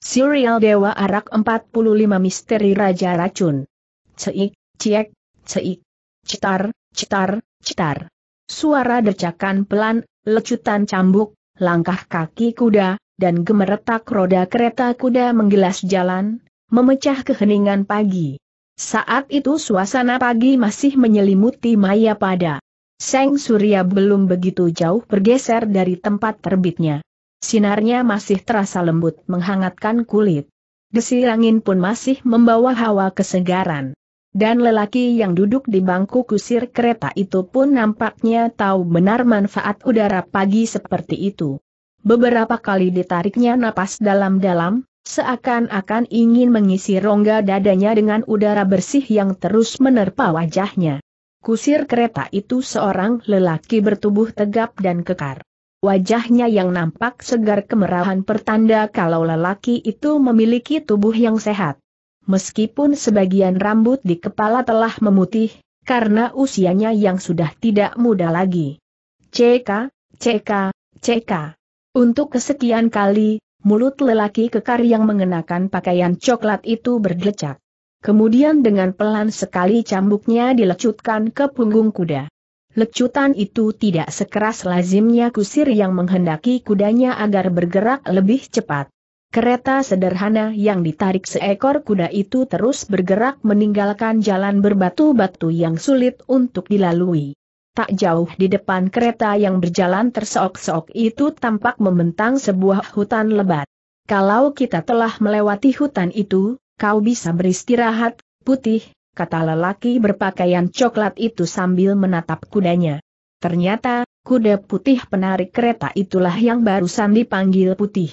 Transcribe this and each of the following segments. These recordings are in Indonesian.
Serial Dewa Arak 45 Misteri Raja Racun. Ceik, ciek, ceik. citar, citar, citar. Suara dercakan pelan, lecutan cambuk, langkah kaki kuda, dan gemeretak roda kereta kuda menggilas jalan, memecah keheningan pagi. Saat itu suasana pagi masih menyelimuti Maya pada. Seng Surya belum begitu jauh bergeser dari tempat terbitnya. Sinarnya masih terasa lembut menghangatkan kulit. Desi angin pun masih membawa hawa kesegaran. Dan lelaki yang duduk di bangku kusir kereta itu pun nampaknya tahu benar manfaat udara pagi seperti itu. Beberapa kali ditariknya napas dalam-dalam, seakan-akan ingin mengisi rongga dadanya dengan udara bersih yang terus menerpa wajahnya. Kusir kereta itu seorang lelaki bertubuh tegap dan kekar. Wajahnya yang nampak segar kemerahan pertanda kalau lelaki itu memiliki tubuh yang sehat. Meskipun sebagian rambut di kepala telah memutih, karena usianya yang sudah tidak muda lagi. CK, CK, CK. Untuk kesekian kali, mulut lelaki kekar yang mengenakan pakaian coklat itu berdecak. Kemudian dengan pelan sekali cambuknya dilecutkan ke punggung kuda. Lecutan itu tidak sekeras lazimnya kusir yang menghendaki kudanya agar bergerak lebih cepat. Kereta sederhana yang ditarik seekor kuda itu terus bergerak meninggalkan jalan berbatu-batu yang sulit untuk dilalui. Tak jauh di depan kereta yang berjalan terseok-seok itu tampak membentang sebuah hutan lebat. Kalau kita telah melewati hutan itu, kau bisa beristirahat, putih, kata lelaki berpakaian coklat itu sambil menatap kudanya. Ternyata, kuda putih penarik kereta itulah yang barusan dipanggil putih.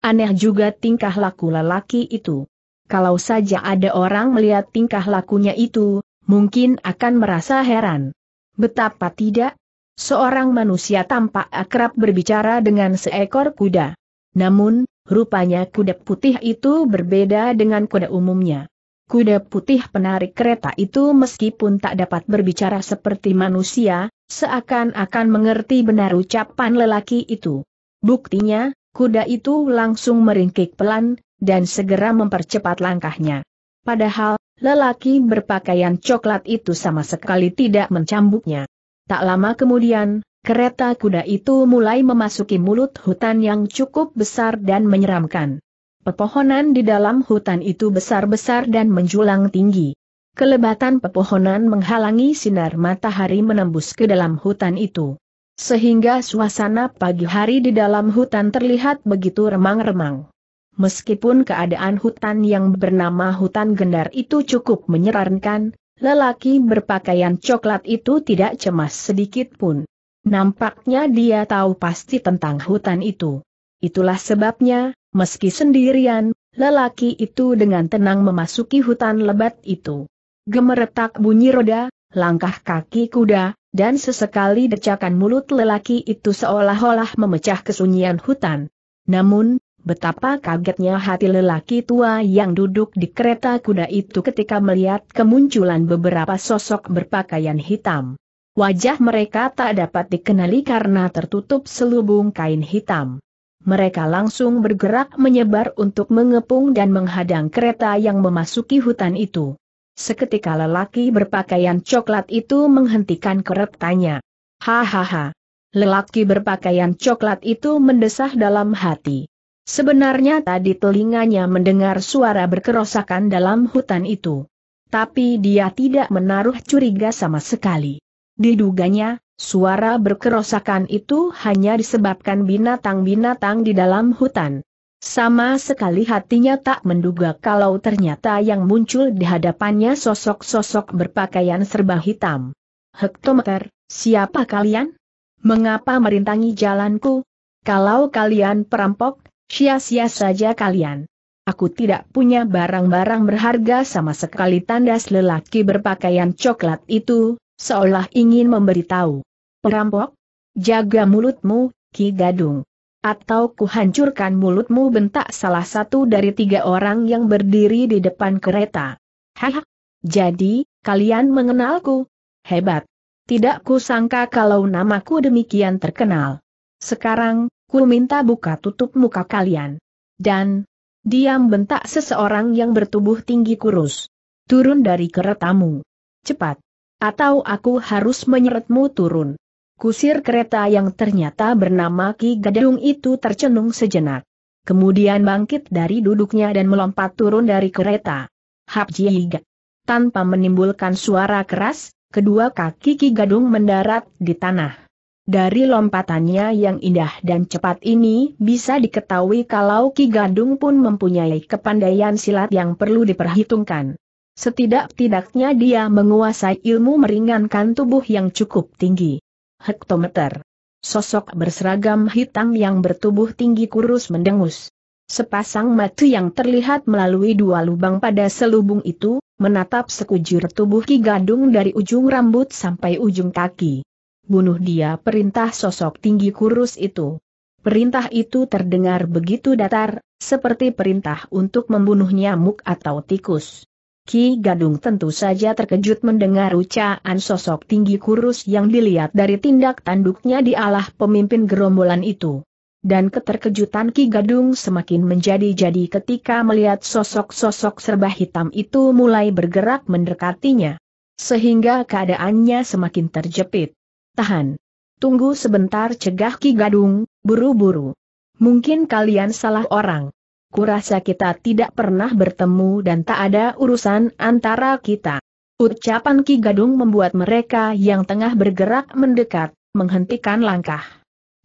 Aneh juga tingkah laku lelaki itu. Kalau saja ada orang melihat tingkah lakunya itu, mungkin akan merasa heran. Betapa tidak? Seorang manusia tampak akrab berbicara dengan seekor kuda. Namun, rupanya kuda putih itu berbeda dengan kuda umumnya. Kuda putih penarik kereta itu meskipun tak dapat berbicara seperti manusia, seakan-akan mengerti benar ucapan lelaki itu. Buktinya, kuda itu langsung meringkik pelan, dan segera mempercepat langkahnya. Padahal, lelaki berpakaian coklat itu sama sekali tidak mencambuknya. Tak lama kemudian, kereta kuda itu mulai memasuki mulut hutan yang cukup besar dan menyeramkan. Pepohonan di dalam hutan itu besar-besar dan menjulang tinggi. Kelebatan pepohonan menghalangi sinar matahari menembus ke dalam hutan itu. Sehingga suasana pagi hari di dalam hutan terlihat begitu remang-remang. Meskipun keadaan hutan yang bernama hutan gendar itu cukup menyerankan, lelaki berpakaian coklat itu tidak cemas sedikit pun. Nampaknya dia tahu pasti tentang hutan itu. Itulah sebabnya, meski sendirian, lelaki itu dengan tenang memasuki hutan lebat itu. Gemeretak bunyi roda, langkah kaki kuda, dan sesekali decakan mulut lelaki itu seolah-olah memecah kesunyian hutan. Namun, betapa kagetnya hati lelaki tua yang duduk di kereta kuda itu ketika melihat kemunculan beberapa sosok berpakaian hitam. Wajah mereka tak dapat dikenali karena tertutup selubung kain hitam mereka langsung bergerak menyebar untuk mengepung dan menghadang kereta yang memasuki hutan itu. Seketika lelaki berpakaian coklat itu menghentikan keretanya. Hahaha. Lelaki berpakaian coklat itu mendesah dalam hati. Sebenarnya tadi telinganya mendengar suara berkerosakan dalam hutan itu. Tapi dia tidak menaruh curiga sama sekali. Diduganya, Suara berkerosakan itu hanya disebabkan binatang-binatang di dalam hutan. Sama sekali hatinya tak menduga kalau ternyata yang muncul di hadapannya sosok-sosok berpakaian serba hitam. Hektometer, siapa kalian? Mengapa merintangi jalanku? Kalau kalian perampok, sia-sia saja kalian. Aku tidak punya barang-barang berharga sama sekali tandas lelaki berpakaian coklat itu, seolah ingin memberitahu. Ya. Perampok? Jaga mulutmu, Ki Gadung. Atau kuhancurkan mulutmu bentak salah satu dari tiga orang yang berdiri di depan kereta. Hah? Jadi, kalian mengenalku? Hebat. Tidak sangka kalau namaku demikian terkenal. Sekarang, ku minta buka tutup muka kalian. Dan, diam bentak seseorang yang bertubuh tinggi kurus. Turun dari keretamu. Cepat. Atau aku harus menyeretmu turun. Kusir kereta yang ternyata bernama Ki Gadung itu tercenung sejenak. Kemudian bangkit dari duduknya dan melompat turun dari kereta. Hap Jiga. Tanpa menimbulkan suara keras, kedua kaki Ki Gadung mendarat di tanah. Dari lompatannya yang indah dan cepat ini bisa diketahui kalau Ki Gadung pun mempunyai kepandaian silat yang perlu diperhitungkan. Setidak-tidaknya dia menguasai ilmu meringankan tubuh yang cukup tinggi hektometer. Sosok berseragam hitam yang bertubuh tinggi kurus mendengus. Sepasang mata yang terlihat melalui dua lubang pada selubung itu, menatap sekujur tubuh Ki Gadung dari ujung rambut sampai ujung kaki. Bunuh dia perintah sosok tinggi kurus itu. Perintah itu terdengar begitu datar, seperti perintah untuk membunuh nyamuk atau tikus. Ki Gadung tentu saja terkejut mendengar ucaan sosok tinggi kurus yang dilihat dari tindak tanduknya di alah pemimpin gerombolan itu. Dan keterkejutan Ki Gadung semakin menjadi-jadi ketika melihat sosok-sosok serba hitam itu mulai bergerak mendekatinya. Sehingga keadaannya semakin terjepit. Tahan. Tunggu sebentar cegah Ki Gadung, buru-buru. Mungkin kalian salah orang kurasa kita tidak pernah bertemu dan tak ada urusan antara kita. Ucapan Ki Gadung membuat mereka yang tengah bergerak mendekat, menghentikan langkah.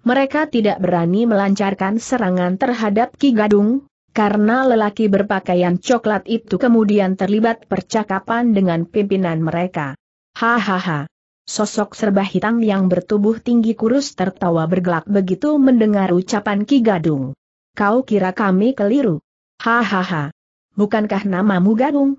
Mereka tidak berani melancarkan serangan terhadap Ki Gadung, karena lelaki berpakaian coklat itu kemudian terlibat percakapan dengan pimpinan mereka. Hahaha. Sosok serba hitam yang bertubuh tinggi kurus tertawa bergelak begitu mendengar ucapan Ki Gadung. Kau kira kami keliru? Hahaha. Bukankah namamu Gadung?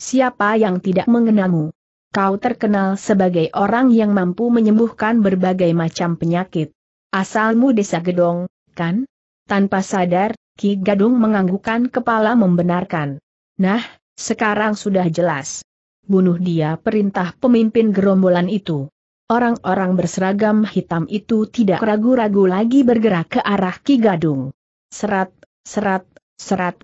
Siapa yang tidak mengenalmu? Kau terkenal sebagai orang yang mampu menyembuhkan berbagai macam penyakit. Asalmu desa Gedong, kan? Tanpa sadar, Ki Gadung menganggukkan kepala membenarkan. Nah, sekarang sudah jelas. Bunuh dia perintah pemimpin gerombolan itu. Orang-orang berseragam hitam itu tidak ragu-ragu lagi bergerak ke arah Ki Gadung. Serat, serat, serat.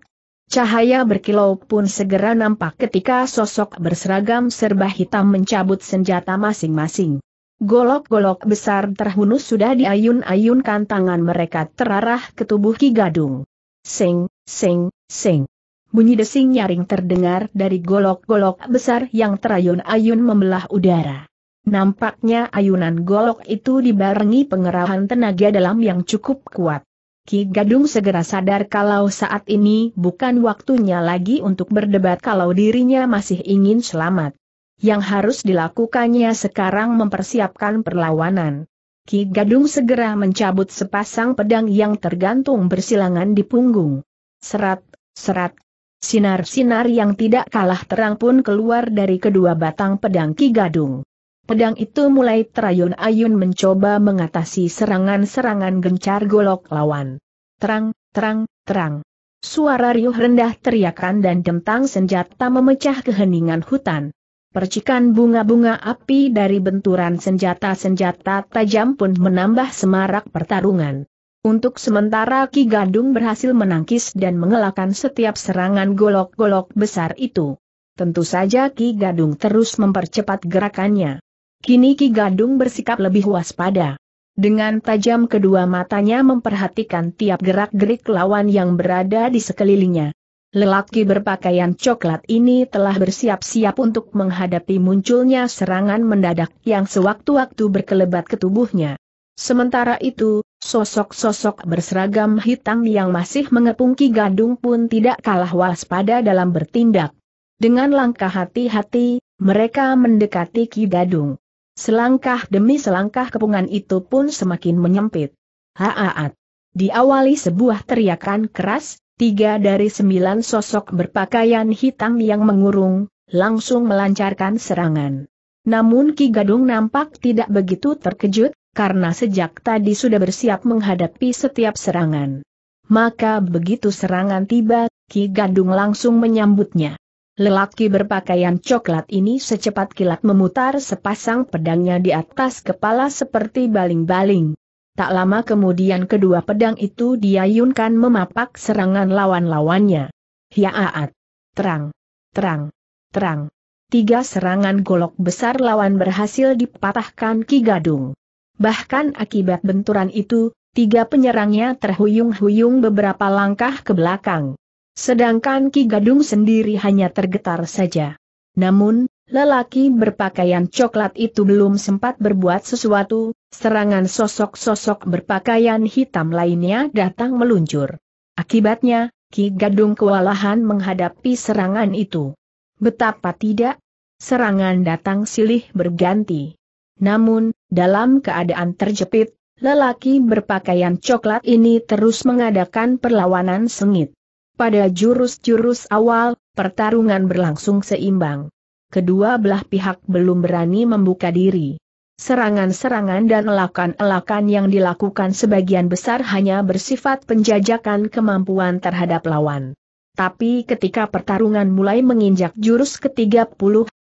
Cahaya berkilau pun segera nampak ketika sosok berseragam serba hitam mencabut senjata masing-masing. Golok-golok besar terhunus sudah diayun-ayunkan tangan mereka terarah ke tubuh Ki Gadung. Sing, sing, sing. Bunyi desing nyaring terdengar dari golok-golok besar yang terayun-ayun membelah udara. Nampaknya ayunan golok itu dibarengi pengerahan tenaga dalam yang cukup kuat. Ki Gadung segera sadar kalau saat ini bukan waktunya lagi untuk berdebat kalau dirinya masih ingin selamat. Yang harus dilakukannya sekarang mempersiapkan perlawanan. Ki Gadung segera mencabut sepasang pedang yang tergantung bersilangan di punggung. Serat, serat. Sinar-sinar yang tidak kalah terang pun keluar dari kedua batang pedang Ki Gadung. Pedang itu mulai terayun-ayun mencoba mengatasi serangan-serangan gencar golok lawan. Terang, terang, terang. Suara riuh rendah teriakan dan dentang senjata memecah keheningan hutan. Percikan bunga-bunga api dari benturan senjata-senjata tajam pun menambah semarak pertarungan. Untuk sementara Ki Gadung berhasil menangkis dan mengelakkan setiap serangan golok-golok besar itu. Tentu saja Ki Gadung terus mempercepat gerakannya. Kini Ki Gadung bersikap lebih waspada. Dengan tajam kedua matanya memperhatikan tiap gerak-gerik lawan yang berada di sekelilingnya. Lelaki berpakaian coklat ini telah bersiap-siap untuk menghadapi munculnya serangan mendadak yang sewaktu-waktu berkelebat ke tubuhnya. Sementara itu, sosok-sosok berseragam hitam yang masih mengepung Ki Gadung pun tidak kalah waspada dalam bertindak. Dengan langkah hati-hati, mereka mendekati Ki Gadung. Selangkah demi selangkah kepungan itu pun semakin menyempit. Haaat. Diawali sebuah teriakan keras, tiga dari sembilan sosok berpakaian hitam yang mengurung, langsung melancarkan serangan. Namun Ki Gadung nampak tidak begitu terkejut, karena sejak tadi sudah bersiap menghadapi setiap serangan. Maka begitu serangan tiba, Ki Gadung langsung menyambutnya. Lelaki berpakaian coklat ini secepat kilat memutar sepasang pedangnya di atas kepala seperti baling-baling. Tak lama kemudian kedua pedang itu diayunkan memapak serangan lawan-lawannya. Hiaat! Terang! Terang! Terang! Tiga serangan golok besar lawan berhasil dipatahkan Ki Gadung. Bahkan akibat benturan itu, tiga penyerangnya terhuyung-huyung beberapa langkah ke belakang. Sedangkan Ki Gadung sendiri hanya tergetar saja. Namun, lelaki berpakaian coklat itu belum sempat berbuat sesuatu, serangan sosok-sosok berpakaian hitam lainnya datang meluncur. Akibatnya, Ki Gadung kewalahan menghadapi serangan itu. Betapa tidak, serangan datang silih berganti. Namun, dalam keadaan terjepit, lelaki berpakaian coklat ini terus mengadakan perlawanan sengit. Pada jurus-jurus awal, pertarungan berlangsung seimbang. Kedua belah pihak belum berani membuka diri. Serangan-serangan dan elakan-elakan yang dilakukan sebagian besar hanya bersifat penjajakan kemampuan terhadap lawan. Tapi ketika pertarungan mulai menginjak jurus ke-30,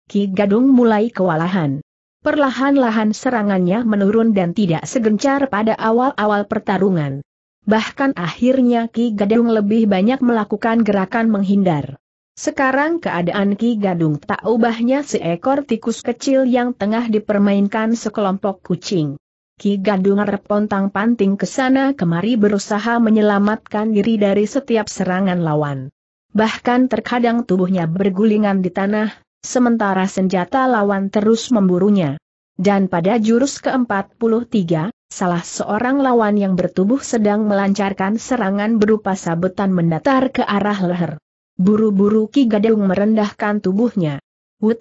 Ki Gadung mulai kewalahan. Perlahan-lahan serangannya menurun dan tidak segencar pada awal-awal pertarungan bahkan akhirnya Ki Gadung lebih banyak melakukan gerakan menghindar. Sekarang keadaan Ki Gadung tak ubahnya seekor tikus kecil yang tengah dipermainkan sekelompok kucing. Ki Gadung repontang panting ke sana kemari berusaha menyelamatkan diri dari setiap serangan lawan. Bahkan terkadang tubuhnya bergulingan di tanah, sementara senjata lawan terus memburunya. Dan pada jurus ke-43, salah seorang lawan yang bertubuh sedang melancarkan serangan berupa sabetan mendatar ke arah leher. Buru-buru Ki Gadung merendahkan tubuhnya. Wut!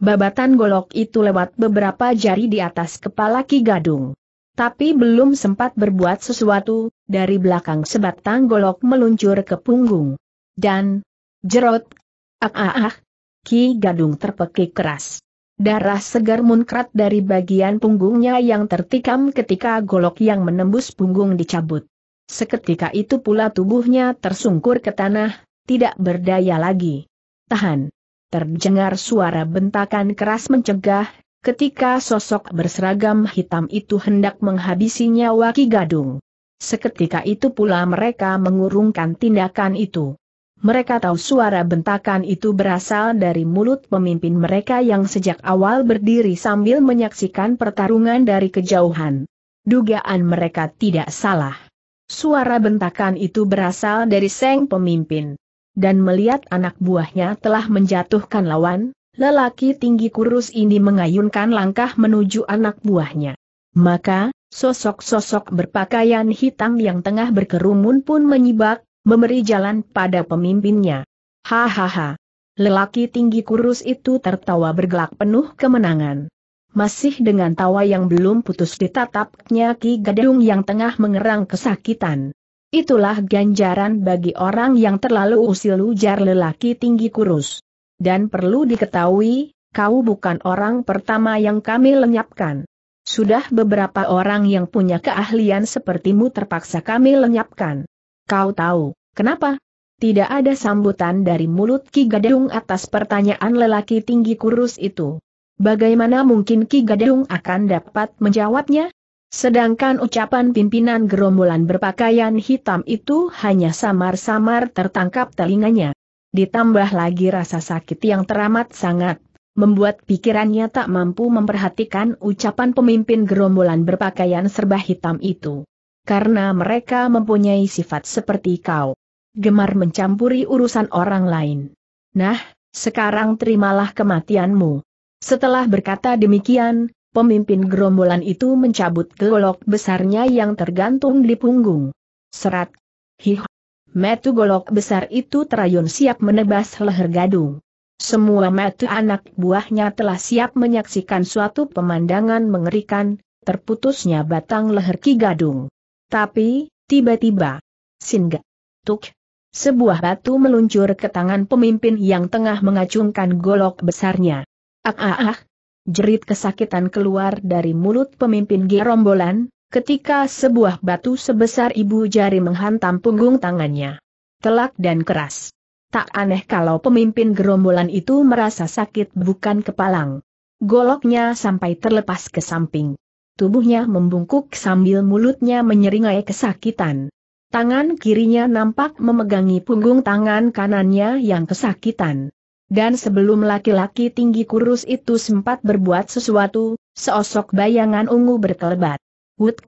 Babatan golok itu lewat beberapa jari di atas kepala Ki Gadung. Tapi belum sempat berbuat sesuatu, dari belakang sebatang golok meluncur ke punggung. Dan, jerot, ah ah ah, Ki Gadung terpekik keras. Darah segar munkrat dari bagian punggungnya yang tertikam ketika golok yang menembus punggung dicabut. Seketika itu pula tubuhnya tersungkur ke tanah, tidak berdaya lagi. Tahan. Terdengar suara bentakan keras mencegah, ketika sosok berseragam hitam itu hendak menghabisi nyawa Ki Gadung. Seketika itu pula mereka mengurungkan tindakan itu. Mereka tahu suara bentakan itu berasal dari mulut pemimpin mereka yang sejak awal berdiri sambil menyaksikan pertarungan dari kejauhan. Dugaan mereka tidak salah. Suara bentakan itu berasal dari Seng pemimpin. Dan melihat anak buahnya telah menjatuhkan lawan, lelaki tinggi kurus ini mengayunkan langkah menuju anak buahnya. Maka, sosok-sosok berpakaian hitam yang tengah berkerumun pun menyibak, memberi jalan pada pemimpinnya. Hahaha. Lelaki tinggi kurus itu tertawa bergelak penuh kemenangan. Masih dengan tawa yang belum putus ditatapnya Ki Gedung yang tengah mengerang kesakitan. Itulah ganjaran bagi orang yang terlalu usil ujar lelaki tinggi kurus. Dan perlu diketahui, kau bukan orang pertama yang kami lenyapkan. Sudah beberapa orang yang punya keahlian sepertimu terpaksa kami lenyapkan. Kau tahu, kenapa? Tidak ada sambutan dari mulut Ki Gadung atas pertanyaan lelaki tinggi kurus itu. Bagaimana mungkin Ki Gadung akan dapat menjawabnya? Sedangkan ucapan pimpinan gerombolan berpakaian hitam itu hanya samar-samar tertangkap telinganya. Ditambah lagi rasa sakit yang teramat sangat membuat pikirannya tak mampu memperhatikan ucapan pemimpin gerombolan berpakaian serba hitam itu karena mereka mempunyai sifat seperti kau. Gemar mencampuri urusan orang lain. Nah, sekarang terimalah kematianmu. Setelah berkata demikian, pemimpin gerombolan itu mencabut golok besarnya yang tergantung di punggung. Serat. Hih. Metu golok besar itu terayun siap menebas leher gadung. Semua metu anak buahnya telah siap menyaksikan suatu pemandangan mengerikan, terputusnya batang leher Ki Gadung. Tapi, tiba-tiba, Singa. Tuk. Sebuah batu meluncur ke tangan pemimpin yang tengah mengacungkan golok besarnya. Ah ah ah. Jerit kesakitan keluar dari mulut pemimpin gerombolan, ketika sebuah batu sebesar ibu jari menghantam punggung tangannya. Telak dan keras. Tak aneh kalau pemimpin gerombolan itu merasa sakit bukan kepalang. Goloknya sampai terlepas ke samping tubuhnya membungkuk sambil mulutnya menyeringai kesakitan. Tangan kirinya nampak memegangi punggung tangan kanannya yang kesakitan. Dan sebelum laki-laki tinggi kurus itu sempat berbuat sesuatu, sosok bayangan ungu berkelebat. Wut,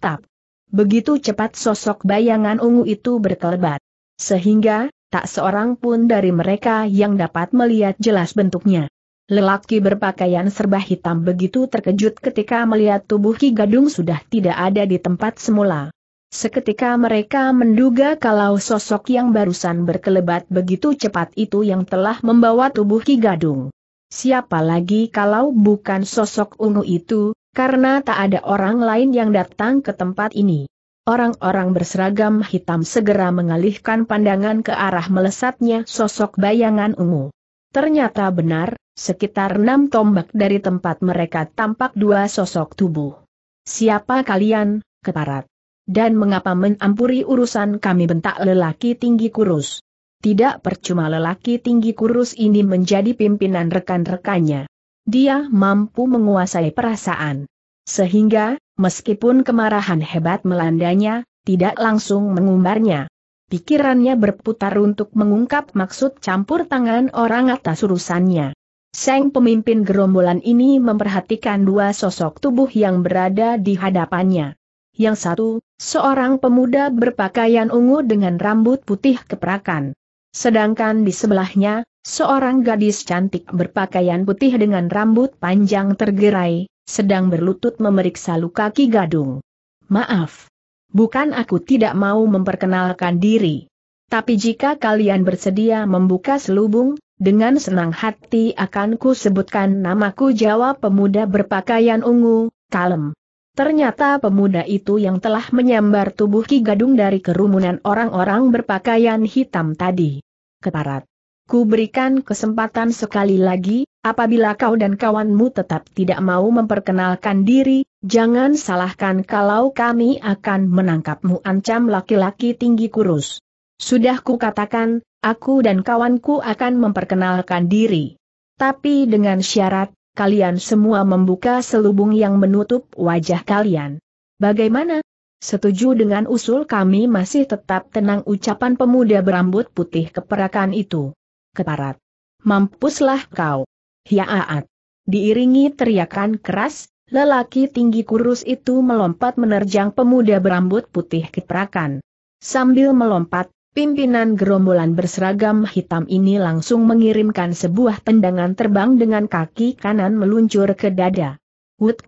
tap. Begitu cepat sosok bayangan ungu itu berkelebat. Sehingga, tak seorang pun dari mereka yang dapat melihat jelas bentuknya. Lelaki berpakaian serba hitam begitu terkejut ketika melihat tubuh Ki Gadung sudah tidak ada di tempat semula. Seketika mereka menduga kalau sosok yang barusan berkelebat begitu cepat itu yang telah membawa tubuh Ki Gadung. Siapa lagi kalau bukan sosok ungu itu, karena tak ada orang lain yang datang ke tempat ini. Orang-orang berseragam hitam segera mengalihkan pandangan ke arah melesatnya sosok bayangan ungu. Ternyata benar, Sekitar enam tombak dari tempat mereka tampak dua sosok tubuh. Siapa kalian, keparat? Dan mengapa mengampuri urusan kami bentak lelaki tinggi kurus? Tidak percuma lelaki tinggi kurus ini menjadi pimpinan rekan-rekannya. Dia mampu menguasai perasaan. Sehingga, meskipun kemarahan hebat melandanya, tidak langsung mengumbarnya. Pikirannya berputar untuk mengungkap maksud campur tangan orang atas urusannya. Seng pemimpin gerombolan ini memperhatikan dua sosok tubuh yang berada di hadapannya. Yang satu, seorang pemuda berpakaian ungu dengan rambut putih keperakan. Sedangkan di sebelahnya, seorang gadis cantik berpakaian putih dengan rambut panjang tergerai, sedang berlutut memeriksa luka Ki Gadung. Maaf. Bukan aku tidak mau memperkenalkan diri. Tapi jika kalian bersedia membuka selubung, dengan senang hati akan ku sebutkan namaku jawab pemuda berpakaian ungu, kalem. Ternyata pemuda itu yang telah menyambar tubuh Ki Gadung dari kerumunan orang-orang berpakaian hitam tadi. Keparat. Ku berikan kesempatan sekali lagi, apabila kau dan kawanmu tetap tidak mau memperkenalkan diri, jangan salahkan kalau kami akan menangkapmu ancam laki-laki tinggi kurus. Sudah kukatakan, aku dan kawanku akan memperkenalkan diri. Tapi dengan syarat, kalian semua membuka selubung yang menutup wajah kalian. Bagaimana? Setuju dengan usul kami masih tetap tenang ucapan pemuda berambut putih keperakan itu. Keparat. Mampuslah kau. Hiaat. Diiringi teriakan keras, lelaki tinggi kurus itu melompat menerjang pemuda berambut putih keperakan. Sambil melompat, Pimpinan gerombolan berseragam hitam ini langsung mengirimkan sebuah tendangan terbang dengan kaki kanan meluncur ke dada. Wut!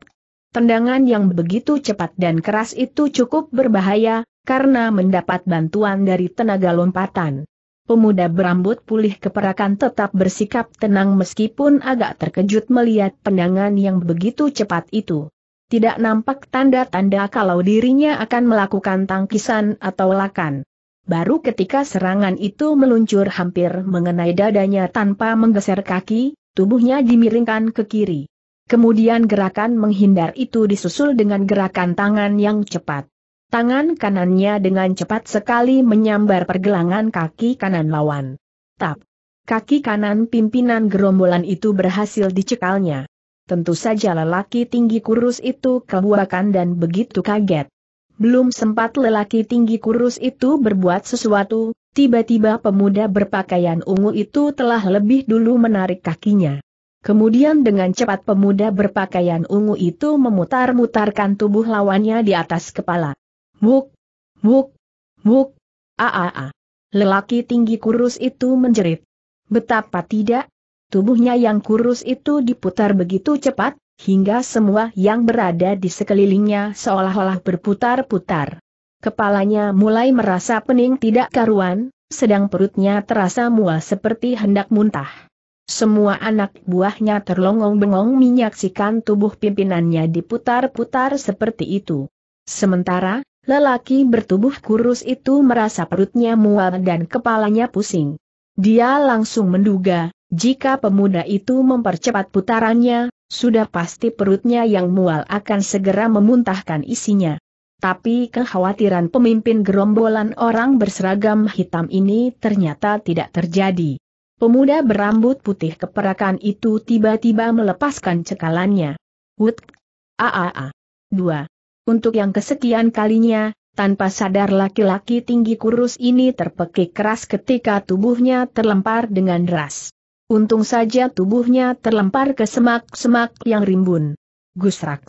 Tendangan yang begitu cepat dan keras itu cukup berbahaya, karena mendapat bantuan dari tenaga lompatan. Pemuda berambut pulih keperakan tetap bersikap tenang meskipun agak terkejut melihat pendangan yang begitu cepat itu tidak nampak tanda-tanda kalau dirinya akan melakukan tangkisan atau lakan. Baru ketika serangan itu meluncur hampir mengenai dadanya tanpa menggeser kaki, tubuhnya dimiringkan ke kiri. Kemudian gerakan menghindar itu disusul dengan gerakan tangan yang cepat. Tangan kanannya dengan cepat sekali menyambar pergelangan kaki kanan lawan. Tap. Kaki kanan pimpinan gerombolan itu berhasil dicekalnya. Tentu saja lelaki tinggi kurus itu kebuakan dan begitu kaget. Belum sempat lelaki tinggi kurus itu berbuat sesuatu, tiba-tiba pemuda berpakaian ungu itu telah lebih dulu menarik kakinya. Kemudian dengan cepat pemuda berpakaian ungu itu memutar-mutarkan tubuh lawannya di atas kepala. Buk, buk, buk, aaa. Lelaki tinggi kurus itu menjerit. Betapa tidak, tubuhnya yang kurus itu diputar begitu cepat, hingga semua yang berada di sekelilingnya seolah-olah berputar-putar. Kepalanya mulai merasa pening tidak karuan, sedang perutnya terasa mual seperti hendak muntah. Semua anak buahnya terlongong-bengong menyaksikan tubuh pimpinannya diputar-putar seperti itu. Sementara, lelaki bertubuh kurus itu merasa perutnya mual dan kepalanya pusing. Dia langsung menduga, jika pemuda itu mempercepat putarannya, sudah pasti perutnya yang mual akan segera memuntahkan isinya. Tapi kekhawatiran pemimpin gerombolan orang berseragam hitam ini ternyata tidak terjadi. Pemuda berambut putih keperakan itu tiba-tiba melepaskan cekalannya. Wut! Aaa! Dua. Untuk yang kesekian kalinya, tanpa sadar laki-laki tinggi kurus ini terpekik keras ketika tubuhnya terlempar dengan deras. Untung saja tubuhnya terlempar ke semak-semak yang rimbun. Gusrak.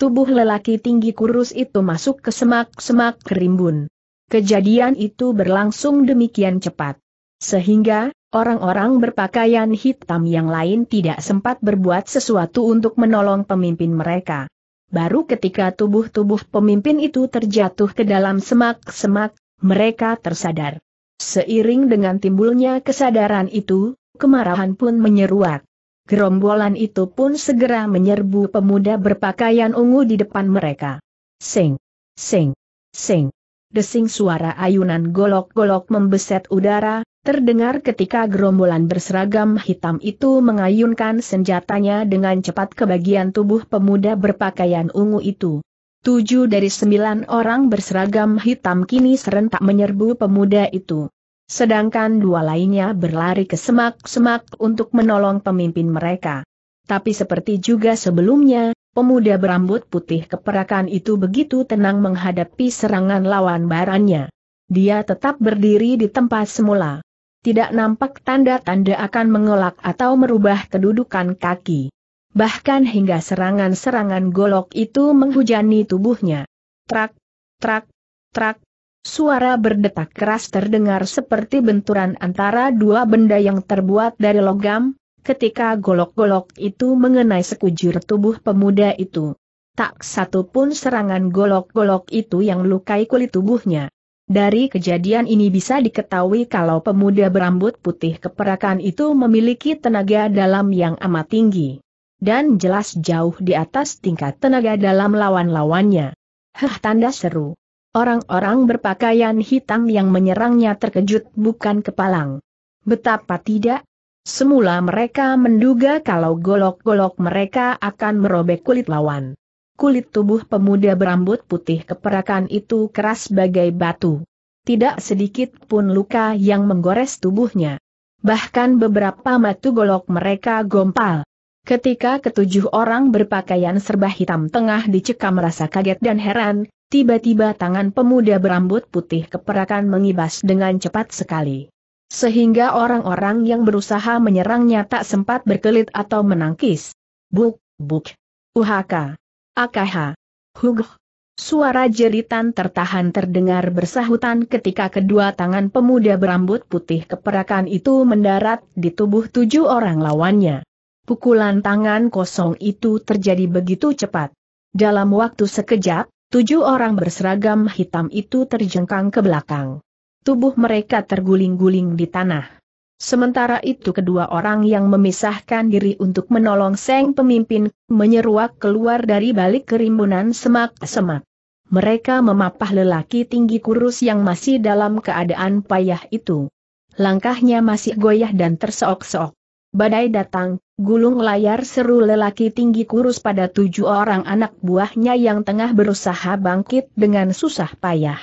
Tubuh lelaki tinggi kurus itu masuk ke semak-semak rimbun. Kejadian itu berlangsung demikian cepat. Sehingga, orang-orang berpakaian hitam yang lain tidak sempat berbuat sesuatu untuk menolong pemimpin mereka. Baru ketika tubuh-tubuh pemimpin itu terjatuh ke dalam semak-semak, mereka tersadar. Seiring dengan timbulnya kesadaran itu, kemarahan pun menyeruak. Gerombolan itu pun segera menyerbu pemuda berpakaian ungu di depan mereka. Sing! Sing! Sing! Desing suara ayunan golok-golok membeset udara, terdengar ketika gerombolan berseragam hitam itu mengayunkan senjatanya dengan cepat ke bagian tubuh pemuda berpakaian ungu itu. Tujuh dari sembilan orang berseragam hitam kini serentak menyerbu pemuda itu sedangkan dua lainnya berlari ke semak-semak untuk menolong pemimpin mereka. Tapi seperti juga sebelumnya, pemuda berambut putih keperakan itu begitu tenang menghadapi serangan lawan barannya. Dia tetap berdiri di tempat semula. Tidak nampak tanda-tanda akan mengelak atau merubah kedudukan kaki. Bahkan hingga serangan-serangan golok itu menghujani tubuhnya. Trak, trak, trak, Suara berdetak keras terdengar seperti benturan antara dua benda yang terbuat dari logam, ketika golok-golok itu mengenai sekujur tubuh pemuda itu. Tak satu pun serangan golok-golok itu yang lukai kulit tubuhnya. Dari kejadian ini bisa diketahui kalau pemuda berambut putih keperakan itu memiliki tenaga dalam yang amat tinggi. Dan jelas jauh di atas tingkat tenaga dalam lawan-lawannya. Hah tanda seru. Orang-orang berpakaian hitam yang menyerangnya terkejut bukan kepalang. Betapa tidak? Semula mereka menduga kalau golok-golok mereka akan merobek kulit lawan. Kulit tubuh pemuda berambut putih keperakan itu keras bagai batu. Tidak sedikit pun luka yang menggores tubuhnya. Bahkan beberapa matu golok mereka gompal. Ketika ketujuh orang berpakaian serba hitam tengah dicekam rasa kaget dan heran, tiba-tiba tangan pemuda berambut putih keperakan mengibas dengan cepat sekali. Sehingga orang-orang yang berusaha menyerangnya tak sempat berkelit atau menangkis. Buk, buk. Uhaka. Akaha. Hugh. Suara jeritan tertahan terdengar bersahutan ketika kedua tangan pemuda berambut putih keperakan itu mendarat di tubuh tujuh orang lawannya. Pukulan tangan kosong itu terjadi begitu cepat. Dalam waktu sekejap, Tujuh orang berseragam hitam itu terjengkang ke belakang. Tubuh mereka terguling-guling di tanah. Sementara itu kedua orang yang memisahkan diri untuk menolong Seng pemimpin, menyeruak keluar dari balik kerimbunan semak-semak. Mereka memapah lelaki tinggi kurus yang masih dalam keadaan payah itu. Langkahnya masih goyah dan terseok-seok. Badai datang, Gulung layar seru lelaki tinggi kurus pada tujuh orang anak buahnya yang tengah berusaha bangkit dengan susah payah.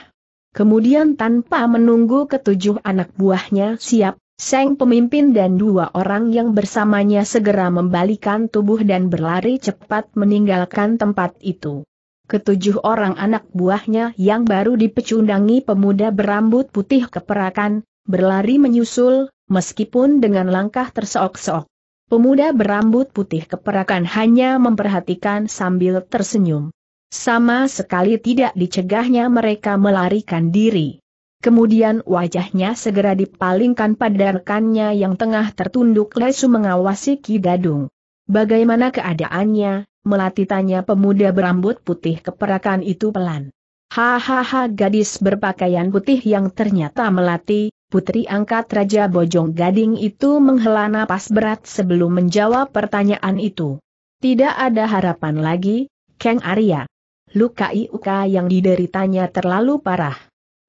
Kemudian tanpa menunggu ketujuh anak buahnya siap, Seng pemimpin dan dua orang yang bersamanya segera membalikan tubuh dan berlari cepat meninggalkan tempat itu. Ketujuh orang anak buahnya yang baru dipecundangi pemuda berambut putih keperakan, berlari menyusul, meskipun dengan langkah terseok-seok. Pemuda berambut putih keperakan hanya memperhatikan sambil tersenyum. Sama sekali tidak dicegahnya mereka melarikan diri. Kemudian wajahnya segera dipalingkan pada rekannya yang tengah tertunduk lesu mengawasi Ki Dadung. Bagaimana keadaannya, melati tanya pemuda berambut putih keperakan itu pelan. Hahaha gadis berpakaian putih yang ternyata melati, Putri angkat Raja Bojong Gading itu menghela napas berat sebelum menjawab pertanyaan itu. Tidak ada harapan lagi, Kang Arya. Luka Iuka yang dideritanya terlalu parah.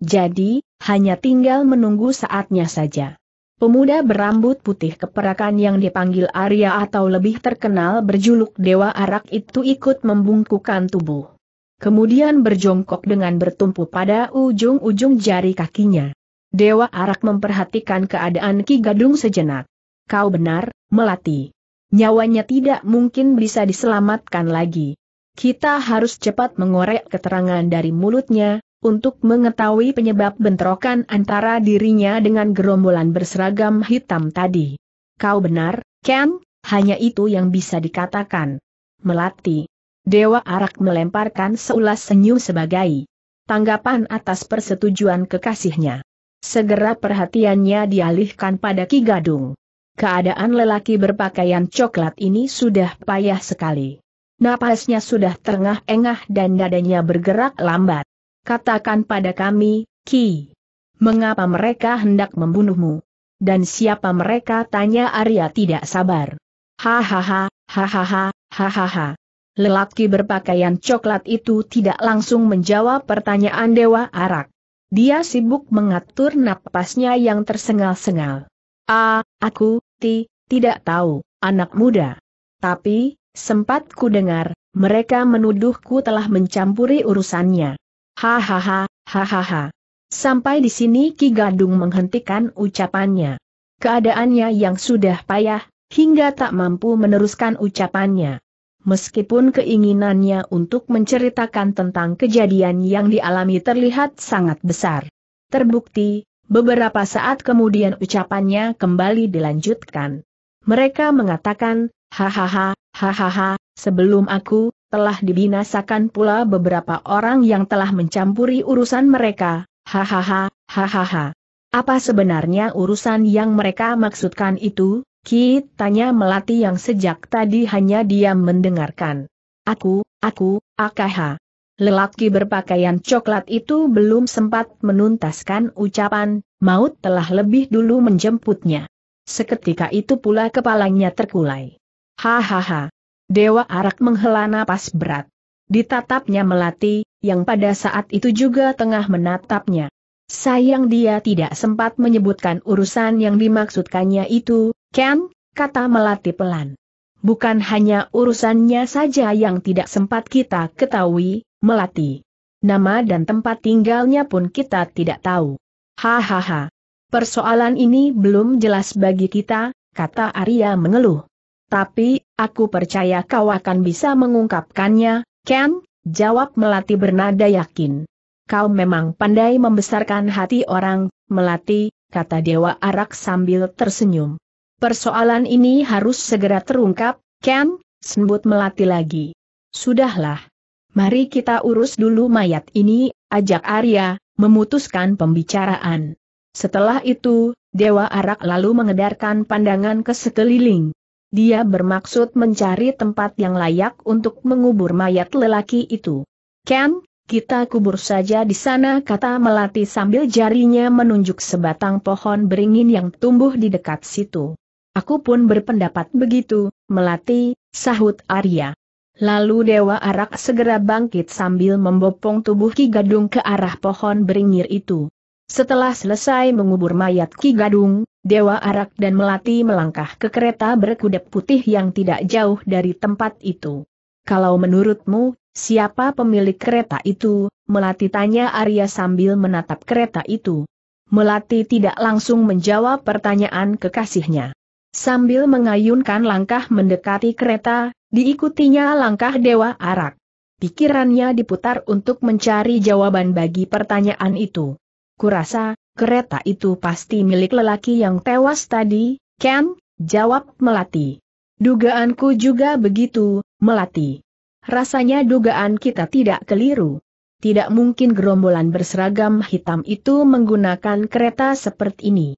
Jadi, hanya tinggal menunggu saatnya saja. Pemuda berambut putih keperakan yang dipanggil Arya atau lebih terkenal berjuluk Dewa Arak itu ikut membungkukan tubuh. Kemudian berjongkok dengan bertumpu pada ujung-ujung jari kakinya. Dewa Arak memperhatikan keadaan Ki Gadung sejenak. Kau benar, Melati. Nyawanya tidak mungkin bisa diselamatkan lagi. Kita harus cepat mengorek keterangan dari mulutnya, untuk mengetahui penyebab bentrokan antara dirinya dengan gerombolan berseragam hitam tadi. Kau benar, Ken, hanya itu yang bisa dikatakan. Melati. Dewa Arak melemparkan seulas senyum sebagai tanggapan atas persetujuan kekasihnya. Segera perhatiannya dialihkan pada Ki Gadung. Keadaan lelaki berpakaian coklat ini sudah payah sekali. Napasnya sudah terengah-engah dan dadanya bergerak lambat. Katakan pada kami, Ki. Mengapa mereka hendak membunuhmu? Dan siapa mereka? Tanya Arya tidak sabar. Hahaha, hahaha, hahaha. Lelaki berpakaian coklat itu tidak langsung menjawab pertanyaan Dewa Arak. Dia sibuk mengatur napasnya yang tersengal-sengal. Ah, aku, ti, tidak tahu, anak muda. Tapi, sempat ku dengar, mereka menuduhku telah mencampuri urusannya. Hahaha, hahaha. Sampai di sini Ki Gadung menghentikan ucapannya. Keadaannya yang sudah payah, hingga tak mampu meneruskan ucapannya. Meskipun keinginannya untuk menceritakan tentang kejadian yang dialami terlihat sangat besar. Terbukti, beberapa saat kemudian ucapannya kembali dilanjutkan. Mereka mengatakan, hahaha, hahaha, sebelum aku, telah dibinasakan pula beberapa orang yang telah mencampuri urusan mereka, hahaha, hahaha. Apa sebenarnya urusan yang mereka maksudkan itu? Ki, tanya Melati yang sejak tadi hanya diam mendengarkan. Aku, aku, akaha. Lelaki berpakaian coklat itu belum sempat menuntaskan ucapan, maut telah lebih dulu menjemputnya. Seketika itu pula kepalanya terkulai. Hahaha. Dewa Arak menghela napas berat. Ditatapnya Melati, yang pada saat itu juga tengah menatapnya. Sayang dia tidak sempat menyebutkan urusan yang dimaksudkannya itu, Ken, kata Melati pelan. Bukan hanya urusannya saja yang tidak sempat kita ketahui, Melati. Nama dan tempat tinggalnya pun kita tidak tahu. Hahaha. Persoalan ini belum jelas bagi kita, kata Arya mengeluh. Tapi, aku percaya kau akan bisa mengungkapkannya, Ken, jawab Melati bernada yakin kau memang pandai membesarkan hati orang, melati, kata Dewa Arak sambil tersenyum. Persoalan ini harus segera terungkap, Ken, sembut melati lagi. Sudahlah. Mari kita urus dulu mayat ini, ajak Arya, memutuskan pembicaraan. Setelah itu, Dewa Arak lalu mengedarkan pandangan ke sekeliling. Dia bermaksud mencari tempat yang layak untuk mengubur mayat lelaki itu. Ken, kita kubur saja di sana kata Melati sambil jarinya menunjuk sebatang pohon beringin yang tumbuh di dekat situ. Aku pun berpendapat begitu, Melati, sahut Arya. Lalu Dewa Arak segera bangkit sambil membopong tubuh Ki Gadung ke arah pohon beringir itu. Setelah selesai mengubur mayat Ki Gadung, Dewa Arak dan Melati melangkah ke kereta berkuda putih yang tidak jauh dari tempat itu. Kalau menurutmu, Siapa pemilik kereta itu? Melati tanya Arya sambil menatap kereta itu. Melati tidak langsung menjawab pertanyaan kekasihnya. Sambil mengayunkan langkah mendekati kereta, diikutinya langkah Dewa Arak. Pikirannya diputar untuk mencari jawaban bagi pertanyaan itu. Kurasa, kereta itu pasti milik lelaki yang tewas tadi, Ken, jawab Melati. Dugaanku juga begitu, Melati. Rasanya dugaan kita tidak keliru. Tidak mungkin gerombolan berseragam hitam itu menggunakan kereta seperti ini.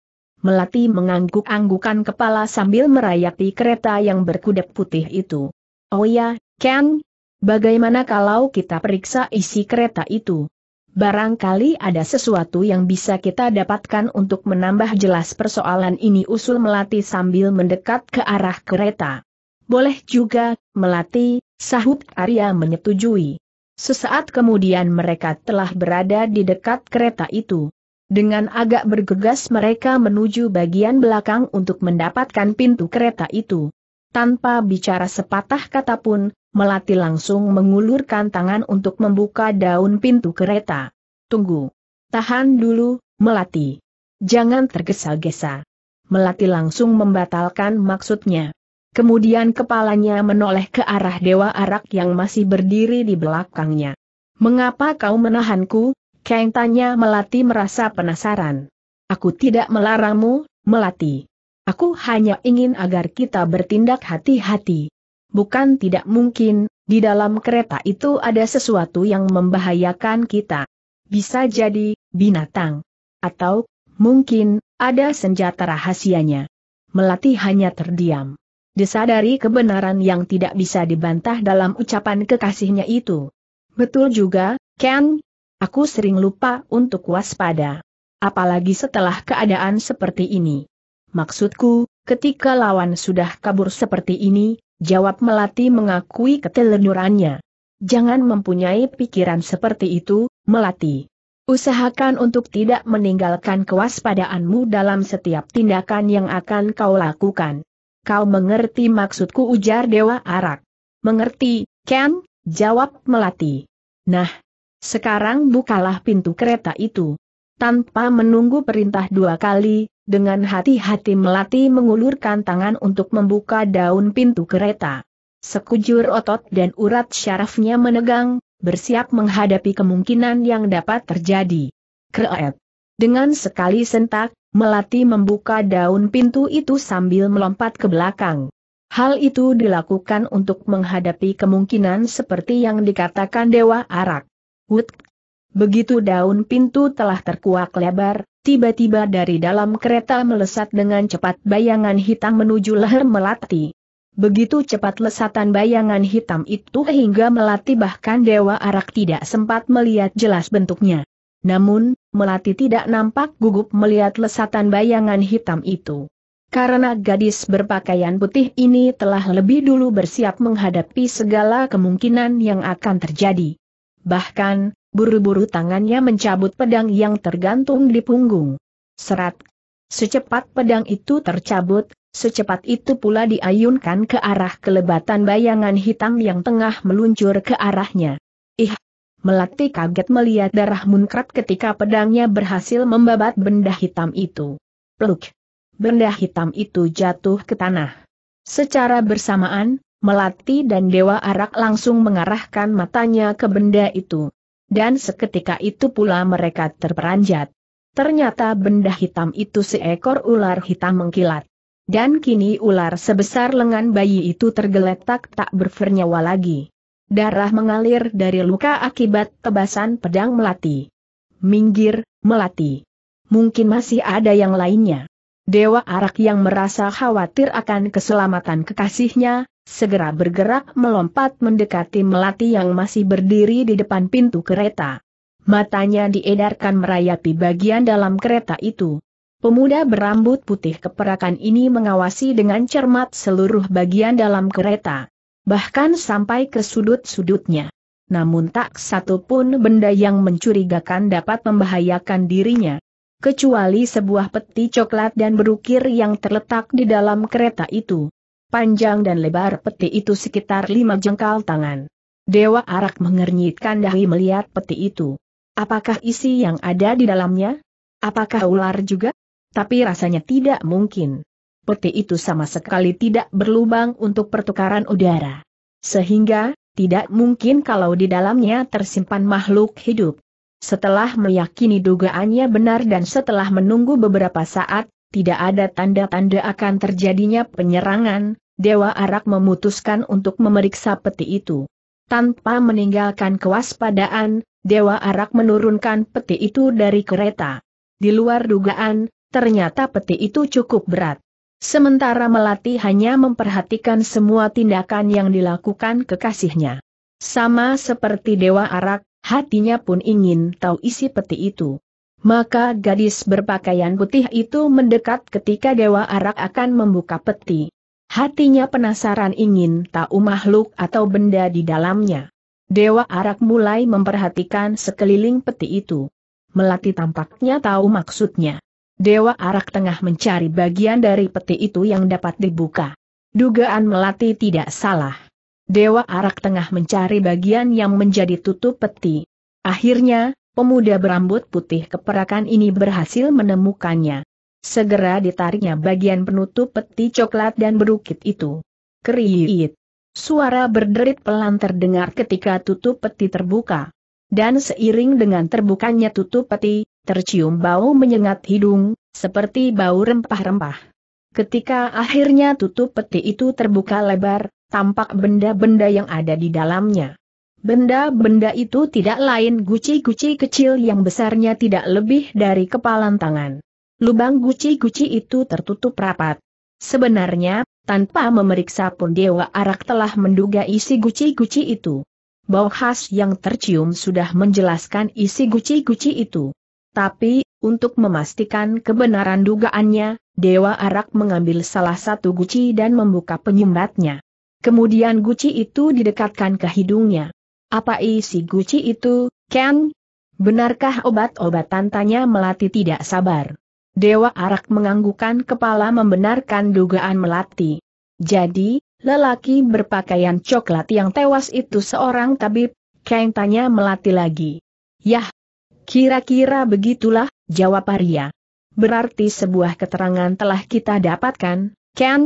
Melati mengangguk-anggukan kepala sambil merayati kereta yang berkuda putih itu. Oh ya, Ken, bagaimana kalau kita periksa isi kereta itu? Barangkali ada sesuatu yang bisa kita dapatkan untuk menambah jelas persoalan ini usul Melati sambil mendekat ke arah kereta. Boleh juga, Melati, Sahut Arya menyetujui. Sesaat kemudian mereka telah berada di dekat kereta itu. Dengan agak bergegas mereka menuju bagian belakang untuk mendapatkan pintu kereta itu. Tanpa bicara sepatah kata pun, Melati langsung mengulurkan tangan untuk membuka daun pintu kereta. Tunggu. Tahan dulu, Melati. Jangan tergesa-gesa. Melati langsung membatalkan maksudnya. Kemudian kepalanya menoleh ke arah Dewa Arak yang masih berdiri di belakangnya. Mengapa kau menahanku? Kang tanya Melati merasa penasaran. Aku tidak melarangmu, Melati. Aku hanya ingin agar kita bertindak hati-hati. Bukan tidak mungkin, di dalam kereta itu ada sesuatu yang membahayakan kita. Bisa jadi, binatang. Atau, mungkin, ada senjata rahasianya. Melati hanya terdiam disadari kebenaran yang tidak bisa dibantah dalam ucapan kekasihnya itu. Betul juga, Ken. Aku sering lupa untuk waspada. Apalagi setelah keadaan seperti ini. Maksudku, ketika lawan sudah kabur seperti ini, jawab Melati mengakui ketelenurannya. Jangan mempunyai pikiran seperti itu, Melati. Usahakan untuk tidak meninggalkan kewaspadaanmu dalam setiap tindakan yang akan kau lakukan. Kau mengerti maksudku ujar Dewa Arak. Mengerti, Ken, jawab Melati. Nah, sekarang bukalah pintu kereta itu. Tanpa menunggu perintah dua kali, dengan hati-hati Melati mengulurkan tangan untuk membuka daun pintu kereta. Sekujur otot dan urat syarafnya menegang, bersiap menghadapi kemungkinan yang dapat terjadi. Kreet. Dengan sekali sentak, Melati membuka daun pintu itu sambil melompat ke belakang. Hal itu dilakukan untuk menghadapi kemungkinan seperti yang dikatakan Dewa Arak. Wut! Begitu daun pintu telah terkuak lebar, tiba-tiba dari dalam kereta melesat dengan cepat bayangan hitam menuju leher Melati. Begitu cepat lesatan bayangan hitam itu hingga Melati bahkan Dewa Arak tidak sempat melihat jelas bentuknya. Namun, Melati tidak nampak gugup melihat lesatan bayangan hitam itu. Karena gadis berpakaian putih ini telah lebih dulu bersiap menghadapi segala kemungkinan yang akan terjadi. Bahkan, buru-buru tangannya mencabut pedang yang tergantung di punggung. Serat. Secepat pedang itu tercabut, secepat itu pula diayunkan ke arah kelebatan bayangan hitam yang tengah meluncur ke arahnya. Ih, Melati kaget melihat darah munkrat ketika pedangnya berhasil membabat benda hitam itu. Peluk! Benda hitam itu jatuh ke tanah. Secara bersamaan, Melati dan Dewa Arak langsung mengarahkan matanya ke benda itu. Dan seketika itu pula mereka terperanjat. Ternyata benda hitam itu seekor ular hitam mengkilat. Dan kini ular sebesar lengan bayi itu tergeletak tak bernyawa lagi. Darah mengalir dari luka akibat tebasan pedang melati. Minggir, melati. Mungkin masih ada yang lainnya. Dewa Arak yang merasa khawatir akan keselamatan kekasihnya, segera bergerak melompat mendekati melati yang masih berdiri di depan pintu kereta. Matanya diedarkan merayapi bagian dalam kereta itu. Pemuda berambut putih keperakan ini mengawasi dengan cermat seluruh bagian dalam kereta bahkan sampai ke sudut-sudutnya. Namun tak satu pun benda yang mencurigakan dapat membahayakan dirinya. Kecuali sebuah peti coklat dan berukir yang terletak di dalam kereta itu. Panjang dan lebar peti itu sekitar lima jengkal tangan. Dewa Arak mengernyitkan dahi melihat peti itu. Apakah isi yang ada di dalamnya? Apakah ular juga? Tapi rasanya tidak mungkin peti itu sama sekali tidak berlubang untuk pertukaran udara. Sehingga, tidak mungkin kalau di dalamnya tersimpan makhluk hidup. Setelah meyakini dugaannya benar dan setelah menunggu beberapa saat, tidak ada tanda-tanda akan terjadinya penyerangan, Dewa Arak memutuskan untuk memeriksa peti itu. Tanpa meninggalkan kewaspadaan, Dewa Arak menurunkan peti itu dari kereta. Di luar dugaan, ternyata peti itu cukup berat. Sementara Melati hanya memperhatikan semua tindakan yang dilakukan kekasihnya. Sama seperti Dewa Arak, hatinya pun ingin tahu isi peti itu. Maka gadis berpakaian putih itu mendekat ketika Dewa Arak akan membuka peti. Hatinya penasaran ingin tahu makhluk atau benda di dalamnya. Dewa Arak mulai memperhatikan sekeliling peti itu. Melati tampaknya tahu maksudnya. Dewa Arak tengah mencari bagian dari peti itu yang dapat dibuka. Dugaan Melati tidak salah. Dewa Arak tengah mencari bagian yang menjadi tutup peti. Akhirnya, pemuda berambut putih keperakan ini berhasil menemukannya. Segera ditariknya bagian penutup peti coklat dan berukit itu. Keriit. Suara berderit pelan terdengar ketika tutup peti terbuka. Dan seiring dengan terbukanya tutup peti, tercium bau menyengat hidung, seperti bau rempah-rempah. Ketika akhirnya tutup peti itu terbuka lebar, tampak benda-benda yang ada di dalamnya. Benda-benda itu tidak lain guci-guci kecil yang besarnya tidak lebih dari kepalan tangan. Lubang guci-guci itu tertutup rapat. Sebenarnya, tanpa memeriksa pun Dewa Arak telah menduga isi guci-guci itu. Bau khas yang tercium sudah menjelaskan isi guci-guci itu. Tapi, untuk memastikan kebenaran dugaannya, Dewa Arak mengambil salah satu guci dan membuka penyumbatnya. Kemudian guci itu didekatkan ke hidungnya. Apa isi guci itu, Ken? Benarkah obat-obatan tanya Melati tidak sabar? Dewa Arak menganggukan kepala membenarkan dugaan Melati. Jadi, lelaki berpakaian coklat yang tewas itu seorang tabib, Ken tanya Melati lagi. Yah, Kira-kira begitulah, jawab Arya. Berarti sebuah keterangan telah kita dapatkan, Ken?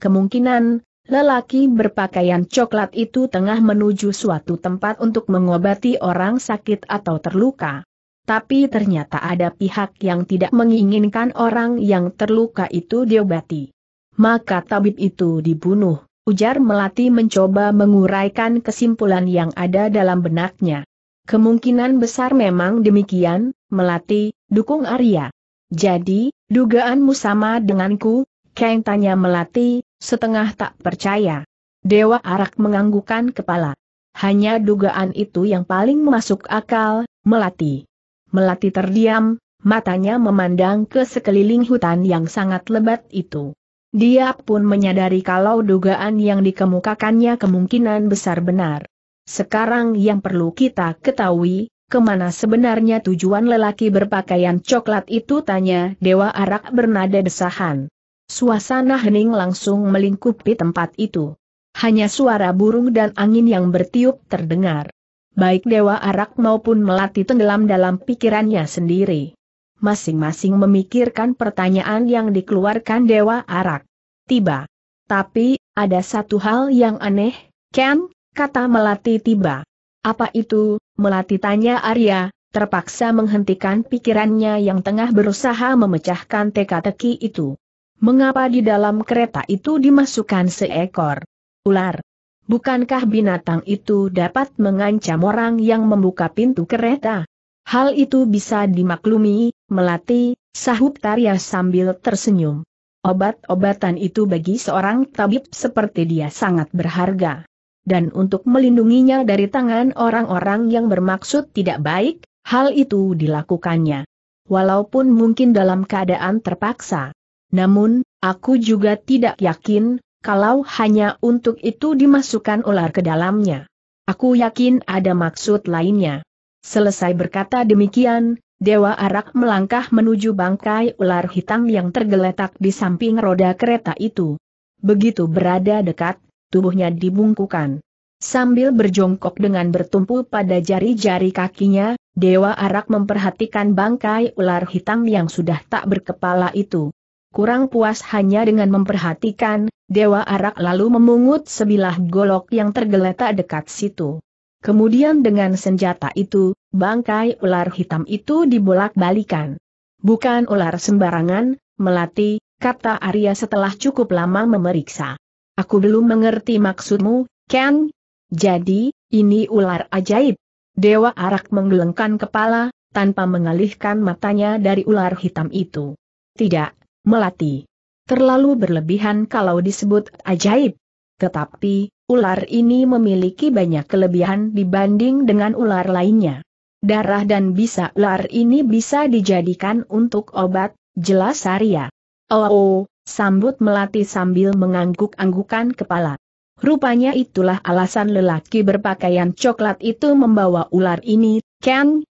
Kemungkinan, lelaki berpakaian coklat itu tengah menuju suatu tempat untuk mengobati orang sakit atau terluka. Tapi ternyata ada pihak yang tidak menginginkan orang yang terluka itu diobati. Maka tabib itu dibunuh, ujar Melati mencoba menguraikan kesimpulan yang ada dalam benaknya. Kemungkinan besar memang demikian, Melati, dukung Arya. Jadi, dugaanmu sama denganku? Kang tanya Melati, setengah tak percaya. Dewa Arak menganggukan kepala. Hanya dugaan itu yang paling masuk akal, Melati. Melati terdiam, matanya memandang ke sekeliling hutan yang sangat lebat itu. Dia pun menyadari kalau dugaan yang dikemukakannya kemungkinan besar benar. Sekarang yang perlu kita ketahui, kemana sebenarnya tujuan lelaki berpakaian coklat itu tanya Dewa Arak bernada desahan. Suasana hening langsung melingkupi tempat itu. Hanya suara burung dan angin yang bertiup terdengar. Baik Dewa Arak maupun Melati tenggelam dalam pikirannya sendiri. Masing-masing memikirkan pertanyaan yang dikeluarkan Dewa Arak. Tiba. Tapi, ada satu hal yang aneh, Ken, kata Melati tiba. Apa itu, Melati tanya Arya, terpaksa menghentikan pikirannya yang tengah berusaha memecahkan teka-teki itu. Mengapa di dalam kereta itu dimasukkan seekor ular? Bukankah binatang itu dapat mengancam orang yang membuka pintu kereta? Hal itu bisa dimaklumi, melati, sahut Tarya sambil tersenyum. Obat-obatan itu bagi seorang tabib seperti dia sangat berharga dan untuk melindunginya dari tangan orang-orang yang bermaksud tidak baik, hal itu dilakukannya. Walaupun mungkin dalam keadaan terpaksa. Namun, aku juga tidak yakin, kalau hanya untuk itu dimasukkan ular ke dalamnya. Aku yakin ada maksud lainnya. Selesai berkata demikian, Dewa Arak melangkah menuju bangkai ular hitam yang tergeletak di samping roda kereta itu. Begitu berada dekat, tubuhnya dibungkukan. Sambil berjongkok dengan bertumpu pada jari-jari kakinya, Dewa Arak memperhatikan bangkai ular hitam yang sudah tak berkepala itu. Kurang puas hanya dengan memperhatikan, Dewa Arak lalu memungut sebilah golok yang tergeletak dekat situ. Kemudian dengan senjata itu, bangkai ular hitam itu dibolak-balikan. Bukan ular sembarangan, melati, kata Arya setelah cukup lama memeriksa. Aku belum mengerti maksudmu, Ken. Jadi, ini ular ajaib. Dewa Arak menggelengkan kepala, tanpa mengalihkan matanya dari ular hitam itu. Tidak, Melati. Terlalu berlebihan kalau disebut ajaib. Tetapi, ular ini memiliki banyak kelebihan dibanding dengan ular lainnya. Darah dan bisa ular ini bisa dijadikan untuk obat, jelas Arya. Oh, oh Sambut melati sambil mengangguk-anggukan kepala. Rupanya itulah alasan lelaki berpakaian coklat itu membawa ular ini, Ken.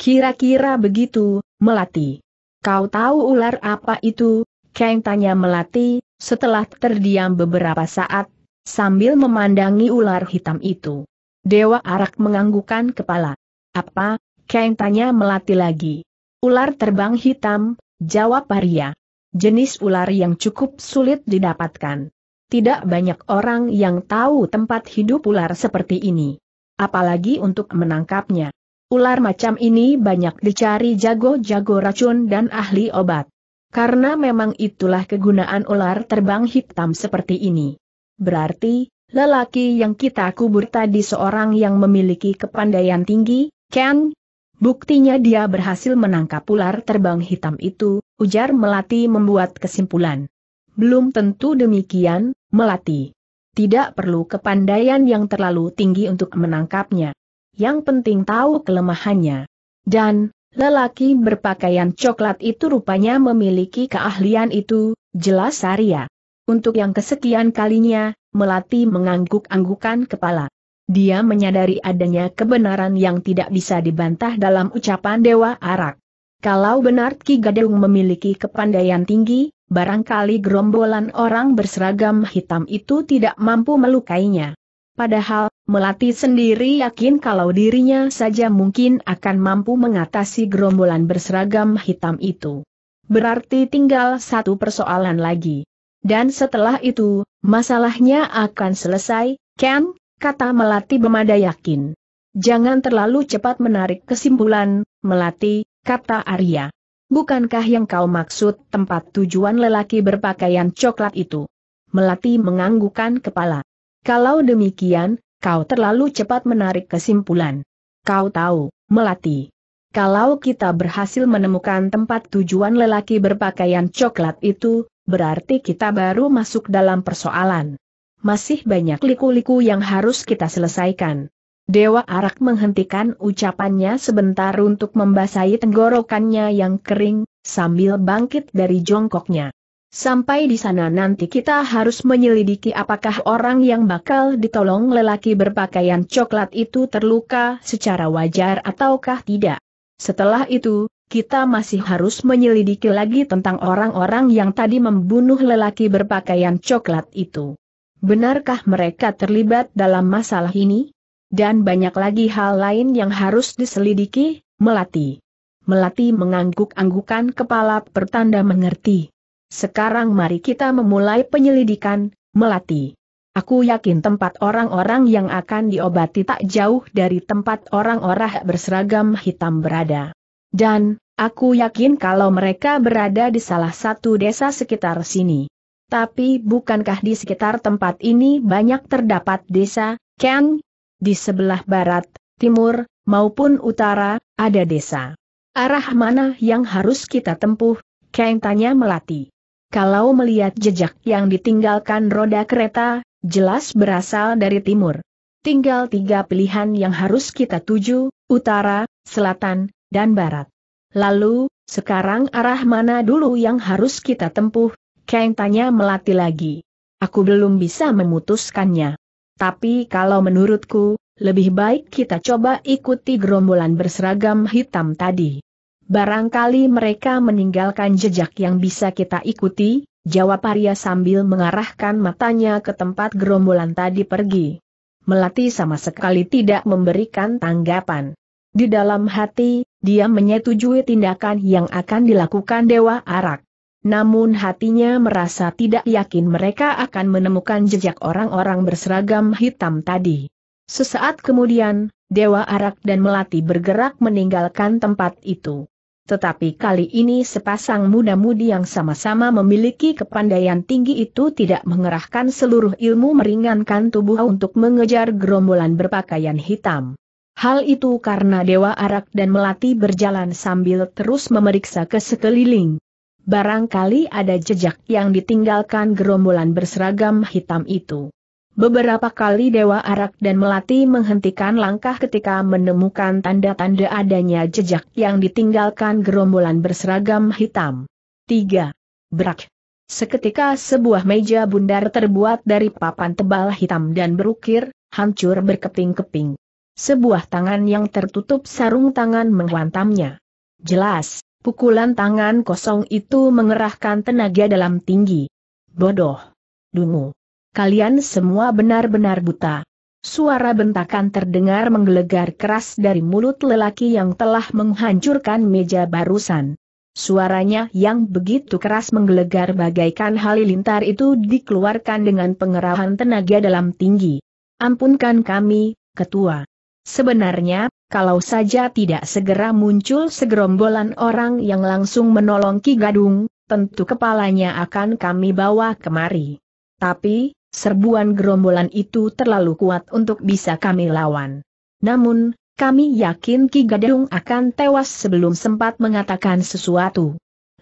Kira-kira begitu, Melati. Kau tahu ular apa itu? Ken? tanya Melati, setelah terdiam beberapa saat, sambil memandangi ular hitam itu. Dewa Arak menganggukan kepala. Apa? Ken tanya Melati lagi. Ular terbang hitam, jawab Arya jenis ular yang cukup sulit didapatkan. Tidak banyak orang yang tahu tempat hidup ular seperti ini. Apalagi untuk menangkapnya. Ular macam ini banyak dicari jago-jago racun dan ahli obat. Karena memang itulah kegunaan ular terbang hitam seperti ini. Berarti, lelaki yang kita kubur tadi seorang yang memiliki kepandaian tinggi, Ken, Buktinya dia berhasil menangkap ular terbang hitam itu, ujar Melati membuat kesimpulan. Belum tentu demikian, Melati. Tidak perlu kepandaian yang terlalu tinggi untuk menangkapnya. Yang penting tahu kelemahannya. Dan, lelaki berpakaian coklat itu rupanya memiliki keahlian itu, jelas Arya. Untuk yang kesekian kalinya, Melati mengangguk-anggukan kepala. Dia menyadari adanya kebenaran yang tidak bisa dibantah dalam ucapan Dewa Arak. Kalau benar Ki Gadung memiliki kepandaian tinggi, barangkali gerombolan orang berseragam hitam itu tidak mampu melukainya. Padahal, Melati sendiri yakin kalau dirinya saja mungkin akan mampu mengatasi gerombolan berseragam hitam itu. Berarti tinggal satu persoalan lagi. Dan setelah itu, masalahnya akan selesai, Ken, kata Melati Bemada yakin. Jangan terlalu cepat menarik kesimpulan, Melati, kata Arya. Bukankah yang kau maksud tempat tujuan lelaki berpakaian coklat itu? Melati menganggukan kepala. Kalau demikian, kau terlalu cepat menarik kesimpulan. Kau tahu, Melati. Kalau kita berhasil menemukan tempat tujuan lelaki berpakaian coklat itu, berarti kita baru masuk dalam persoalan masih banyak liku-liku yang harus kita selesaikan. Dewa Arak menghentikan ucapannya sebentar untuk membasahi tenggorokannya yang kering, sambil bangkit dari jongkoknya. Sampai di sana nanti kita harus menyelidiki apakah orang yang bakal ditolong lelaki berpakaian coklat itu terluka secara wajar ataukah tidak. Setelah itu, kita masih harus menyelidiki lagi tentang orang-orang yang tadi membunuh lelaki berpakaian coklat itu. Benarkah mereka terlibat dalam masalah ini? Dan banyak lagi hal lain yang harus diselidiki, Melati. Melati mengangguk-anggukan kepala pertanda mengerti. Sekarang mari kita memulai penyelidikan, Melati. Aku yakin tempat orang-orang yang akan diobati tak jauh dari tempat orang-orang berseragam hitam berada. Dan, aku yakin kalau mereka berada di salah satu desa sekitar sini. Tapi bukankah di sekitar tempat ini banyak terdapat desa, Ken? Di sebelah barat, timur, maupun utara, ada desa. Arah mana yang harus kita tempuh? Ken tanya Melati. Kalau melihat jejak yang ditinggalkan roda kereta, jelas berasal dari timur. Tinggal tiga pilihan yang harus kita tuju, utara, selatan, dan barat. Lalu, sekarang arah mana dulu yang harus kita tempuh, Kang tanya Melati lagi. Aku belum bisa memutuskannya. Tapi kalau menurutku, lebih baik kita coba ikuti gerombolan berseragam hitam tadi. Barangkali mereka meninggalkan jejak yang bisa kita ikuti, jawab Arya sambil mengarahkan matanya ke tempat gerombolan tadi pergi. Melati sama sekali tidak memberikan tanggapan. Di dalam hati, dia menyetujui tindakan yang akan dilakukan Dewa Arak. Namun hatinya merasa tidak yakin mereka akan menemukan jejak orang-orang berseragam hitam tadi. Sesaat kemudian, Dewa Arak dan Melati bergerak meninggalkan tempat itu. Tetapi kali ini sepasang muda-mudi yang sama-sama memiliki kepandaian tinggi itu tidak mengerahkan seluruh ilmu meringankan tubuh untuk mengejar gerombolan berpakaian hitam. Hal itu karena Dewa Arak dan Melati berjalan sambil terus memeriksa ke sekeliling. Barangkali ada jejak yang ditinggalkan gerombolan berseragam hitam itu. Beberapa kali Dewa Arak dan Melati menghentikan langkah ketika menemukan tanda-tanda adanya jejak yang ditinggalkan gerombolan berseragam hitam. 3. Brak. Seketika sebuah meja bundar terbuat dari papan tebal hitam dan berukir, hancur berkeping-keping. Sebuah tangan yang tertutup sarung tangan menghantamnya. Jelas, Pukulan tangan kosong itu mengerahkan tenaga dalam tinggi. Bodoh. Dungu. Kalian semua benar-benar buta. Suara bentakan terdengar menggelegar keras dari mulut lelaki yang telah menghancurkan meja barusan. Suaranya yang begitu keras menggelegar bagaikan halilintar itu dikeluarkan dengan pengerahan tenaga dalam tinggi. Ampunkan kami, ketua. Sebenarnya, kalau saja tidak segera muncul segerombolan orang yang langsung menolong Ki Gadung, tentu kepalanya akan kami bawa kemari. Tapi, serbuan gerombolan itu terlalu kuat untuk bisa kami lawan. Namun, kami yakin Ki Gadung akan tewas sebelum sempat mengatakan sesuatu.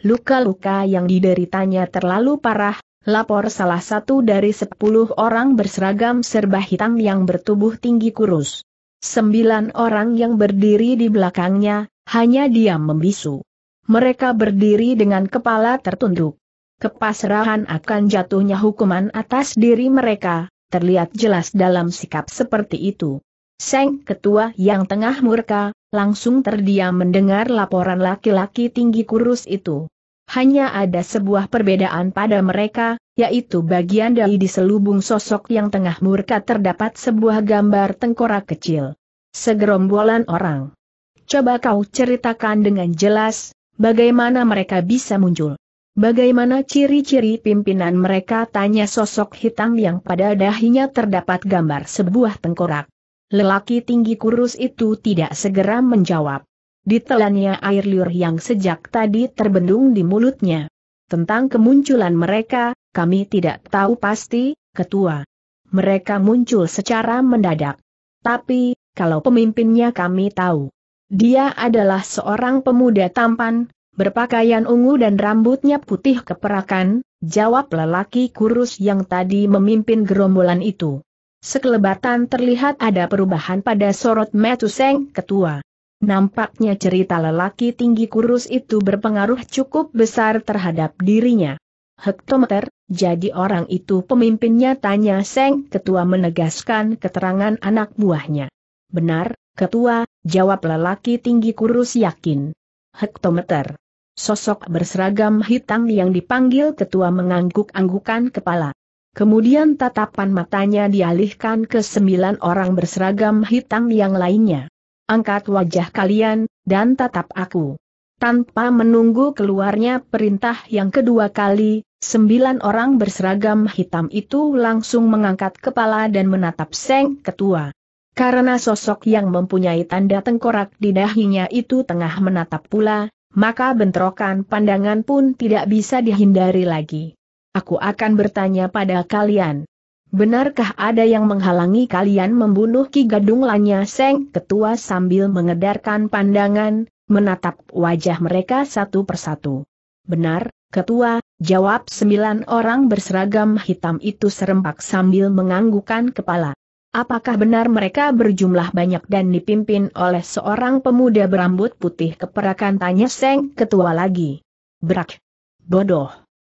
Luka-luka yang dideritanya terlalu parah, lapor salah satu dari sepuluh orang berseragam serba hitam yang bertubuh tinggi kurus. Sembilan orang yang berdiri di belakangnya, hanya diam membisu. Mereka berdiri dengan kepala tertunduk. Kepasrahan akan jatuhnya hukuman atas diri mereka, terlihat jelas dalam sikap seperti itu. Seng ketua yang tengah murka, langsung terdiam mendengar laporan laki-laki tinggi kurus itu. Hanya ada sebuah perbedaan pada mereka, yaitu bagian dari di selubung sosok yang tengah murka terdapat sebuah gambar tengkorak kecil. Segerombolan orang. Coba kau ceritakan dengan jelas, bagaimana mereka bisa muncul. Bagaimana ciri-ciri pimpinan mereka tanya sosok hitam yang pada dahinya terdapat gambar sebuah tengkorak. Lelaki tinggi kurus itu tidak segera menjawab. Ditelannya air liur yang sejak tadi terbendung di mulutnya. Tentang kemunculan mereka, kami tidak tahu pasti, ketua. Mereka muncul secara mendadak. Tapi, kalau pemimpinnya kami tahu. Dia adalah seorang pemuda tampan, berpakaian ungu dan rambutnya putih keperakan, jawab lelaki kurus yang tadi memimpin gerombolan itu. Sekelebatan terlihat ada perubahan pada sorot Metuseng ketua. Nampaknya cerita lelaki tinggi kurus itu berpengaruh cukup besar terhadap dirinya. Hektometer, jadi orang itu pemimpinnya tanya Seng Ketua menegaskan keterangan anak buahnya. Benar, Ketua, jawab lelaki tinggi kurus yakin. Hektometer. Sosok berseragam hitam yang dipanggil ketua mengangguk-anggukan kepala. Kemudian tatapan matanya dialihkan ke sembilan orang berseragam hitam yang lainnya. Angkat wajah kalian, dan tatap aku. Tanpa menunggu keluarnya perintah yang kedua kali, sembilan orang berseragam hitam itu langsung mengangkat kepala dan menatap Seng Ketua. Karena sosok yang mempunyai tanda tengkorak di dahinya itu tengah menatap pula, maka bentrokan pandangan pun tidak bisa dihindari lagi. Aku akan bertanya pada kalian. Benarkah ada yang menghalangi kalian membunuh Ki Gadung Lanya Seng Ketua sambil mengedarkan pandangan, menatap wajah mereka satu persatu. Benar, ketua, jawab sembilan orang berseragam hitam itu serempak sambil menganggukan kepala. Apakah benar mereka berjumlah banyak dan dipimpin oleh seorang pemuda berambut putih keperakan tanya Seng ketua lagi. Berak. Bodoh.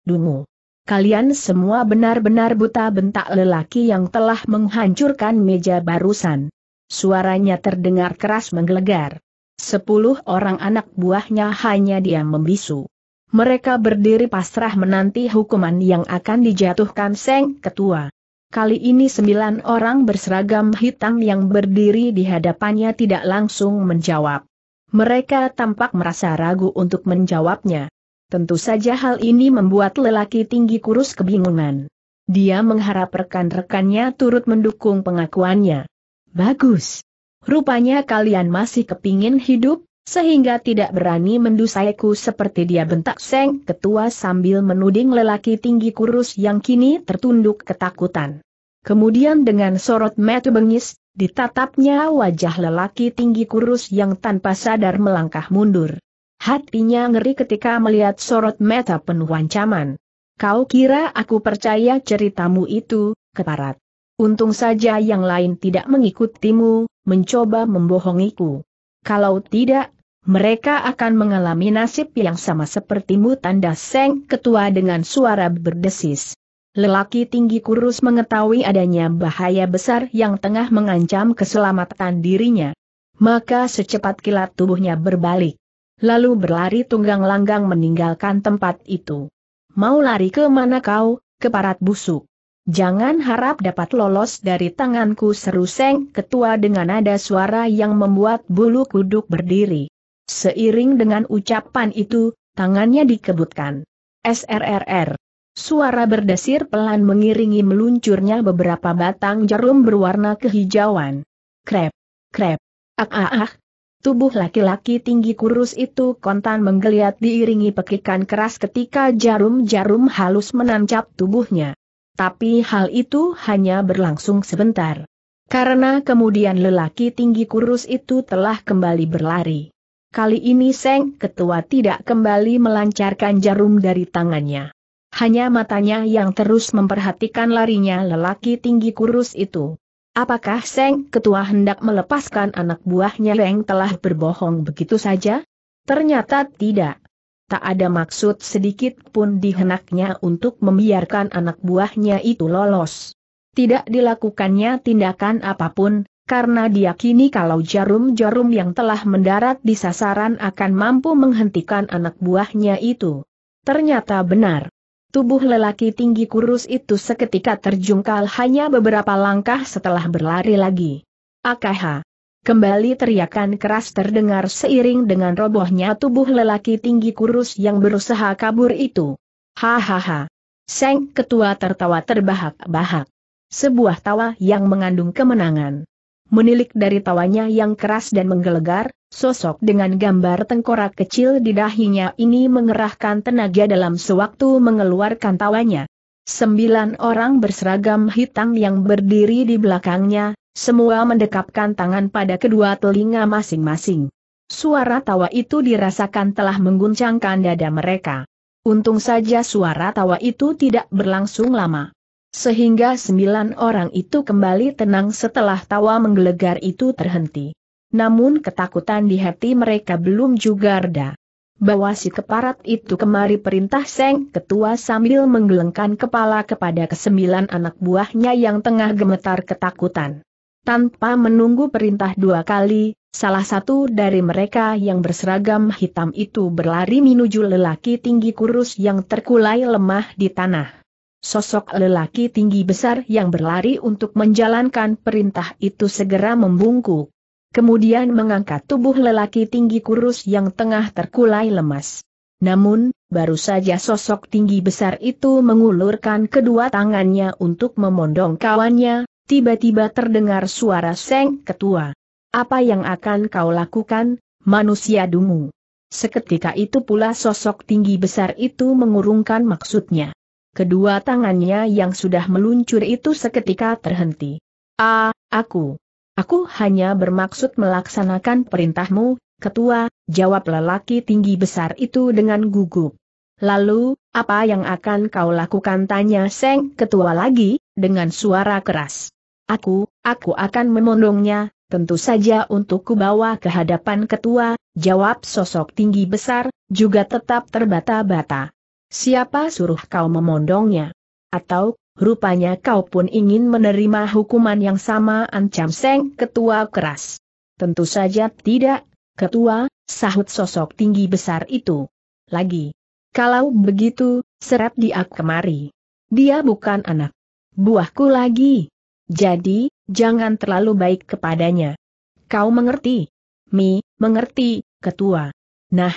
Dungu. Kalian semua benar-benar buta bentak lelaki yang telah menghancurkan meja barusan. Suaranya terdengar keras menggelegar. Sepuluh orang anak buahnya hanya diam membisu. Mereka berdiri pasrah menanti hukuman yang akan dijatuhkan Seng Ketua. Kali ini sembilan orang berseragam hitam yang berdiri di hadapannya tidak langsung menjawab. Mereka tampak merasa ragu untuk menjawabnya. Tentu saja hal ini membuat lelaki tinggi kurus kebingungan. Dia mengharap rekan-rekannya turut mendukung pengakuannya. Bagus. Rupanya kalian masih kepingin hidup, sehingga tidak berani mendusaiku seperti dia bentak Seng Ketua sambil menuding lelaki tinggi kurus yang kini tertunduk ketakutan. Kemudian dengan sorot mata bengis, ditatapnya wajah lelaki tinggi kurus yang tanpa sadar melangkah mundur. Hatinya ngeri ketika melihat sorot mata penuh ancaman. Kau kira aku percaya ceritamu itu, keparat. Untung saja yang lain tidak mengikutimu, mencoba membohongiku. Kalau tidak, mereka akan mengalami nasib yang sama sepertimu tanda Seng Ketua dengan suara berdesis. Lelaki tinggi kurus mengetahui adanya bahaya besar yang tengah mengancam keselamatan dirinya. Maka secepat kilat tubuhnya berbalik. Lalu berlari tunggang langgang meninggalkan tempat itu. Mau lari ke mana kau, keparat busuk? Jangan harap dapat lolos dari tanganku seru Seng Ketua dengan nada suara yang membuat bulu kuduk berdiri. Seiring dengan ucapan itu, tangannya dikebutkan. SRRR. Suara berdesir pelan mengiringi meluncurnya beberapa batang jarum berwarna kehijauan. Krep, krep, ah ah, ah. Tubuh laki-laki tinggi kurus itu kontan menggeliat diiringi pekikan keras ketika jarum-jarum halus menancap tubuhnya. Tapi hal itu hanya berlangsung sebentar. Karena kemudian lelaki tinggi kurus itu telah kembali berlari. Kali ini Seng Ketua tidak kembali melancarkan jarum dari tangannya. Hanya matanya yang terus memperhatikan larinya lelaki tinggi kurus itu. Apakah Seng Ketua hendak melepaskan anak buahnya Leng telah berbohong begitu saja? Ternyata tidak. Tak ada maksud sedikit pun di untuk membiarkan anak buahnya itu lolos. Tidak dilakukannya tindakan apapun, karena diyakini kalau jarum-jarum yang telah mendarat di sasaran akan mampu menghentikan anak buahnya itu. Ternyata benar. Tubuh lelaki tinggi kurus itu seketika terjungkal hanya beberapa langkah setelah berlari lagi. Akaha, Kembali teriakan keras terdengar seiring dengan robohnya tubuh lelaki tinggi kurus yang berusaha kabur itu. Hahaha. Seng ketua tertawa terbahak-bahak. Sebuah tawa yang mengandung kemenangan. Menilik dari tawanya yang keras dan menggelegar, sosok dengan gambar tengkorak kecil di dahinya ini mengerahkan tenaga dalam sewaktu mengeluarkan tawanya. Sembilan orang berseragam hitam yang berdiri di belakangnya, semua mendekapkan tangan pada kedua telinga masing-masing. Suara tawa itu dirasakan telah mengguncangkan dada mereka. Untung saja suara tawa itu tidak berlangsung lama. Sehingga sembilan orang itu kembali tenang setelah tawa menggelegar itu terhenti. Namun ketakutan di hati mereka belum juga reda bawa si keparat itu kemari perintah Seng Ketua sambil menggelengkan kepala kepada kesembilan anak buahnya yang tengah gemetar ketakutan. Tanpa menunggu perintah dua kali, salah satu dari mereka yang berseragam hitam itu berlari menuju lelaki tinggi kurus yang terkulai lemah di tanah. Sosok lelaki tinggi besar yang berlari untuk menjalankan perintah itu segera membungkuk. Kemudian mengangkat tubuh lelaki tinggi kurus yang tengah terkulai lemas. Namun, baru saja sosok tinggi besar itu mengulurkan kedua tangannya untuk memondong kawannya, tiba-tiba terdengar suara Seng Ketua. Apa yang akan kau lakukan, manusia dungu? Seketika itu pula sosok tinggi besar itu mengurungkan maksudnya. Kedua tangannya yang sudah meluncur itu seketika terhenti. Ah, aku. Aku hanya bermaksud melaksanakan perintahmu, ketua, jawab lelaki tinggi besar itu dengan gugup. Lalu, apa yang akan kau lakukan tanya Seng Ketua lagi, dengan suara keras. Aku, aku akan memondongnya, tentu saja untuk kubawa ke hadapan ketua, jawab sosok tinggi besar, juga tetap terbata-bata. Siapa suruh kau memondongnya? Atau, rupanya kau pun ingin menerima hukuman yang sama ancam Seng Ketua keras. Tentu saja tidak, Ketua, sahut sosok tinggi besar itu. Lagi. Kalau begitu, serap dia kemari. Dia bukan anak buahku lagi. Jadi, jangan terlalu baik kepadanya. Kau mengerti? Mi, mengerti, ketua. Nah,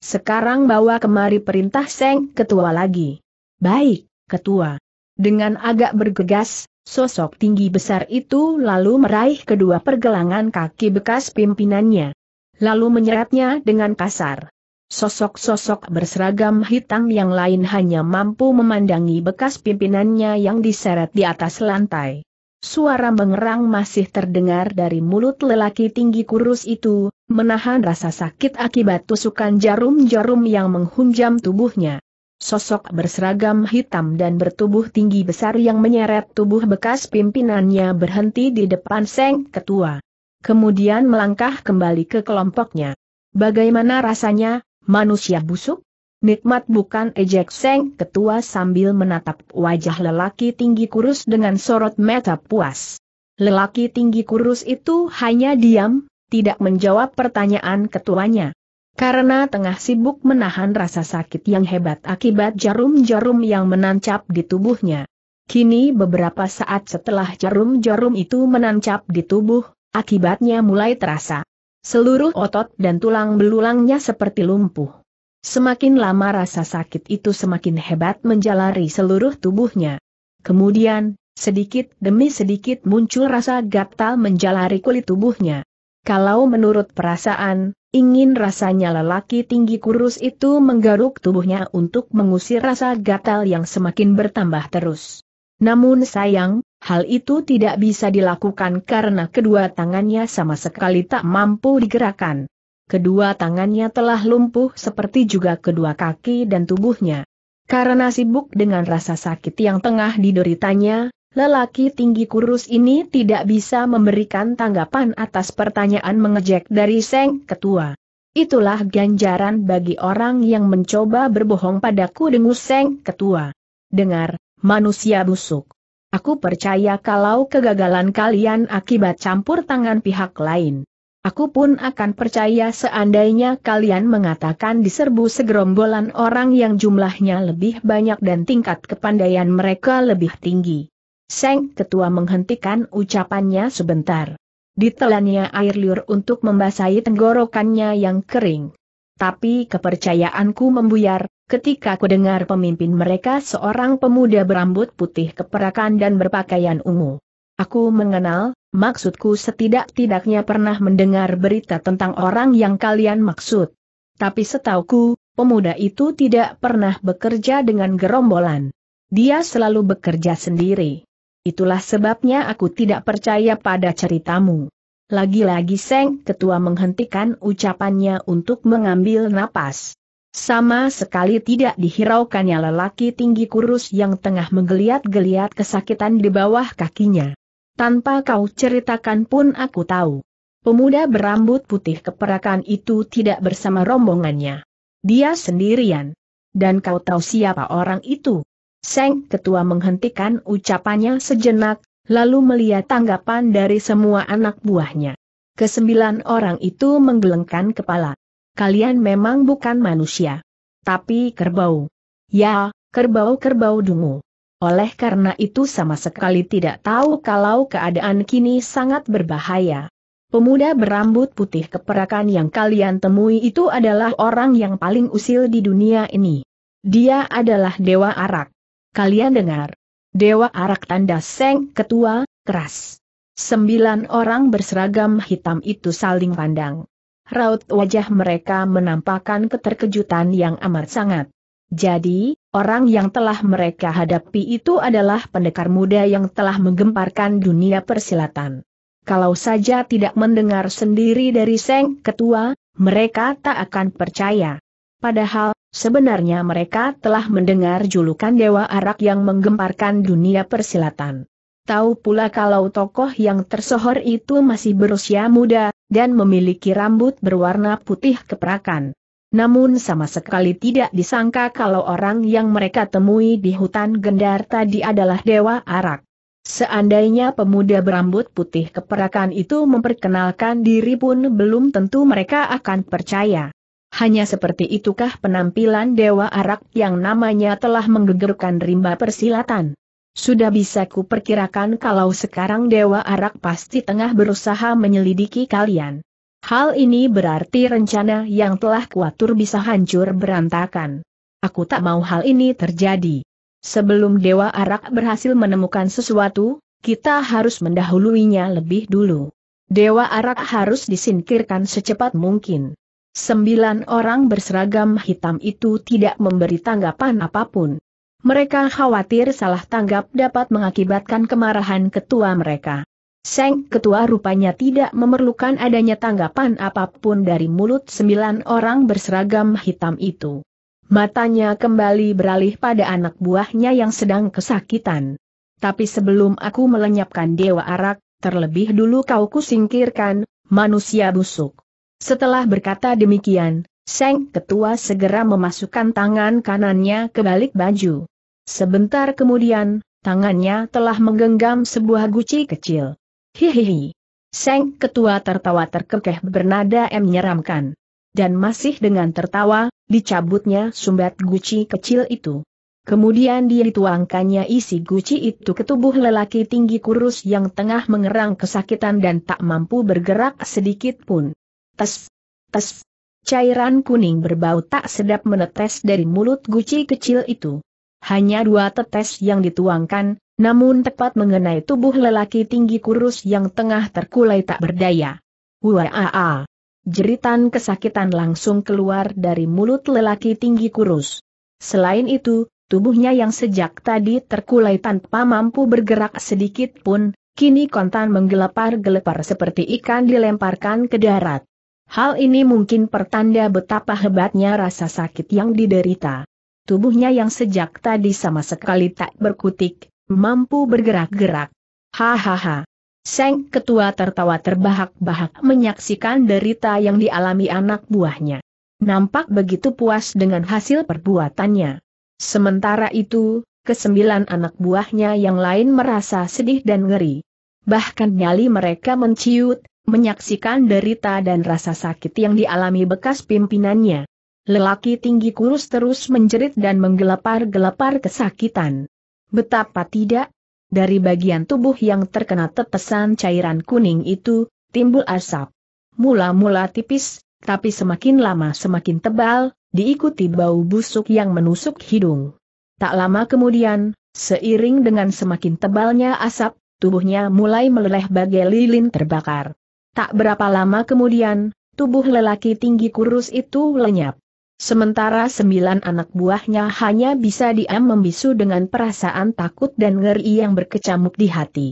sekarang bawa kemari perintah Seng Ketua lagi. Baik, ketua. Dengan agak bergegas, sosok tinggi besar itu lalu meraih kedua pergelangan kaki bekas pimpinannya. Lalu menyeretnya dengan kasar. Sosok-sosok berseragam hitam yang lain hanya mampu memandangi bekas pimpinannya yang diseret di atas lantai. Suara mengerang masih terdengar dari mulut lelaki tinggi kurus itu, menahan rasa sakit akibat tusukan jarum-jarum yang menghunjam tubuhnya. Sosok berseragam hitam dan bertubuh tinggi besar yang menyeret tubuh bekas pimpinannya berhenti di depan Seng Ketua. Kemudian melangkah kembali ke kelompoknya. Bagaimana rasanya, manusia busuk? Nikmat bukan ejek Seng Ketua sambil menatap wajah lelaki tinggi kurus dengan sorot mata puas. Lelaki tinggi kurus itu hanya diam, tidak menjawab pertanyaan ketuanya. Karena tengah sibuk menahan rasa sakit yang hebat akibat jarum-jarum yang menancap di tubuhnya. Kini beberapa saat setelah jarum-jarum itu menancap di tubuh, akibatnya mulai terasa. Seluruh otot dan tulang belulangnya seperti lumpuh. Semakin lama rasa sakit itu semakin hebat menjalari seluruh tubuhnya. Kemudian, sedikit demi sedikit muncul rasa gatal menjalari kulit tubuhnya. Kalau menurut perasaan, ingin rasanya lelaki tinggi kurus itu menggaruk tubuhnya untuk mengusir rasa gatal yang semakin bertambah terus. Namun sayang, hal itu tidak bisa dilakukan karena kedua tangannya sama sekali tak mampu digerakkan. Kedua tangannya telah lumpuh seperti juga kedua kaki dan tubuhnya. Karena sibuk dengan rasa sakit yang tengah dideritanya, Lelaki tinggi kurus ini tidak bisa memberikan tanggapan atas pertanyaan mengejek dari Seng Ketua. Itulah ganjaran bagi orang yang mencoba berbohong padaku dengus Seng Ketua. Dengar, manusia busuk. Aku percaya kalau kegagalan kalian akibat campur tangan pihak lain. Aku pun akan percaya seandainya kalian mengatakan diserbu segerombolan orang yang jumlahnya lebih banyak dan tingkat kepandaian mereka lebih tinggi. Seng Ketua menghentikan ucapannya sebentar. Ditelannya air liur untuk membasahi tenggorokannya yang kering. Tapi kepercayaanku membuyar, ketika ku dengar pemimpin mereka seorang pemuda berambut putih keperakan dan berpakaian ungu. Aku mengenal, maksudku setidak-tidaknya pernah mendengar berita tentang orang yang kalian maksud. Tapi setauku, pemuda itu tidak pernah bekerja dengan gerombolan. Dia selalu bekerja sendiri. Itulah sebabnya aku tidak percaya pada ceritamu. Lagi-lagi Seng Ketua menghentikan ucapannya untuk mengambil napas. Sama sekali tidak dihiraukannya lelaki tinggi kurus yang tengah menggeliat-geliat kesakitan di bawah kakinya. Tanpa kau ceritakan pun aku tahu. Pemuda berambut putih keperakan itu tidak bersama rombongannya. Dia sendirian. Dan kau tahu siapa orang itu? Seng Ketua menghentikan ucapannya sejenak, lalu melihat tanggapan dari semua anak buahnya. Kesembilan orang itu menggelengkan kepala. Kalian memang bukan manusia. Tapi kerbau. Ya, kerbau-kerbau dungu. Oleh karena itu sama sekali tidak tahu kalau keadaan kini sangat berbahaya. Pemuda berambut putih keperakan yang kalian temui itu adalah orang yang paling usil di dunia ini. Dia adalah Dewa Arak. Kalian dengar. Dewa Arak Tanda Seng Ketua, keras. Sembilan orang berseragam hitam itu saling pandang. Raut wajah mereka menampakkan keterkejutan yang amat sangat. Jadi, orang yang telah mereka hadapi itu adalah pendekar muda yang telah menggemparkan dunia persilatan. Kalau saja tidak mendengar sendiri dari Seng Ketua, mereka tak akan percaya. Padahal, sebenarnya mereka telah mendengar julukan Dewa Arak yang menggemparkan dunia persilatan. Tahu pula kalau tokoh yang tersohor itu masih berusia muda, dan memiliki rambut berwarna putih keperakan. Namun sama sekali tidak disangka kalau orang yang mereka temui di hutan gendar tadi adalah Dewa Arak. Seandainya pemuda berambut putih keperakan itu memperkenalkan diri pun belum tentu mereka akan percaya. Hanya seperti itukah penampilan Dewa Arak yang namanya telah menggegerkan rimba persilatan? Sudah bisa perkirakan kalau sekarang Dewa Arak pasti tengah berusaha menyelidiki kalian. Hal ini berarti rencana yang telah kuatur bisa hancur berantakan. Aku tak mau hal ini terjadi. Sebelum Dewa Arak berhasil menemukan sesuatu, kita harus mendahuluinya lebih dulu. Dewa Arak harus disingkirkan secepat mungkin. Sembilan orang berseragam hitam itu tidak memberi tanggapan apapun. Mereka khawatir salah tanggap dapat mengakibatkan kemarahan ketua mereka. Seng ketua rupanya tidak memerlukan adanya tanggapan apapun dari mulut sembilan orang berseragam hitam itu. Matanya kembali beralih pada anak buahnya yang sedang kesakitan. Tapi sebelum aku melenyapkan Dewa Arak, terlebih dulu kau kusingkirkan, manusia busuk. Setelah berkata demikian, Seng Ketua segera memasukkan tangan kanannya ke balik baju. Sebentar kemudian, tangannya telah menggenggam sebuah guci kecil. Hihihi. Seng Ketua tertawa terkekeh bernada M menyeramkan. Dan masih dengan tertawa, dicabutnya sumbat guci kecil itu. Kemudian dia dituangkannya isi guci itu ke tubuh lelaki tinggi kurus yang tengah mengerang kesakitan dan tak mampu bergerak sedikit pun. Tes, tes. Cairan kuning berbau tak sedap menetes dari mulut guci kecil itu. Hanya dua tetes yang dituangkan, namun tepat mengenai tubuh lelaki tinggi kurus yang tengah terkulai tak berdaya. Waaa! Jeritan kesakitan langsung keluar dari mulut lelaki tinggi kurus. Selain itu, tubuhnya yang sejak tadi terkulai tanpa mampu bergerak sedikit pun, kini kontan menggelepar-gelepar seperti ikan dilemparkan ke darat. Hal ini mungkin pertanda betapa hebatnya rasa sakit yang diderita. Tubuhnya yang sejak tadi sama sekali tak berkutik, mampu bergerak-gerak. Hahaha. Seng ketua tertawa terbahak-bahak menyaksikan derita yang dialami anak buahnya. Nampak begitu puas dengan hasil perbuatannya. Sementara itu, kesembilan anak buahnya yang lain merasa sedih dan ngeri. Bahkan nyali mereka menciut, menyaksikan derita dan rasa sakit yang dialami bekas pimpinannya. Lelaki tinggi kurus terus menjerit dan menggelepar-gelepar kesakitan. Betapa tidak, dari bagian tubuh yang terkena tetesan cairan kuning itu, timbul asap. Mula-mula tipis, tapi semakin lama semakin tebal, diikuti bau busuk yang menusuk hidung. Tak lama kemudian, seiring dengan semakin tebalnya asap, tubuhnya mulai meleleh bagai lilin terbakar. Tak berapa lama kemudian, tubuh lelaki tinggi kurus itu lenyap. Sementara sembilan anak buahnya hanya bisa diam membisu dengan perasaan takut dan ngeri yang berkecamuk di hati.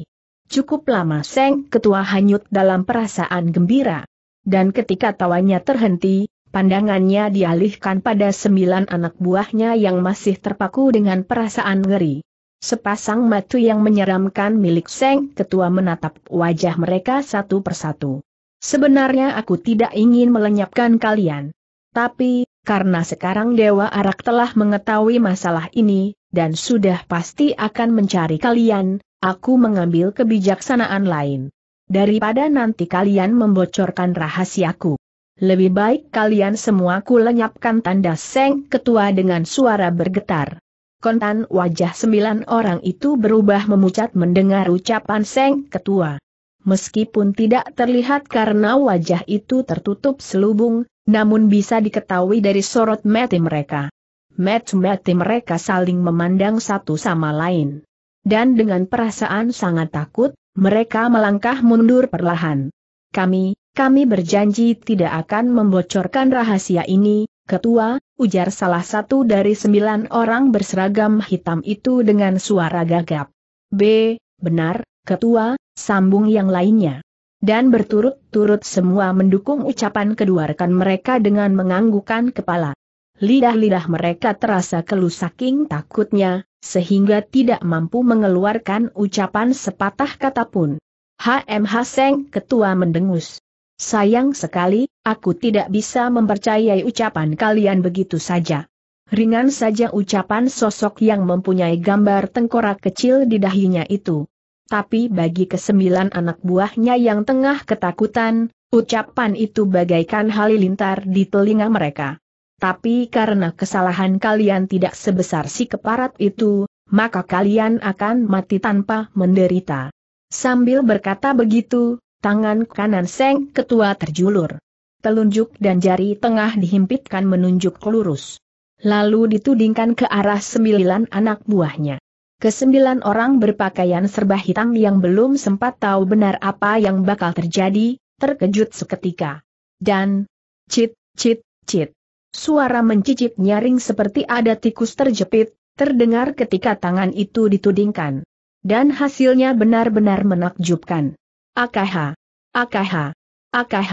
Cukup lama Seng Ketua hanyut dalam perasaan gembira. Dan ketika tawanya terhenti, pandangannya dialihkan pada sembilan anak buahnya yang masih terpaku dengan perasaan ngeri. Sepasang matu yang menyeramkan milik Seng Ketua menatap wajah mereka satu persatu. Sebenarnya aku tidak ingin melenyapkan kalian. Tapi, karena sekarang Dewa Arak telah mengetahui masalah ini, dan sudah pasti akan mencari kalian, aku mengambil kebijaksanaan lain. Daripada nanti kalian membocorkan rahasiaku. Lebih baik kalian semua kulenyapkan tanda Seng Ketua dengan suara bergetar kontan wajah sembilan orang itu berubah memucat mendengar ucapan Seng Ketua. Meskipun tidak terlihat karena wajah itu tertutup selubung, namun bisa diketahui dari sorot mati mereka. Mati-mati mereka saling memandang satu sama lain. Dan dengan perasaan sangat takut, mereka melangkah mundur perlahan. Kami, kami berjanji tidak akan membocorkan rahasia ini, Ketua, ujar salah satu dari sembilan orang berseragam hitam itu dengan suara gagap. B, benar, Ketua, sambung yang lainnya. Dan berturut-turut semua mendukung ucapan kedua rekan mereka dengan menganggukan kepala. Lidah-lidah mereka terasa keluh saking takutnya, sehingga tidak mampu mengeluarkan ucapan sepatah kata pun. Hm, Seng Ketua mendengus. Sayang sekali, aku tidak bisa mempercayai ucapan kalian begitu saja. Ringan saja ucapan sosok yang mempunyai gambar tengkorak kecil di dahinya itu. Tapi bagi kesembilan anak buahnya yang tengah ketakutan, ucapan itu bagaikan halilintar di telinga mereka. Tapi karena kesalahan kalian tidak sebesar si keparat itu, maka kalian akan mati tanpa menderita. Sambil berkata begitu, Tangan kanan Seng Ketua terjulur. Telunjuk dan jari tengah dihimpitkan menunjuk lurus. Lalu ditudingkan ke arah sembilan anak buahnya. Kesembilan orang berpakaian serba hitam yang belum sempat tahu benar apa yang bakal terjadi, terkejut seketika. Dan, cit, cit, cit. Suara mencicit nyaring seperti ada tikus terjepit, terdengar ketika tangan itu ditudingkan. Dan hasilnya benar-benar menakjubkan. AKH, AKH, AKH.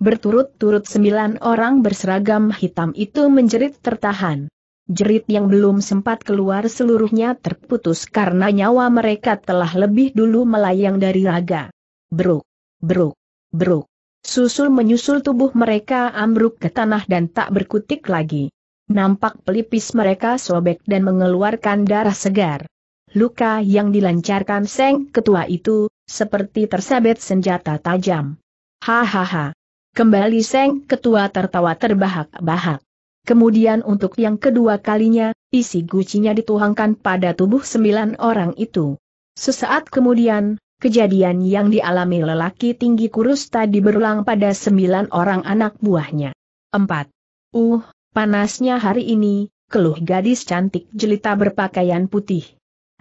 Berturut-turut sembilan orang berseragam hitam itu menjerit tertahan. Jerit yang belum sempat keluar seluruhnya terputus karena nyawa mereka telah lebih dulu melayang dari raga. Beruk, beruk, beruk. Susul menyusul tubuh mereka ambruk ke tanah dan tak berkutik lagi. Nampak pelipis mereka sobek dan mengeluarkan darah segar. Luka yang dilancarkan Seng Ketua itu, seperti tersabet senjata tajam. Hahaha. Kembali Seng Ketua tertawa terbahak-bahak. Kemudian untuk yang kedua kalinya, isi gucinya dituangkan pada tubuh sembilan orang itu. Sesaat kemudian, kejadian yang dialami lelaki tinggi kurus tadi berulang pada sembilan orang anak buahnya. 4. Uh, panasnya hari ini, keluh gadis cantik jelita berpakaian putih.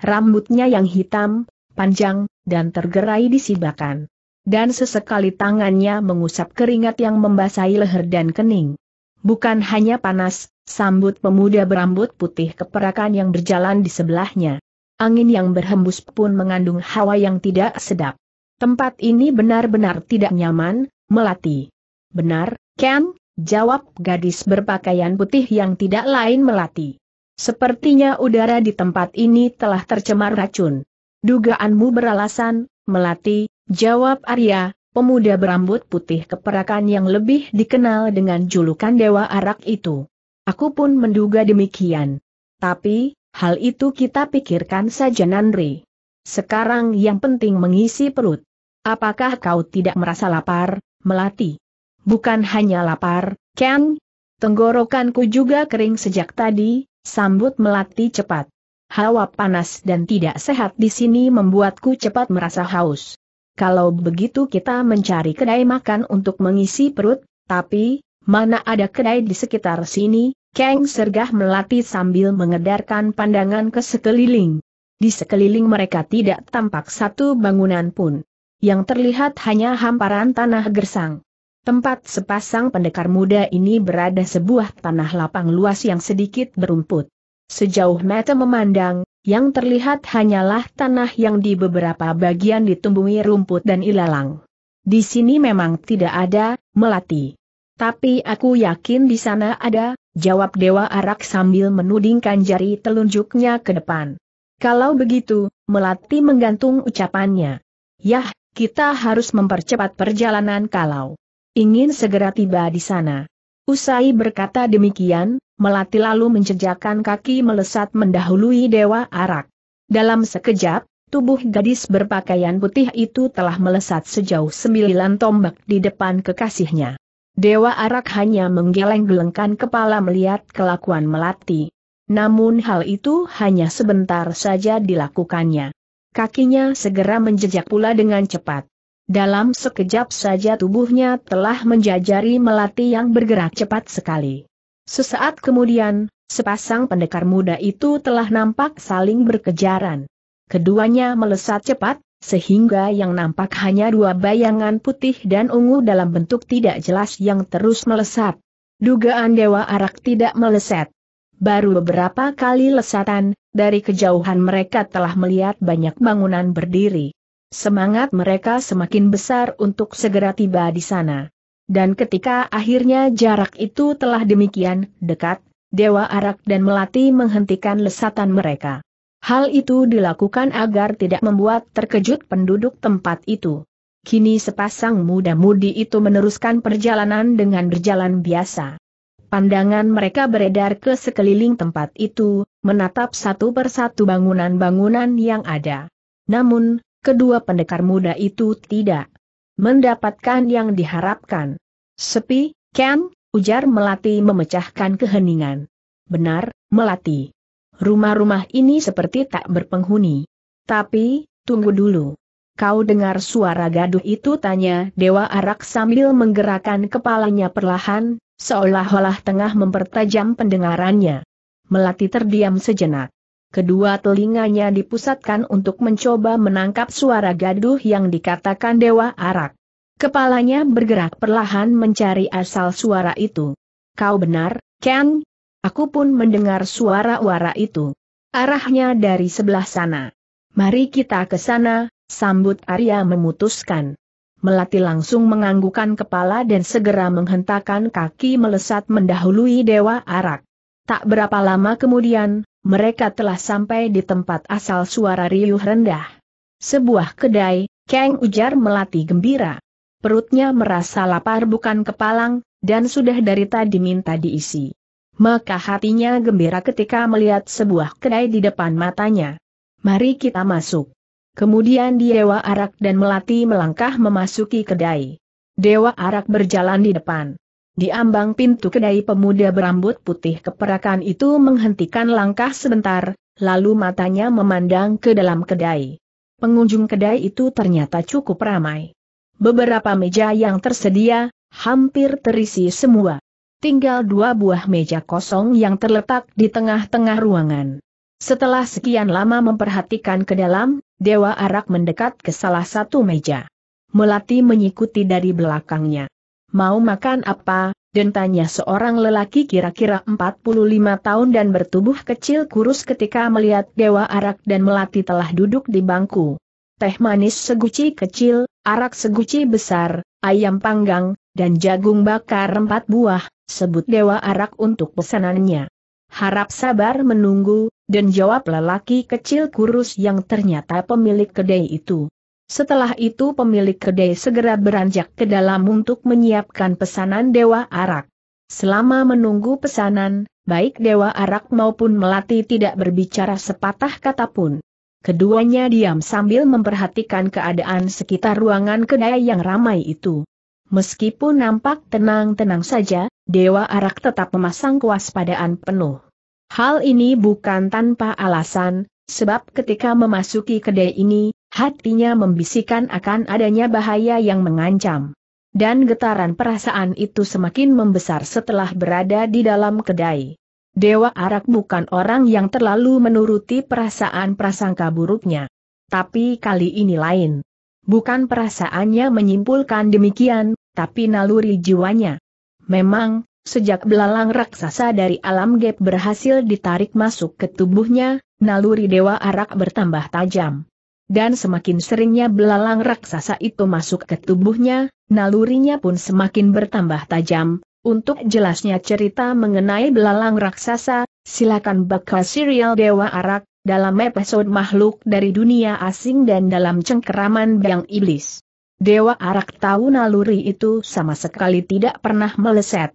Rambutnya yang hitam, panjang, dan tergerai disibakan. Dan sesekali tangannya mengusap keringat yang membasahi leher dan kening. Bukan hanya panas, sambut pemuda berambut putih keperakan yang berjalan di sebelahnya. Angin yang berhembus pun mengandung hawa yang tidak sedap. Tempat ini benar-benar tidak nyaman, Melati. Benar, Ken, jawab gadis berpakaian putih yang tidak lain Melati. Sepertinya udara di tempat ini telah tercemar racun. Dugaanmu beralasan, Melati, jawab Arya, pemuda berambut putih keperakan yang lebih dikenal dengan julukan Dewa Arak itu. Aku pun menduga demikian. Tapi, hal itu kita pikirkan saja Nandri. Sekarang yang penting mengisi perut. Apakah kau tidak merasa lapar, Melati? Bukan hanya lapar, Ken. Tenggorokanku juga kering sejak tadi, sambut Melati cepat. Hawa panas dan tidak sehat di sini membuatku cepat merasa haus. Kalau begitu kita mencari kedai makan untuk mengisi perut, tapi, mana ada kedai di sekitar sini, Kang Sergah melatih sambil mengedarkan pandangan ke sekeliling. Di sekeliling mereka tidak tampak satu bangunan pun. Yang terlihat hanya hamparan tanah gersang. Tempat sepasang pendekar muda ini berada sebuah tanah lapang luas yang sedikit berumput. Sejauh mata memandang, yang terlihat hanyalah tanah yang di beberapa bagian ditumbuhi rumput dan ilalang. Di sini memang tidak ada, melati. Tapi aku yakin di sana ada, jawab Dewa Arak sambil menudingkan jari telunjuknya ke depan. Kalau begitu, Melati menggantung ucapannya. Yah, kita harus mempercepat perjalanan kalau ingin segera tiba di sana. Usai berkata demikian, Melati lalu menjejakkan kaki melesat mendahului Dewa Arak. Dalam sekejap, tubuh gadis berpakaian putih itu telah melesat sejauh sembilan tombak di depan kekasihnya. Dewa Arak hanya menggeleng-gelengkan kepala melihat kelakuan Melati. Namun hal itu hanya sebentar saja dilakukannya. Kakinya segera menjejak pula dengan cepat. Dalam sekejap saja tubuhnya telah menjajari Melati yang bergerak cepat sekali. Sesaat kemudian, sepasang pendekar muda itu telah nampak saling berkejaran. Keduanya melesat cepat, sehingga yang nampak hanya dua bayangan putih dan ungu dalam bentuk tidak jelas yang terus melesat. Dugaan Dewa Arak tidak meleset. Baru beberapa kali lesatan, dari kejauhan mereka telah melihat banyak bangunan berdiri. Semangat mereka semakin besar untuk segera tiba di sana. Dan ketika akhirnya jarak itu telah demikian dekat, Dewa Arak dan Melati menghentikan lesatan mereka. Hal itu dilakukan agar tidak membuat terkejut penduduk tempat itu. Kini sepasang muda-mudi itu meneruskan perjalanan dengan berjalan biasa. Pandangan mereka beredar ke sekeliling tempat itu, menatap satu persatu bangunan-bangunan yang ada. Namun, kedua pendekar muda itu tidak mendapatkan yang diharapkan. Sepi, Ken, ujar Melati memecahkan keheningan. Benar, Melati. Rumah-rumah ini seperti tak berpenghuni. Tapi, tunggu dulu. Kau dengar suara gaduh itu tanya Dewa Arak sambil menggerakkan kepalanya perlahan, seolah-olah tengah mempertajam pendengarannya. Melati terdiam sejenak kedua telinganya dipusatkan untuk mencoba menangkap suara gaduh yang dikatakan Dewa Arak. Kepalanya bergerak perlahan mencari asal suara itu. Kau benar, Ken? Aku pun mendengar suara suara itu. Arahnya dari sebelah sana. Mari kita ke sana, sambut Arya memutuskan. Melati langsung menganggukan kepala dan segera menghentakkan kaki melesat mendahului Dewa Arak. Tak berapa lama kemudian, mereka telah sampai di tempat asal suara riuh rendah. Sebuah kedai, Kang ujar melati gembira. Perutnya merasa lapar bukan kepalang, dan sudah dari tadi minta diisi. Maka hatinya gembira ketika melihat sebuah kedai di depan matanya. Mari kita masuk. Kemudian Dewa Arak dan Melati melangkah memasuki kedai. Dewa Arak berjalan di depan. Di ambang pintu kedai pemuda berambut putih keperakan itu menghentikan langkah sebentar, lalu matanya memandang ke dalam kedai. Pengunjung kedai itu ternyata cukup ramai. Beberapa meja yang tersedia, hampir terisi semua. Tinggal dua buah meja kosong yang terletak di tengah-tengah ruangan. Setelah sekian lama memperhatikan ke dalam, Dewa Arak mendekat ke salah satu meja. Melati mengikuti dari belakangnya. Mau makan apa? Dan tanya seorang lelaki kira-kira 45 tahun dan bertubuh kecil kurus ketika melihat Dewa Arak dan Melati telah duduk di bangku. Teh manis seguci kecil, arak seguci besar, ayam panggang, dan jagung bakar empat buah, sebut Dewa Arak untuk pesanannya. Harap sabar menunggu, dan jawab lelaki kecil kurus yang ternyata pemilik kedai itu. Setelah itu pemilik kedai segera beranjak ke dalam untuk menyiapkan pesanan Dewa Arak. Selama menunggu pesanan, baik Dewa Arak maupun Melati tidak berbicara sepatah kata pun. Keduanya diam sambil memperhatikan keadaan sekitar ruangan kedai yang ramai itu. Meskipun nampak tenang-tenang saja, Dewa Arak tetap memasang kewaspadaan penuh. Hal ini bukan tanpa alasan, sebab ketika memasuki kedai ini, hatinya membisikkan akan adanya bahaya yang mengancam. Dan getaran perasaan itu semakin membesar setelah berada di dalam kedai. Dewa Arak bukan orang yang terlalu menuruti perasaan prasangka buruknya. Tapi kali ini lain. Bukan perasaannya menyimpulkan demikian, tapi naluri jiwanya. Memang, sejak belalang raksasa dari alam gap berhasil ditarik masuk ke tubuhnya, naluri Dewa Arak bertambah tajam dan semakin seringnya belalang raksasa itu masuk ke tubuhnya, nalurinya pun semakin bertambah tajam. Untuk jelasnya cerita mengenai belalang raksasa, silakan baca serial Dewa Arak, dalam episode makhluk dari dunia asing dan dalam cengkeraman biang iblis. Dewa Arak tahu naluri itu sama sekali tidak pernah meleset.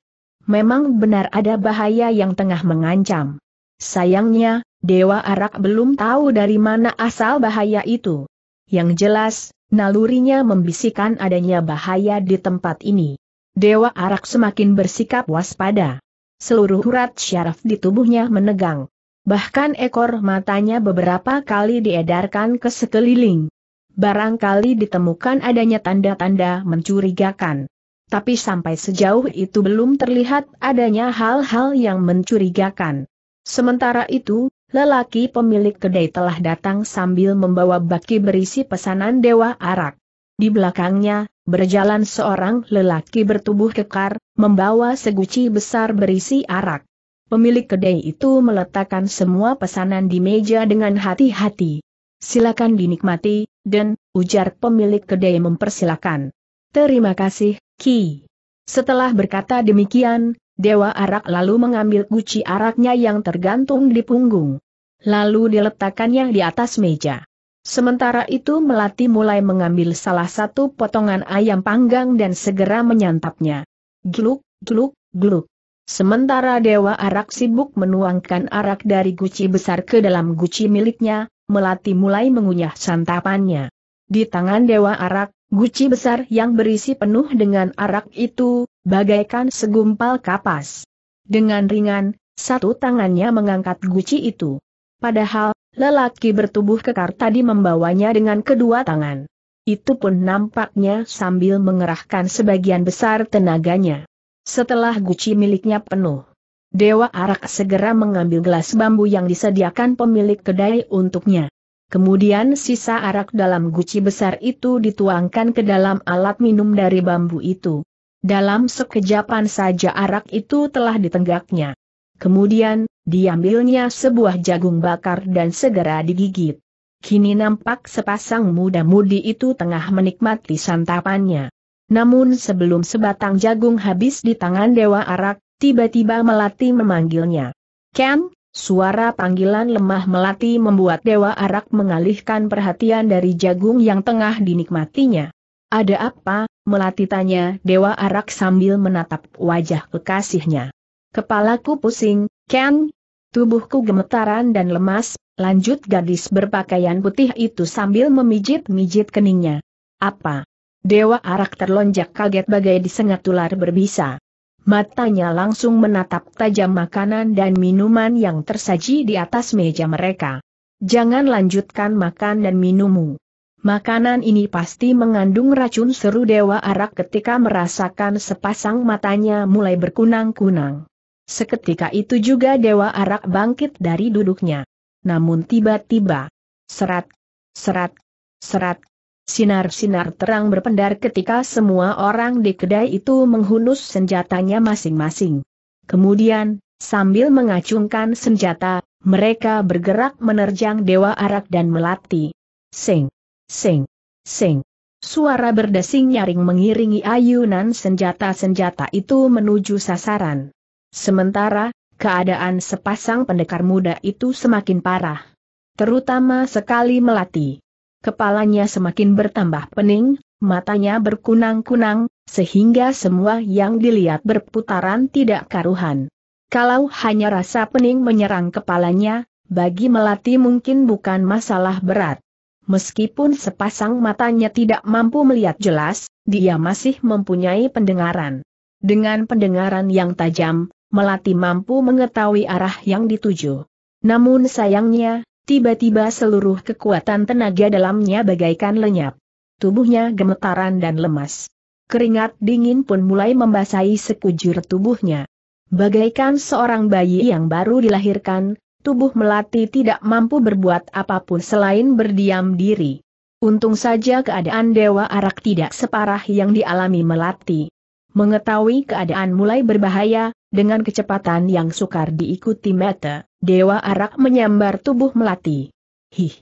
Memang benar ada bahaya yang tengah mengancam. Sayangnya, Dewa Arak belum tahu dari mana asal bahaya itu. Yang jelas, nalurinya membisikkan adanya bahaya di tempat ini. Dewa Arak semakin bersikap waspada. Seluruh urat syaraf di tubuhnya menegang. Bahkan ekor matanya beberapa kali diedarkan ke sekeliling. Barangkali ditemukan adanya tanda-tanda mencurigakan. Tapi sampai sejauh itu belum terlihat adanya hal-hal yang mencurigakan. Sementara itu, lelaki pemilik kedai telah datang sambil membawa baki berisi pesanan dewa arak. Di belakangnya, berjalan seorang lelaki bertubuh kekar, membawa seguci besar berisi arak. Pemilik kedai itu meletakkan semua pesanan di meja dengan hati-hati. Silakan dinikmati, dan, ujar pemilik kedai mempersilakan. Terima kasih, Ki. Setelah berkata demikian, Dewa Arak lalu mengambil guci araknya yang tergantung di punggung. Lalu diletakkannya di atas meja. Sementara itu Melati mulai mengambil salah satu potongan ayam panggang dan segera menyantapnya. Gluk, gluk, gluk. Sementara Dewa Arak sibuk menuangkan arak dari guci besar ke dalam guci miliknya, Melati mulai mengunyah santapannya. Di tangan Dewa Arak, guci besar yang berisi penuh dengan arak itu, Bagaikan segumpal kapas. Dengan ringan, satu tangannya mengangkat guci itu. Padahal, lelaki bertubuh kekar tadi membawanya dengan kedua tangan. Itu pun nampaknya sambil mengerahkan sebagian besar tenaganya. Setelah guci miliknya penuh, Dewa Arak segera mengambil gelas bambu yang disediakan pemilik kedai untuknya. Kemudian sisa arak dalam guci besar itu dituangkan ke dalam alat minum dari bambu itu. Dalam sekejapan saja arak itu telah ditenggaknya. Kemudian, diambilnya sebuah jagung bakar dan segera digigit. Kini nampak sepasang muda-mudi itu tengah menikmati santapannya. Namun sebelum sebatang jagung habis di tangan Dewa Arak, tiba-tiba Melati memanggilnya. Ken, suara panggilan lemah Melati membuat Dewa Arak mengalihkan perhatian dari jagung yang tengah dinikmatinya. Ada apa, Melati tanya Dewa Arak sambil menatap wajah kekasihnya. Kepalaku pusing, Ken. Tubuhku gemetaran dan lemas, lanjut gadis berpakaian putih itu sambil memijit-mijit keningnya. Apa? Dewa Arak terlonjak kaget bagai disengat ular berbisa. Matanya langsung menatap tajam makanan dan minuman yang tersaji di atas meja mereka. Jangan lanjutkan makan dan minummu. Makanan ini pasti mengandung racun seru Dewa Arak ketika merasakan sepasang matanya mulai berkunang-kunang. Seketika itu juga Dewa Arak bangkit dari duduknya. Namun tiba-tiba, serat, serat, serat, sinar-sinar terang berpendar ketika semua orang di kedai itu menghunus senjatanya masing-masing. Kemudian, sambil mengacungkan senjata, mereka bergerak menerjang Dewa Arak dan melatih. Sing. Sing, sing. Suara berdesing nyaring mengiringi ayunan senjata-senjata itu menuju sasaran. Sementara, keadaan sepasang pendekar muda itu semakin parah. Terutama sekali melati. Kepalanya semakin bertambah pening, matanya berkunang-kunang, sehingga semua yang dilihat berputaran tidak karuhan. Kalau hanya rasa pening menyerang kepalanya, bagi Melati mungkin bukan masalah berat. Meskipun sepasang matanya tidak mampu melihat jelas, dia masih mempunyai pendengaran. Dengan pendengaran yang tajam, Melati mampu mengetahui arah yang dituju. Namun sayangnya, tiba-tiba seluruh kekuatan tenaga dalamnya bagaikan lenyap. Tubuhnya gemetaran dan lemas. Keringat dingin pun mulai membasahi sekujur tubuhnya. Bagaikan seorang bayi yang baru dilahirkan, tubuh Melati tidak mampu berbuat apapun selain berdiam diri. Untung saja keadaan Dewa Arak tidak separah yang dialami Melati. Mengetahui keadaan mulai berbahaya, dengan kecepatan yang sukar diikuti mata, Dewa Arak menyambar tubuh Melati. Hih!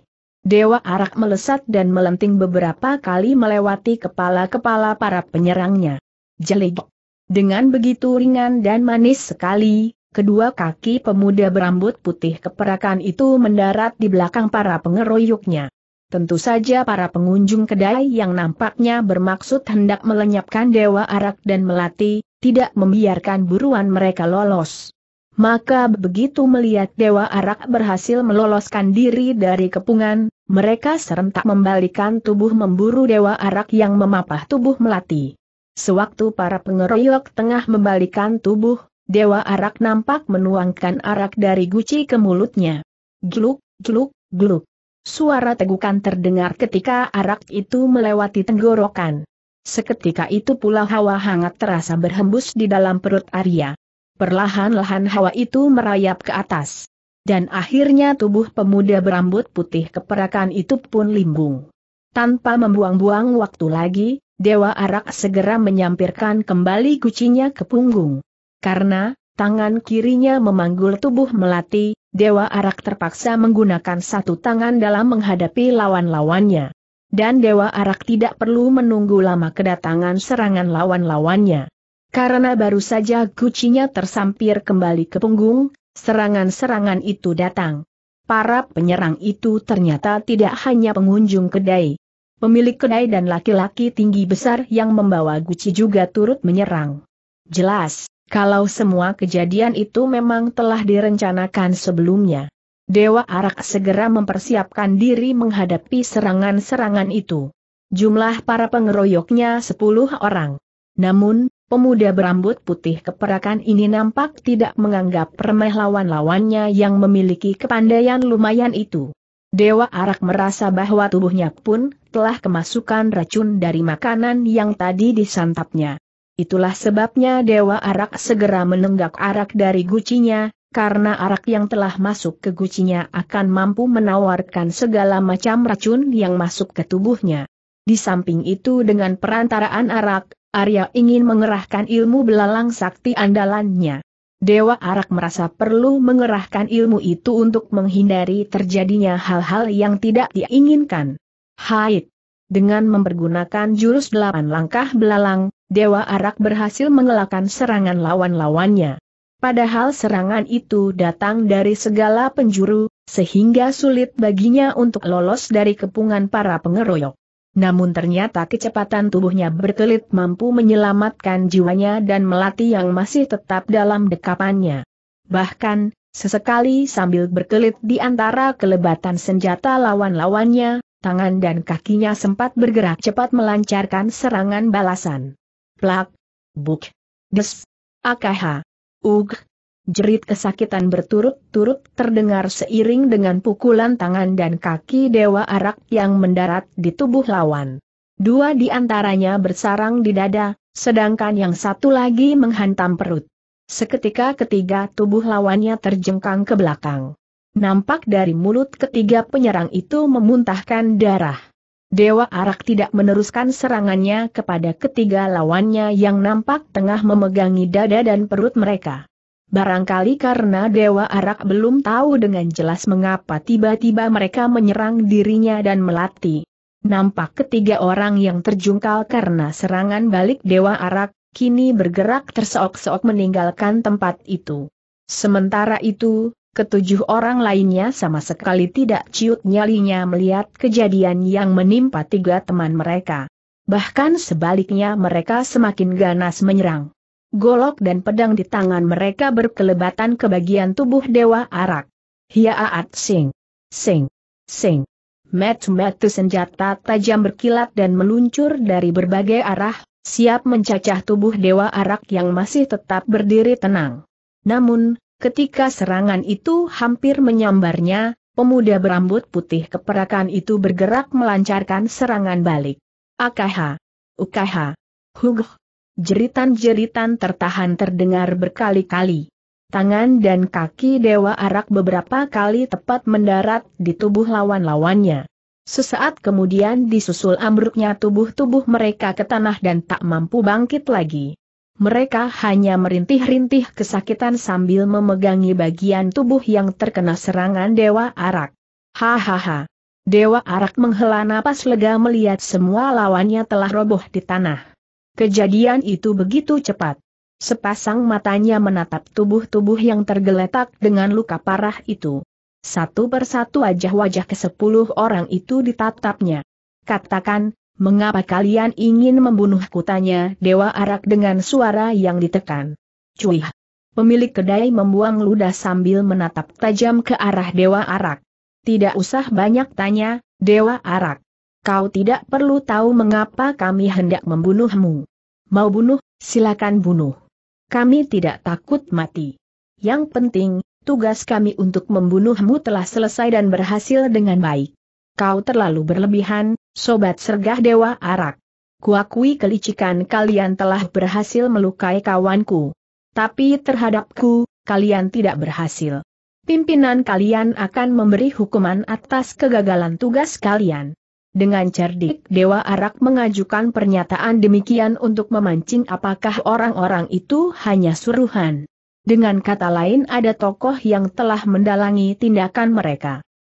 Dewa Arak melesat dan melenting beberapa kali melewati kepala-kepala para penyerangnya. Jelik! Dengan begitu ringan dan manis sekali, Kedua kaki pemuda berambut putih keperakan itu mendarat di belakang para pengeroyoknya. Tentu saja para pengunjung kedai yang nampaknya bermaksud hendak melenyapkan Dewa Arak dan Melati, tidak membiarkan buruan mereka lolos. Maka begitu melihat Dewa Arak berhasil meloloskan diri dari kepungan, mereka serentak membalikan tubuh memburu Dewa Arak yang memapah tubuh Melati. Sewaktu para pengeroyok tengah membalikan tubuh, Dewa Arak nampak menuangkan arak dari guci ke mulutnya. Gluk, gluk, gluk. Suara tegukan terdengar ketika arak itu melewati tenggorokan. Seketika itu pula hawa hangat terasa berhembus di dalam perut Arya. Perlahan-lahan hawa itu merayap ke atas. Dan akhirnya tubuh pemuda berambut putih keperakan itu pun limbung. Tanpa membuang-buang waktu lagi, Dewa Arak segera menyampirkan kembali gucinya ke punggung. Karena, tangan kirinya memanggul tubuh melati, Dewa Arak terpaksa menggunakan satu tangan dalam menghadapi lawan-lawannya. Dan Dewa Arak tidak perlu menunggu lama kedatangan serangan lawan-lawannya. Karena baru saja gucinya tersampir kembali ke punggung, serangan-serangan itu datang. Para penyerang itu ternyata tidak hanya pengunjung kedai. Pemilik kedai dan laki-laki tinggi besar yang membawa guci juga turut menyerang. Jelas, kalau semua kejadian itu memang telah direncanakan sebelumnya. Dewa Arak segera mempersiapkan diri menghadapi serangan-serangan itu. Jumlah para pengeroyoknya 10 orang. Namun, pemuda berambut putih keperakan ini nampak tidak menganggap remeh lawan-lawannya yang memiliki kepandaian lumayan itu. Dewa Arak merasa bahwa tubuhnya pun telah kemasukan racun dari makanan yang tadi disantapnya. Itulah sebabnya Dewa Arak segera menenggak arak dari gucinya, karena arak yang telah masuk ke gucinya akan mampu menawarkan segala macam racun yang masuk ke tubuhnya. Di samping itu dengan perantaraan arak, Arya ingin mengerahkan ilmu belalang sakti andalannya. Dewa Arak merasa perlu mengerahkan ilmu itu untuk menghindari terjadinya hal-hal yang tidak diinginkan. Haid. Dengan mempergunakan jurus delapan langkah belalang, Dewa Arak berhasil mengelakkan serangan lawan-lawannya. Padahal serangan itu datang dari segala penjuru, sehingga sulit baginya untuk lolos dari kepungan para pengeroyok. Namun ternyata kecepatan tubuhnya berkelit mampu menyelamatkan jiwanya dan melati yang masih tetap dalam dekapannya. Bahkan, sesekali sambil berkelit di antara kelebatan senjata lawan-lawannya, tangan dan kakinya sempat bergerak cepat melancarkan serangan balasan. Plak. Buk. Des. Akaha. Ug. Jerit kesakitan berturut-turut terdengar seiring dengan pukulan tangan dan kaki Dewa Arak yang mendarat di tubuh lawan. Dua di antaranya bersarang di dada, sedangkan yang satu lagi menghantam perut. Seketika ketiga tubuh lawannya terjengkang ke belakang. Nampak dari mulut ketiga penyerang itu memuntahkan darah. Dewa Arak tidak meneruskan serangannya kepada ketiga lawannya yang nampak tengah memegangi dada dan perut mereka. Barangkali karena Dewa Arak belum tahu dengan jelas mengapa tiba-tiba mereka menyerang dirinya dan melati. Nampak ketiga orang yang terjungkal karena serangan balik Dewa Arak, kini bergerak terseok-seok meninggalkan tempat itu. Sementara itu, Ketujuh orang lainnya sama sekali tidak ciut nyalinya melihat kejadian yang menimpa tiga teman mereka. Bahkan sebaliknya mereka semakin ganas menyerang. Golok dan pedang di tangan mereka berkelebatan ke bagian tubuh Dewa Arak. Hiaat sing, sing, sing. Metu-metu senjata tajam berkilat dan meluncur dari berbagai arah, siap mencacah tubuh Dewa Arak yang masih tetap berdiri tenang. Namun, Ketika serangan itu hampir menyambarnya, pemuda berambut putih keperakan itu bergerak melancarkan serangan balik. Akaha! Ukaha! Huguh! Jeritan-jeritan tertahan terdengar berkali-kali. Tangan dan kaki Dewa Arak beberapa kali tepat mendarat di tubuh lawan-lawannya. Sesaat kemudian disusul ambruknya tubuh-tubuh mereka ke tanah dan tak mampu bangkit lagi mereka hanya merintih-rintih kesakitan sambil memegangi bagian tubuh yang terkena serangan Dewa Arak. Hahaha. Dewa Arak menghela napas lega melihat semua lawannya telah roboh di tanah. Kejadian itu begitu cepat. Sepasang matanya menatap tubuh-tubuh yang tergeletak dengan luka parah itu. Satu persatu wajah-wajah ke sepuluh orang itu ditatapnya. Katakan, Mengapa kalian ingin membunuh kutanya, Dewa Arak dengan suara yang ditekan. Cuih! Pemilik kedai membuang ludah sambil menatap tajam ke arah Dewa Arak. Tidak usah banyak tanya, Dewa Arak. Kau tidak perlu tahu mengapa kami hendak membunuhmu. Mau bunuh, silakan bunuh. Kami tidak takut mati. Yang penting, tugas kami untuk membunuhmu telah selesai dan berhasil dengan baik. Kau terlalu berlebihan, Sobat Sergah Dewa Arak. Kuakui kelicikan kalian telah berhasil melukai kawanku. Tapi terhadapku, kalian tidak berhasil. Pimpinan kalian akan memberi hukuman atas kegagalan tugas kalian. Dengan cerdik Dewa Arak mengajukan pernyataan demikian untuk memancing apakah orang-orang itu hanya suruhan. Dengan kata lain ada tokoh yang telah mendalangi tindakan mereka.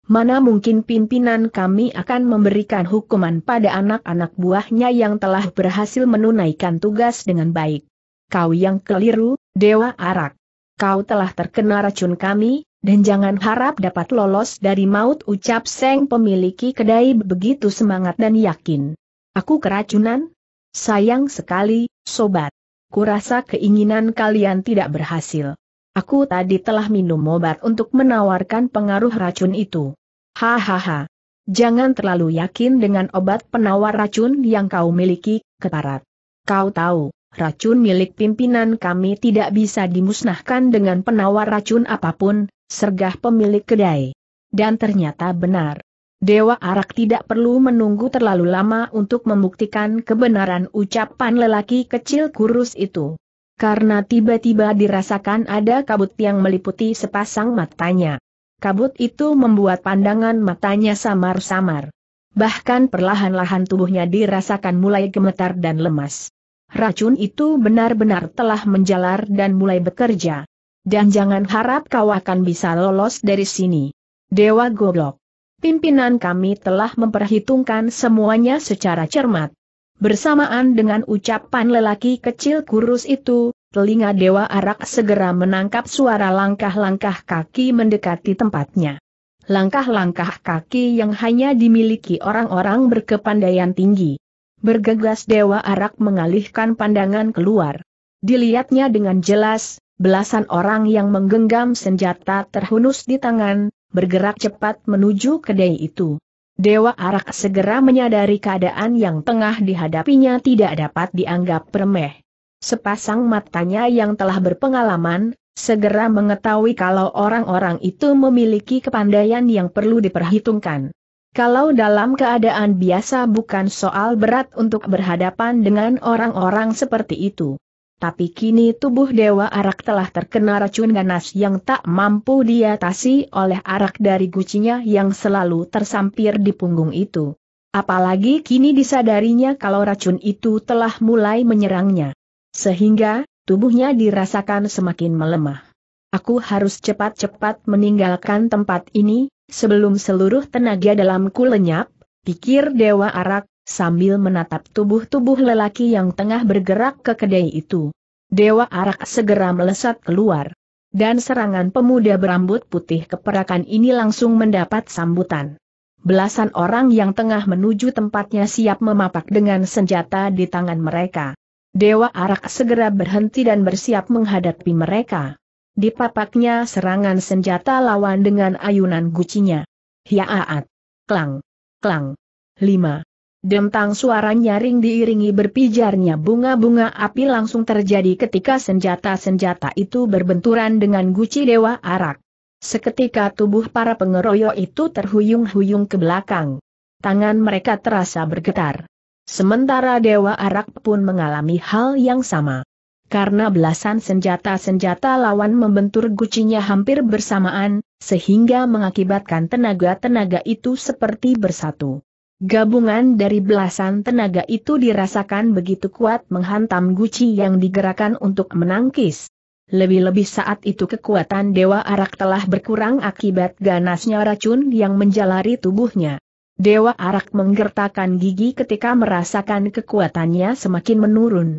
Mana mungkin pimpinan kami akan memberikan hukuman pada anak-anak buahnya yang telah berhasil menunaikan tugas dengan baik. Kau yang keliru, Dewa Arak. Kau telah terkena racun kami, dan jangan harap dapat lolos dari maut ucap Seng pemiliki kedai begitu semangat dan yakin. Aku keracunan? Sayang sekali, sobat. Kurasa keinginan kalian tidak berhasil. Aku tadi telah minum obat untuk menawarkan pengaruh racun itu. Hahaha. Jangan terlalu yakin dengan obat penawar racun yang kau miliki, keparat. Kau tahu, racun milik pimpinan kami tidak bisa dimusnahkan dengan penawar racun apapun, sergah pemilik kedai. Dan ternyata benar. Dewa Arak tidak perlu menunggu terlalu lama untuk membuktikan kebenaran ucapan lelaki kecil kurus itu. Karena tiba-tiba dirasakan ada kabut yang meliputi sepasang matanya kabut itu membuat pandangan matanya samar-samar. Bahkan perlahan-lahan tubuhnya dirasakan mulai gemetar dan lemas. Racun itu benar-benar telah menjalar dan mulai bekerja. Dan jangan harap kau akan bisa lolos dari sini. Dewa Goblok. Pimpinan kami telah memperhitungkan semuanya secara cermat. Bersamaan dengan ucapan lelaki kecil kurus itu, Telinga Dewa Arak segera menangkap suara langkah-langkah kaki mendekati tempatnya. Langkah-langkah kaki yang hanya dimiliki orang-orang berkepandaian tinggi. Bergegas Dewa Arak mengalihkan pandangan keluar. Dilihatnya dengan jelas, belasan orang yang menggenggam senjata terhunus di tangan, bergerak cepat menuju kedai itu. Dewa Arak segera menyadari keadaan yang tengah dihadapinya tidak dapat dianggap remeh. Sepasang matanya yang telah berpengalaman, segera mengetahui kalau orang-orang itu memiliki kepandaian yang perlu diperhitungkan. Kalau dalam keadaan biasa bukan soal berat untuk berhadapan dengan orang-orang seperti itu. Tapi kini tubuh Dewa Arak telah terkena racun ganas yang tak mampu diatasi oleh arak dari gucinya yang selalu tersampir di punggung itu. Apalagi kini disadarinya kalau racun itu telah mulai menyerangnya. Sehingga, tubuhnya dirasakan semakin melemah. Aku harus cepat-cepat meninggalkan tempat ini, sebelum seluruh tenaga dalamku lenyap, pikir Dewa Arak, sambil menatap tubuh-tubuh lelaki yang tengah bergerak ke kedai itu. Dewa Arak segera melesat keluar. Dan serangan pemuda berambut putih keperakan ini langsung mendapat sambutan. Belasan orang yang tengah menuju tempatnya siap memapak dengan senjata di tangan mereka. Dewa Arak segera berhenti dan bersiap menghadapi mereka. Dipapaknya serangan senjata lawan dengan ayunan gucinya. Hiaat. Klang. Klang. 5. Dentang suara nyaring diiringi berpijarnya bunga-bunga api langsung terjadi ketika senjata-senjata itu berbenturan dengan guci Dewa Arak. Seketika tubuh para pengeroyok itu terhuyung-huyung ke belakang. Tangan mereka terasa bergetar. Sementara Dewa Arak pun mengalami hal yang sama. Karena belasan senjata-senjata lawan membentur gucinya hampir bersamaan, sehingga mengakibatkan tenaga-tenaga itu seperti bersatu. Gabungan dari belasan tenaga itu dirasakan begitu kuat menghantam guci yang digerakkan untuk menangkis. Lebih-lebih saat itu kekuatan Dewa Arak telah berkurang akibat ganasnya racun yang menjalari tubuhnya. Dewa Arak menggertakkan gigi ketika merasakan kekuatannya semakin menurun.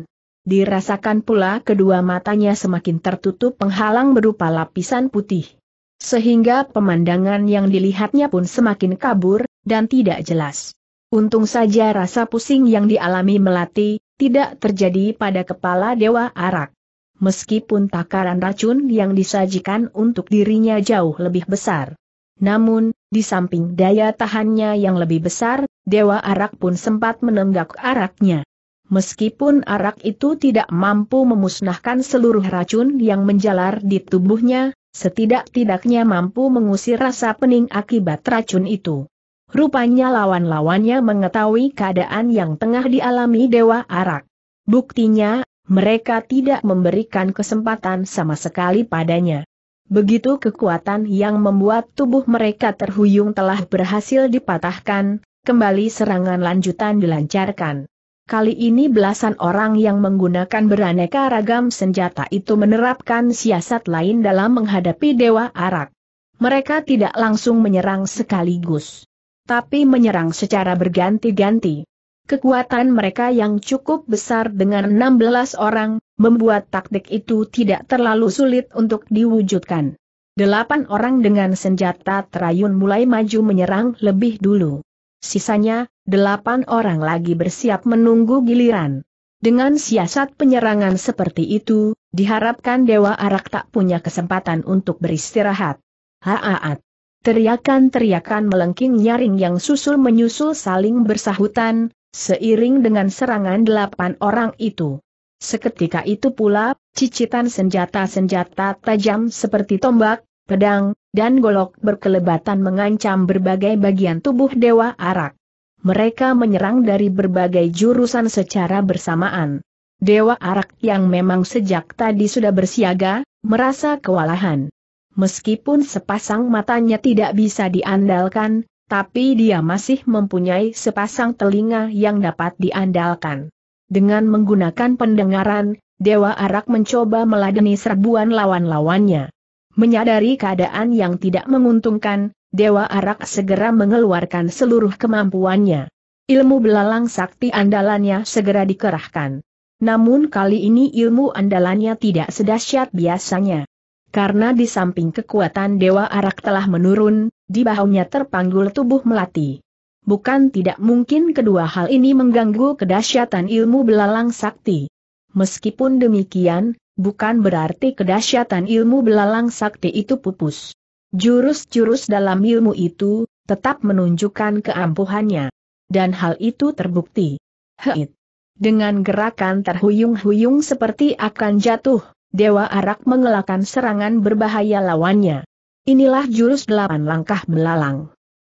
Dirasakan pula kedua matanya semakin tertutup penghalang berupa lapisan putih. Sehingga pemandangan yang dilihatnya pun semakin kabur, dan tidak jelas. Untung saja rasa pusing yang dialami Melati, tidak terjadi pada kepala Dewa Arak. Meskipun takaran racun yang disajikan untuk dirinya jauh lebih besar. Namun, di samping daya tahannya yang lebih besar, Dewa Arak pun sempat menenggak araknya. Meskipun arak itu tidak mampu memusnahkan seluruh racun yang menjalar di tubuhnya, setidak-tidaknya mampu mengusir rasa pening akibat racun itu. Rupanya lawan-lawannya mengetahui keadaan yang tengah dialami Dewa Arak. Buktinya, mereka tidak memberikan kesempatan sama sekali padanya. Begitu kekuatan yang membuat tubuh mereka terhuyung telah berhasil dipatahkan, kembali serangan lanjutan dilancarkan. Kali ini belasan orang yang menggunakan beraneka ragam senjata itu menerapkan siasat lain dalam menghadapi Dewa Arak. Mereka tidak langsung menyerang sekaligus, tapi menyerang secara berganti-ganti. Kekuatan mereka yang cukup besar dengan 16 orang, membuat taktik itu tidak terlalu sulit untuk diwujudkan. Delapan orang dengan senjata terayun mulai maju menyerang lebih dulu. Sisanya, delapan orang lagi bersiap menunggu giliran. Dengan siasat penyerangan seperti itu, diharapkan Dewa Arak tak punya kesempatan untuk beristirahat. Haaat. Teriakan-teriakan melengking nyaring yang susul-menyusul saling bersahutan, seiring dengan serangan delapan orang itu. Seketika itu pula, cicitan senjata-senjata tajam seperti tombak, pedang, dan golok berkelebatan mengancam berbagai bagian tubuh Dewa Arak. Mereka menyerang dari berbagai jurusan secara bersamaan. Dewa Arak yang memang sejak tadi sudah bersiaga, merasa kewalahan. Meskipun sepasang matanya tidak bisa diandalkan, tapi dia masih mempunyai sepasang telinga yang dapat diandalkan. Dengan menggunakan pendengaran, Dewa Arak mencoba meladeni serbuan lawan-lawannya. Menyadari keadaan yang tidak menguntungkan, Dewa Arak segera mengeluarkan seluruh kemampuannya. Ilmu belalang sakti andalannya segera dikerahkan. Namun kali ini ilmu andalannya tidak sedahsyat biasanya. Karena di samping kekuatan Dewa Arak telah menurun, di bahunya terpanggul tubuh melati. Bukan tidak mungkin kedua hal ini mengganggu kedahsyatan ilmu belalang sakti. Meskipun demikian, bukan berarti kedahsyatan ilmu belalang sakti itu pupus. Jurus-jurus dalam ilmu itu, tetap menunjukkan keampuhannya. Dan hal itu terbukti. Heit. Dengan gerakan terhuyung-huyung seperti akan jatuh, Dewa Arak mengelakkan serangan berbahaya lawannya. Inilah jurus delapan langkah belalang.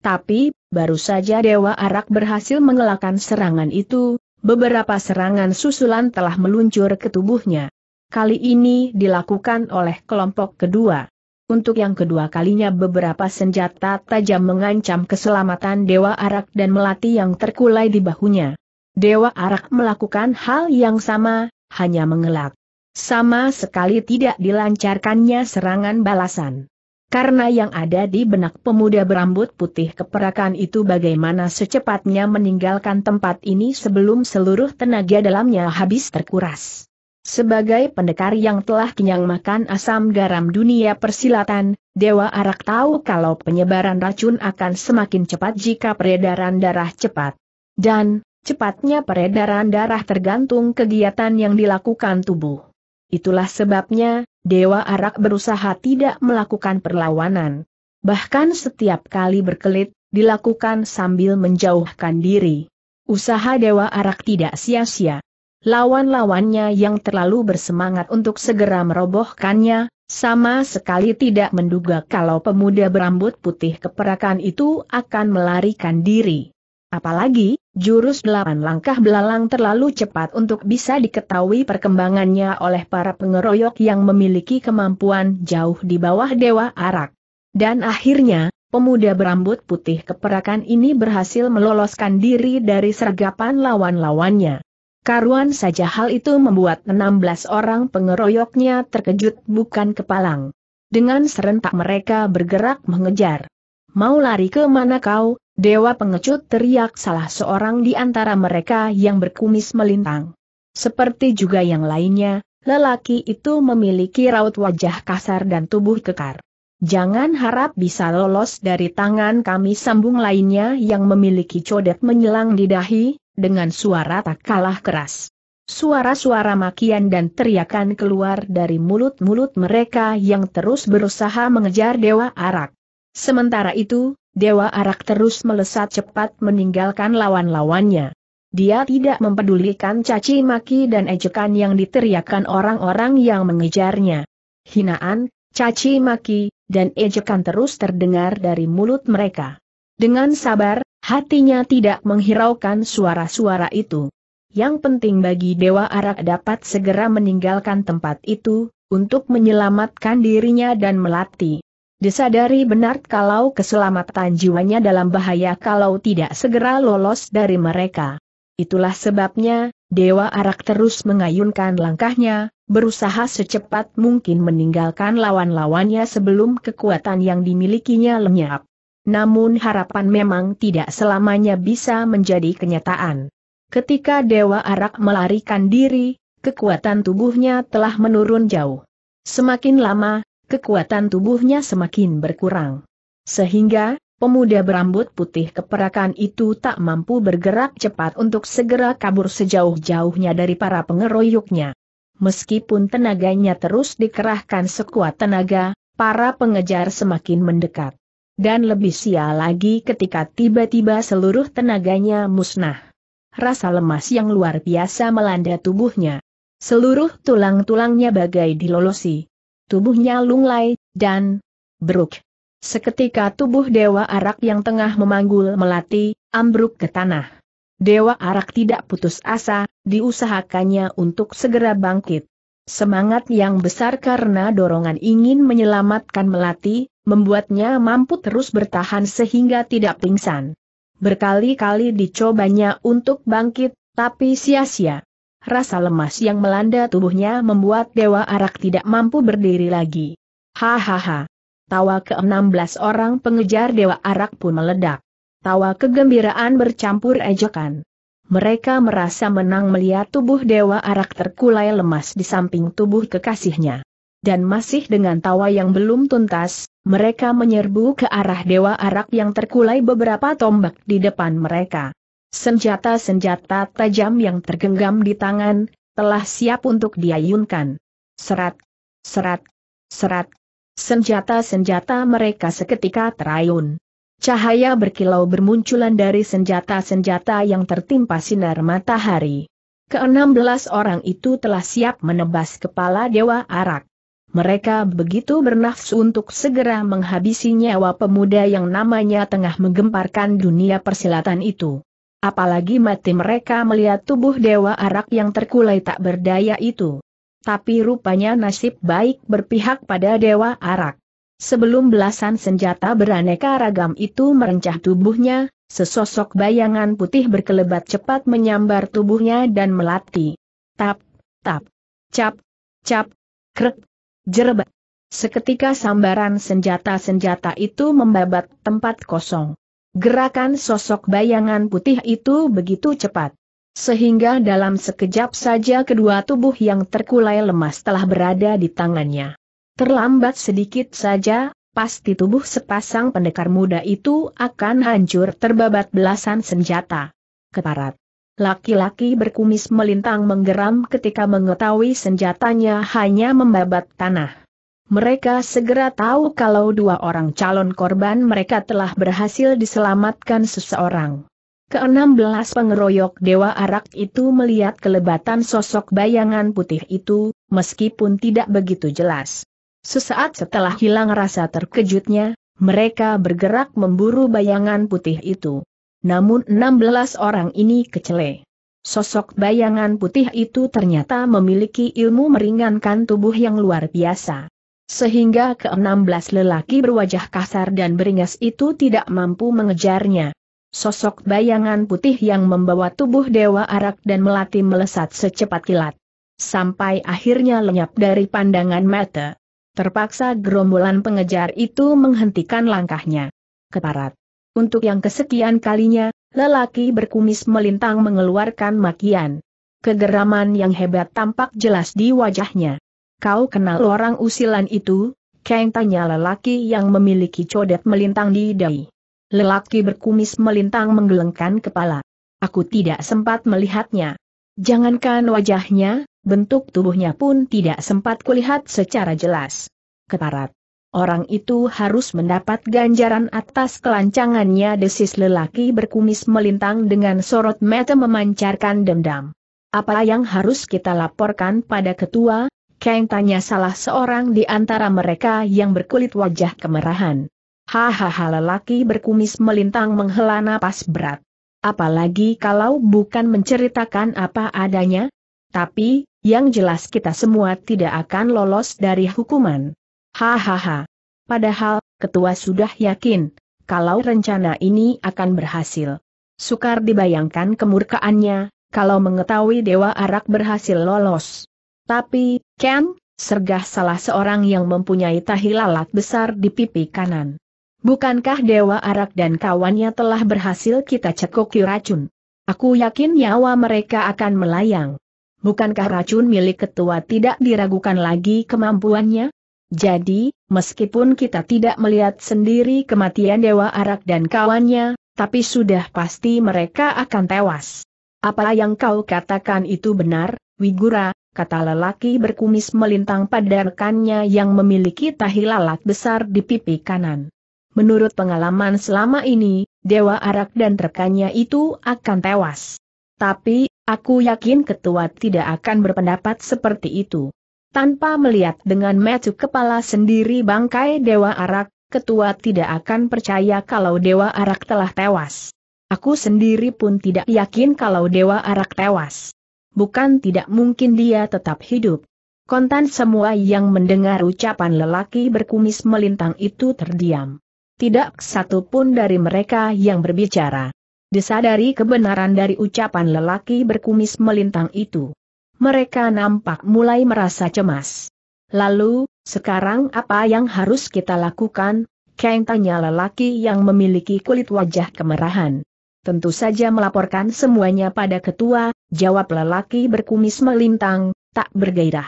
Tapi, baru saja Dewa Arak berhasil mengelakkan serangan itu, beberapa serangan susulan telah meluncur ke tubuhnya. Kali ini dilakukan oleh kelompok kedua. Untuk yang kedua kalinya beberapa senjata tajam mengancam keselamatan Dewa Arak dan Melati yang terkulai di bahunya. Dewa Arak melakukan hal yang sama, hanya mengelak. Sama sekali tidak dilancarkannya serangan balasan. Karena yang ada di benak pemuda berambut putih keperakan itu bagaimana secepatnya meninggalkan tempat ini sebelum seluruh tenaga dalamnya habis terkuras. Sebagai pendekar yang telah kenyang makan asam garam dunia persilatan, Dewa Arak tahu kalau penyebaran racun akan semakin cepat jika peredaran darah cepat. Dan, cepatnya peredaran darah tergantung kegiatan yang dilakukan tubuh. Itulah sebabnya, Dewa Arak berusaha tidak melakukan perlawanan. Bahkan setiap kali berkelit, dilakukan sambil menjauhkan diri. Usaha Dewa Arak tidak sia-sia. Lawan-lawannya yang terlalu bersemangat untuk segera merobohkannya, sama sekali tidak menduga kalau pemuda berambut putih keperakan itu akan melarikan diri. Apalagi, Jurus delapan langkah belalang terlalu cepat untuk bisa diketahui perkembangannya oleh para pengeroyok yang memiliki kemampuan jauh di bawah Dewa Arak. Dan akhirnya, pemuda berambut putih keperakan ini berhasil meloloskan diri dari sergapan lawan-lawannya. Karuan saja hal itu membuat 16 orang pengeroyoknya terkejut bukan kepalang. Dengan serentak mereka bergerak mengejar. Mau lari ke mana kau, Dewa pengecut teriak salah seorang di antara mereka yang berkumis melintang. Seperti juga yang lainnya, lelaki itu memiliki raut wajah kasar dan tubuh kekar. Jangan harap bisa lolos dari tangan kami sambung lainnya yang memiliki codet menyelang di dahi, dengan suara tak kalah keras. Suara-suara makian dan teriakan keluar dari mulut-mulut mereka yang terus berusaha mengejar Dewa Arak. Sementara itu, Dewa Arak terus melesat cepat meninggalkan lawan-lawannya. Dia tidak mempedulikan caci maki dan ejekan yang diteriakkan orang-orang yang mengejarnya. Hinaan, caci maki, dan ejekan terus terdengar dari mulut mereka. Dengan sabar, hatinya tidak menghiraukan suara-suara itu. Yang penting bagi Dewa Arak dapat segera meninggalkan tempat itu, untuk menyelamatkan dirinya dan melatih. Disadari benar kalau keselamatan jiwanya dalam bahaya kalau tidak segera lolos dari mereka. Itulah sebabnya, Dewa Arak terus mengayunkan langkahnya, berusaha secepat mungkin meninggalkan lawan-lawannya sebelum kekuatan yang dimilikinya lenyap. Namun harapan memang tidak selamanya bisa menjadi kenyataan. Ketika Dewa Arak melarikan diri, kekuatan tubuhnya telah menurun jauh. Semakin lama, kekuatan tubuhnya semakin berkurang. Sehingga, pemuda berambut putih keperakan itu tak mampu bergerak cepat untuk segera kabur sejauh-jauhnya dari para pengeroyoknya. Meskipun tenaganya terus dikerahkan sekuat tenaga, para pengejar semakin mendekat. Dan lebih sial lagi ketika tiba-tiba seluruh tenaganya musnah. Rasa lemas yang luar biasa melanda tubuhnya. Seluruh tulang-tulangnya bagai dilolosi, tubuhnya lunglai, dan beruk. Seketika tubuh Dewa Arak yang tengah memanggul melati, ambruk ke tanah. Dewa Arak tidak putus asa, diusahakannya untuk segera bangkit. Semangat yang besar karena dorongan ingin menyelamatkan melati, membuatnya mampu terus bertahan sehingga tidak pingsan. Berkali-kali dicobanya untuk bangkit, tapi sia-sia rasa lemas yang melanda tubuhnya membuat Dewa Arak tidak mampu berdiri lagi. Hahaha. Tawa ke-16 orang pengejar Dewa Arak pun meledak. Tawa kegembiraan bercampur ejekan. Mereka merasa menang melihat tubuh Dewa Arak terkulai lemas di samping tubuh kekasihnya. Dan masih dengan tawa yang belum tuntas, mereka menyerbu ke arah Dewa Arak yang terkulai beberapa tombak di depan mereka. Senjata-senjata tajam yang tergenggam di tangan, telah siap untuk diayunkan. Serat, serat, serat. Senjata-senjata mereka seketika terayun. Cahaya berkilau bermunculan dari senjata-senjata yang tertimpa sinar matahari. Keenam belas orang itu telah siap menebas kepala Dewa Arak. Mereka begitu bernafsu untuk segera menghabisi nyawa pemuda yang namanya tengah menggemparkan dunia persilatan itu. Apalagi mati mereka melihat tubuh Dewa Arak yang terkulai tak berdaya itu. Tapi rupanya nasib baik berpihak pada Dewa Arak. Sebelum belasan senjata beraneka ragam itu merencah tubuhnya, sesosok bayangan putih berkelebat cepat menyambar tubuhnya dan melati. Tap, tap, cap, cap, krek, jerebat. Seketika sambaran senjata-senjata itu membabat tempat kosong. Gerakan sosok bayangan putih itu begitu cepat. Sehingga dalam sekejap saja kedua tubuh yang terkulai lemas telah berada di tangannya. Terlambat sedikit saja, pasti tubuh sepasang pendekar muda itu akan hancur terbabat belasan senjata. Keparat. Laki-laki berkumis melintang menggeram ketika mengetahui senjatanya hanya membabat tanah. Mereka segera tahu kalau dua orang calon korban mereka telah berhasil diselamatkan seseorang. Keenam-belas pengeroyok Dewa Arak itu melihat kelebatan sosok bayangan putih itu, meskipun tidak begitu jelas. Sesaat setelah hilang rasa terkejutnya, mereka bergerak memburu bayangan putih itu. Namun 16 orang ini kecele. Sosok bayangan putih itu ternyata memiliki ilmu meringankan tubuh yang luar biasa. Sehingga ke-16 lelaki berwajah kasar dan beringas itu tidak mampu mengejarnya. Sosok bayangan putih yang membawa tubuh Dewa Arak dan Melati melesat secepat kilat. Sampai akhirnya lenyap dari pandangan mata. Terpaksa gerombolan pengejar itu menghentikan langkahnya. Keparat. Untuk yang kesekian kalinya, lelaki berkumis melintang mengeluarkan makian. Kegeraman yang hebat tampak jelas di wajahnya. Kau kenal orang usilan itu? Kang tanya lelaki yang memiliki codet melintang di dahi. Lelaki berkumis melintang menggelengkan kepala. Aku tidak sempat melihatnya. Jangankan wajahnya, bentuk tubuhnya pun tidak sempat kulihat secara jelas. Keparat. Orang itu harus mendapat ganjaran atas kelancangannya desis lelaki berkumis melintang dengan sorot mata memancarkan dendam. Apa yang harus kita laporkan pada ketua, Kang tanya salah seorang di antara mereka yang berkulit wajah kemerahan. Hahaha lelaki berkumis melintang menghela napas berat. Apalagi kalau bukan menceritakan apa adanya? Tapi, yang jelas kita semua tidak akan lolos dari hukuman. Hahaha. Padahal, ketua sudah yakin, kalau rencana ini akan berhasil. Sukar dibayangkan kemurkaannya, kalau mengetahui Dewa Arak berhasil lolos. Tapi, Ken, sergah salah seorang yang mempunyai tahi lalat besar di pipi kanan. Bukankah Dewa Arak dan kawannya telah berhasil kita cekoki racun? Aku yakin nyawa mereka akan melayang. Bukankah racun milik ketua tidak diragukan lagi kemampuannya? Jadi, meskipun kita tidak melihat sendiri kematian Dewa Arak dan kawannya, tapi sudah pasti mereka akan tewas. Apa yang kau katakan itu benar, Wigura, kata lelaki berkumis melintang pada rekannya yang memiliki tahi lalat besar di pipi kanan. Menurut pengalaman selama ini, Dewa Arak dan rekannya itu akan tewas. Tapi, aku yakin ketua tidak akan berpendapat seperti itu. Tanpa melihat dengan metu kepala sendiri bangkai Dewa Arak, ketua tidak akan percaya kalau Dewa Arak telah tewas. Aku sendiri pun tidak yakin kalau Dewa Arak tewas bukan tidak mungkin dia tetap hidup. Kontan semua yang mendengar ucapan lelaki berkumis melintang itu terdiam. Tidak satu pun dari mereka yang berbicara. Disadari kebenaran dari ucapan lelaki berkumis melintang itu. Mereka nampak mulai merasa cemas. Lalu, sekarang apa yang harus kita lakukan? Keng tanya lelaki yang memiliki kulit wajah kemerahan tentu saja melaporkan semuanya pada ketua, jawab lelaki berkumis melintang, tak bergairah.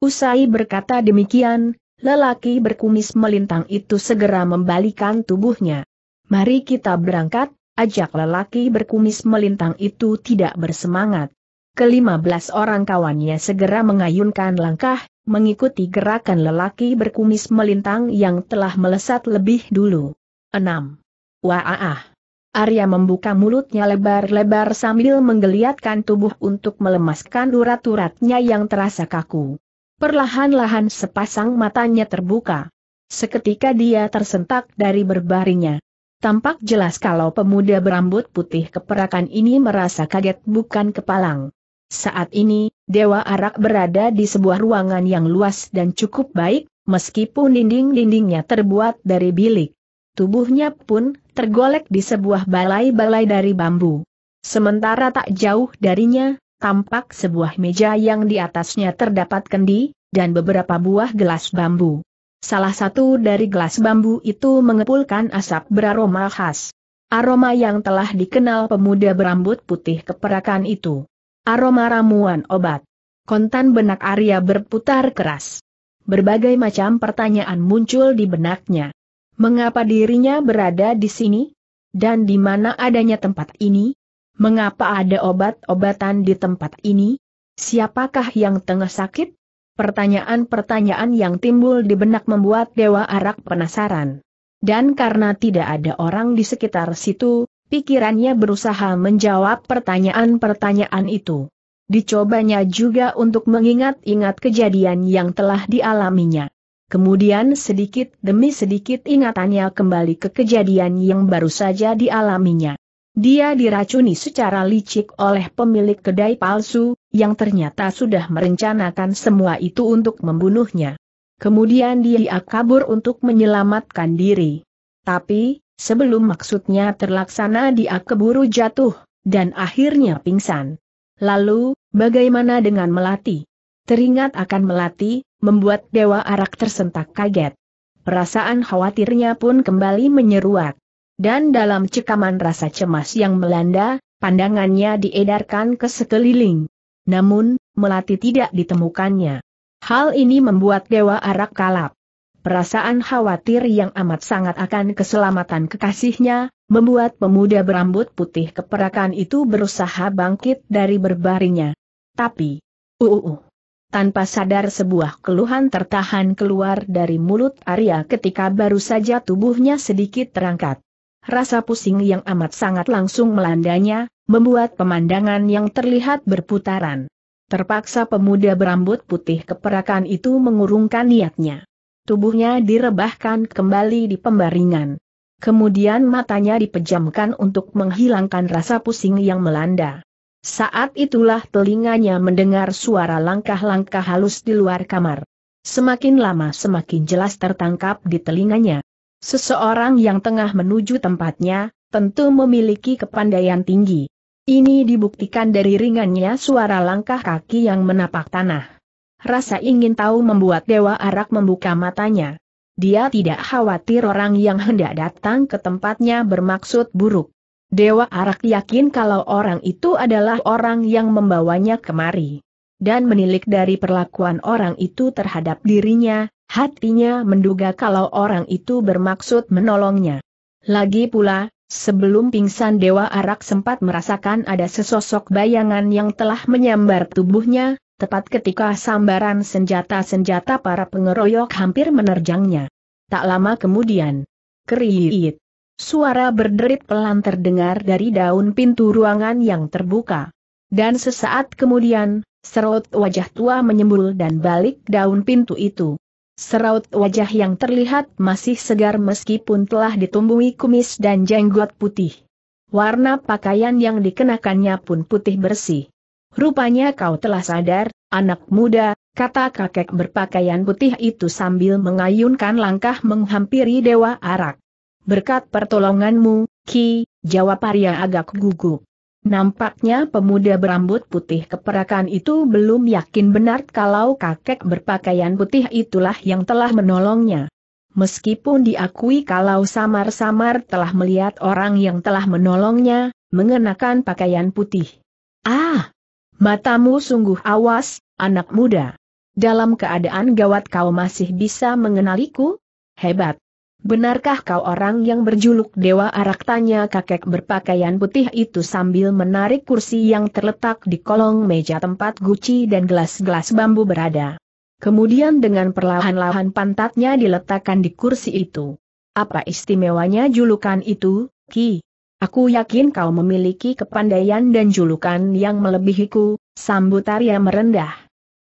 Usai berkata demikian, lelaki berkumis melintang itu segera membalikan tubuhnya. Mari kita berangkat, ajak lelaki berkumis melintang itu tidak bersemangat. Kelima belas orang kawannya segera mengayunkan langkah, mengikuti gerakan lelaki berkumis melintang yang telah melesat lebih dulu. 6. Wah ah. Arya membuka mulutnya lebar-lebar sambil menggeliatkan tubuh untuk melemaskan urat-uratnya yang terasa kaku. Perlahan-lahan sepasang matanya terbuka. Seketika dia tersentak dari berbaringnya. Tampak jelas kalau pemuda berambut putih keperakan ini merasa kaget bukan kepalang. Saat ini, Dewa Arak berada di sebuah ruangan yang luas dan cukup baik, meskipun dinding-dindingnya terbuat dari bilik. Tubuhnya pun tergolek di sebuah balai-balai dari bambu. Sementara tak jauh darinya, tampak sebuah meja yang di atasnya terdapat kendi, dan beberapa buah gelas bambu. Salah satu dari gelas bambu itu mengepulkan asap beraroma khas. Aroma yang telah dikenal pemuda berambut putih keperakan itu. Aroma ramuan obat. Kontan benak Arya berputar keras. Berbagai macam pertanyaan muncul di benaknya. Mengapa dirinya berada di sini? Dan di mana adanya tempat ini? Mengapa ada obat-obatan di tempat ini? Siapakah yang tengah sakit? Pertanyaan-pertanyaan yang timbul di benak membuat Dewa Arak penasaran. Dan karena tidak ada orang di sekitar situ, pikirannya berusaha menjawab pertanyaan-pertanyaan itu. Dicobanya juga untuk mengingat-ingat kejadian yang telah dialaminya. Kemudian sedikit demi sedikit ingatannya kembali ke kejadian yang baru saja dialaminya. Dia diracuni secara licik oleh pemilik kedai palsu, yang ternyata sudah merencanakan semua itu untuk membunuhnya. Kemudian dia kabur untuk menyelamatkan diri. Tapi, sebelum maksudnya terlaksana dia keburu jatuh, dan akhirnya pingsan. Lalu, bagaimana dengan Melati? Teringat akan Melati, membuat Dewa Arak tersentak kaget. Perasaan khawatirnya pun kembali menyeruak. Dan dalam cekaman rasa cemas yang melanda, pandangannya diedarkan ke sekeliling. Namun, Melati tidak ditemukannya. Hal ini membuat Dewa Arak kalap. Perasaan khawatir yang amat sangat akan keselamatan kekasihnya, membuat pemuda berambut putih keperakan itu berusaha bangkit dari berbaringnya. Tapi, uh. uh, uh tanpa sadar sebuah keluhan tertahan keluar dari mulut Arya ketika baru saja tubuhnya sedikit terangkat. Rasa pusing yang amat sangat langsung melandanya, membuat pemandangan yang terlihat berputaran. Terpaksa pemuda berambut putih keperakan itu mengurungkan niatnya. Tubuhnya direbahkan kembali di pembaringan. Kemudian matanya dipejamkan untuk menghilangkan rasa pusing yang melanda. Saat itulah telinganya mendengar suara langkah-langkah halus di luar kamar. Semakin lama semakin jelas tertangkap di telinganya. Seseorang yang tengah menuju tempatnya, tentu memiliki kepandaian tinggi. Ini dibuktikan dari ringannya suara langkah kaki yang menapak tanah. Rasa ingin tahu membuat Dewa Arak membuka matanya. Dia tidak khawatir orang yang hendak datang ke tempatnya bermaksud buruk. Dewa Arak yakin kalau orang itu adalah orang yang membawanya kemari. Dan menilik dari perlakuan orang itu terhadap dirinya, hatinya menduga kalau orang itu bermaksud menolongnya. Lagi pula, sebelum pingsan Dewa Arak sempat merasakan ada sesosok bayangan yang telah menyambar tubuhnya, tepat ketika sambaran senjata-senjata para pengeroyok hampir menerjangnya. Tak lama kemudian, keriit. Suara berderit pelan terdengar dari daun pintu ruangan yang terbuka. Dan sesaat kemudian, seraut wajah tua menyembul dan balik daun pintu itu. Seraut wajah yang terlihat masih segar meskipun telah ditumbuhi kumis dan jenggot putih. Warna pakaian yang dikenakannya pun putih bersih. Rupanya kau telah sadar, anak muda, kata kakek berpakaian putih itu sambil mengayunkan langkah menghampiri Dewa Arak. Berkat pertolonganmu, Ki, jawab Arya agak gugup. Nampaknya pemuda berambut putih keperakan itu belum yakin benar kalau kakek berpakaian putih itulah yang telah menolongnya. Meskipun diakui kalau samar-samar telah melihat orang yang telah menolongnya, mengenakan pakaian putih. Ah! Matamu sungguh awas, anak muda. Dalam keadaan gawat kau masih bisa mengenaliku? Hebat! Benarkah kau orang yang berjuluk Dewa Arak? Tanya kakek berpakaian putih itu sambil menarik kursi yang terletak di kolong meja tempat guci dan gelas-gelas bambu berada. Kemudian dengan perlahan-lahan pantatnya diletakkan di kursi itu. Apa istimewanya julukan itu, Ki? Aku yakin kau memiliki kepandaian dan julukan yang melebihiku, sambut Arya merendah.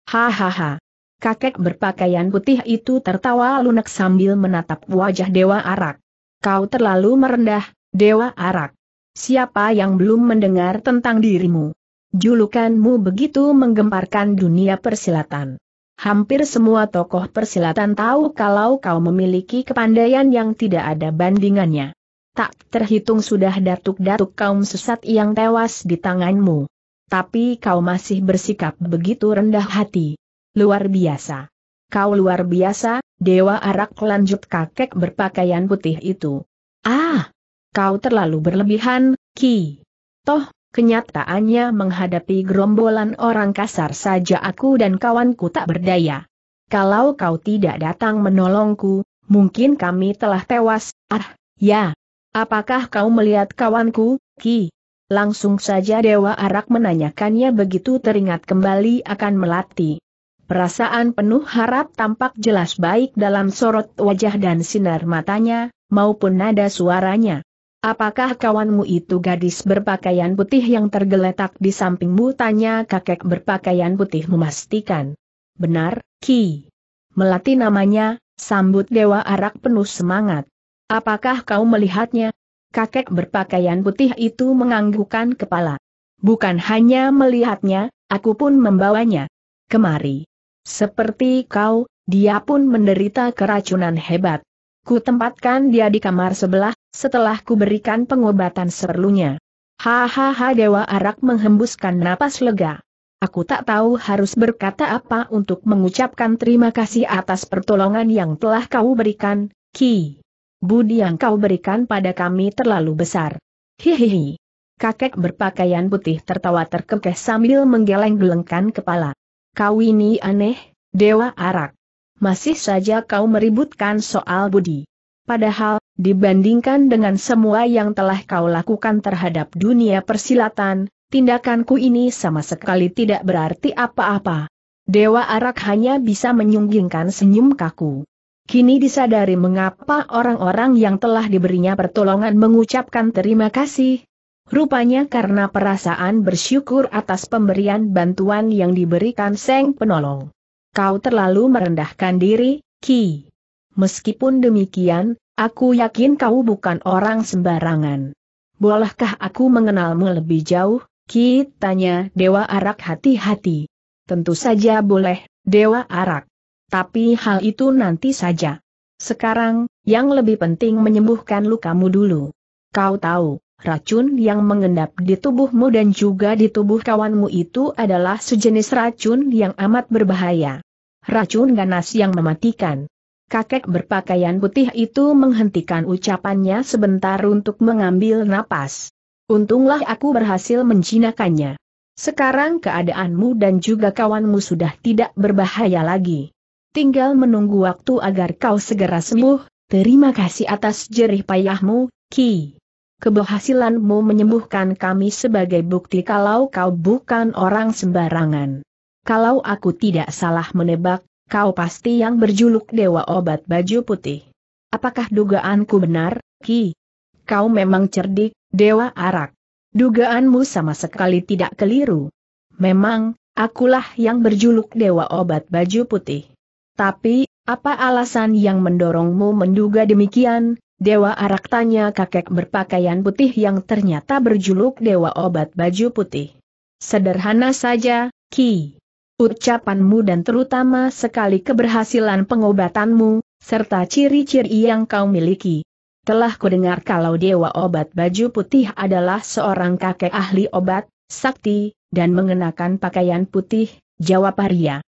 Hahaha, Kakek berpakaian putih itu tertawa lunak sambil menatap wajah Dewa Arak. Kau terlalu merendah, Dewa Arak. Siapa yang belum mendengar tentang dirimu? Julukanmu begitu menggemparkan dunia persilatan. Hampir semua tokoh persilatan tahu kalau kau memiliki kepandaian yang tidak ada bandingannya. Tak terhitung sudah datuk-datuk kaum sesat yang tewas di tanganmu. Tapi kau masih bersikap begitu rendah hati. Luar biasa. Kau luar biasa, Dewa Arak lanjut kakek berpakaian putih itu. Ah! Kau terlalu berlebihan, Ki. Toh, kenyataannya menghadapi gerombolan orang kasar saja aku dan kawanku tak berdaya. Kalau kau tidak datang menolongku, mungkin kami telah tewas, ah, ya. Apakah kau melihat kawanku, Ki? Langsung saja Dewa Arak menanyakannya begitu teringat kembali akan melati. Perasaan penuh harap tampak jelas baik dalam sorot wajah dan sinar matanya, maupun nada suaranya. Apakah kawanmu itu gadis berpakaian putih yang tergeletak di sampingmu? Tanya kakek berpakaian putih memastikan. Benar, Ki. Melati namanya, sambut Dewa Arak penuh semangat. Apakah kau melihatnya? Kakek berpakaian putih itu menganggukkan kepala. Bukan hanya melihatnya, aku pun membawanya. Kemari. Seperti kau, dia pun menderita keracunan hebat. Ku tempatkan dia di kamar sebelah, setelah ku berikan pengobatan seperlunya. Hahaha Dewa Arak menghembuskan napas lega. Aku tak tahu harus berkata apa untuk mengucapkan terima kasih atas pertolongan yang telah kau berikan, Ki. Budi yang kau berikan pada kami terlalu besar. Hihihi. Kakek berpakaian putih tertawa terkekeh sambil menggeleng-gelengkan kepala. Kau ini aneh, Dewa Arak. Masih saja kau meributkan soal budi. Padahal, dibandingkan dengan semua yang telah kau lakukan terhadap dunia persilatan, tindakanku ini sama sekali tidak berarti apa-apa. Dewa Arak hanya bisa menyunggingkan senyum kaku. Kini disadari mengapa orang-orang yang telah diberinya pertolongan mengucapkan terima kasih, Rupanya karena perasaan bersyukur atas pemberian bantuan yang diberikan Seng Penolong. Kau terlalu merendahkan diri, Ki. Meskipun demikian, aku yakin kau bukan orang sembarangan. Bolehkah aku mengenalmu lebih jauh, Ki? Tanya Dewa Arak hati-hati. Tentu saja boleh, Dewa Arak. Tapi hal itu nanti saja. Sekarang, yang lebih penting menyembuhkan lukamu dulu. Kau tahu, racun yang mengendap di tubuhmu dan juga di tubuh kawanmu itu adalah sejenis racun yang amat berbahaya. Racun ganas yang mematikan. Kakek berpakaian putih itu menghentikan ucapannya sebentar untuk mengambil napas. Untunglah aku berhasil menjinakannya. Sekarang keadaanmu dan juga kawanmu sudah tidak berbahaya lagi. Tinggal menunggu waktu agar kau segera sembuh. Terima kasih atas jerih payahmu, Ki keberhasilanmu menyembuhkan kami sebagai bukti kalau kau bukan orang sembarangan. Kalau aku tidak salah menebak, kau pasti yang berjuluk Dewa Obat Baju Putih. Apakah dugaanku benar, Ki? Kau memang cerdik, Dewa Arak. Dugaanmu sama sekali tidak keliru. Memang, akulah yang berjuluk Dewa Obat Baju Putih. Tapi, apa alasan yang mendorongmu menduga demikian, Dewa Arak tanya kakek berpakaian putih yang ternyata berjuluk Dewa Obat Baju Putih. Sederhana saja, Ki. Ucapanmu dan terutama sekali keberhasilan pengobatanmu, serta ciri-ciri yang kau miliki. Telah kudengar kalau Dewa Obat Baju Putih adalah seorang kakek ahli obat, sakti, dan mengenakan pakaian putih, jawab Arya.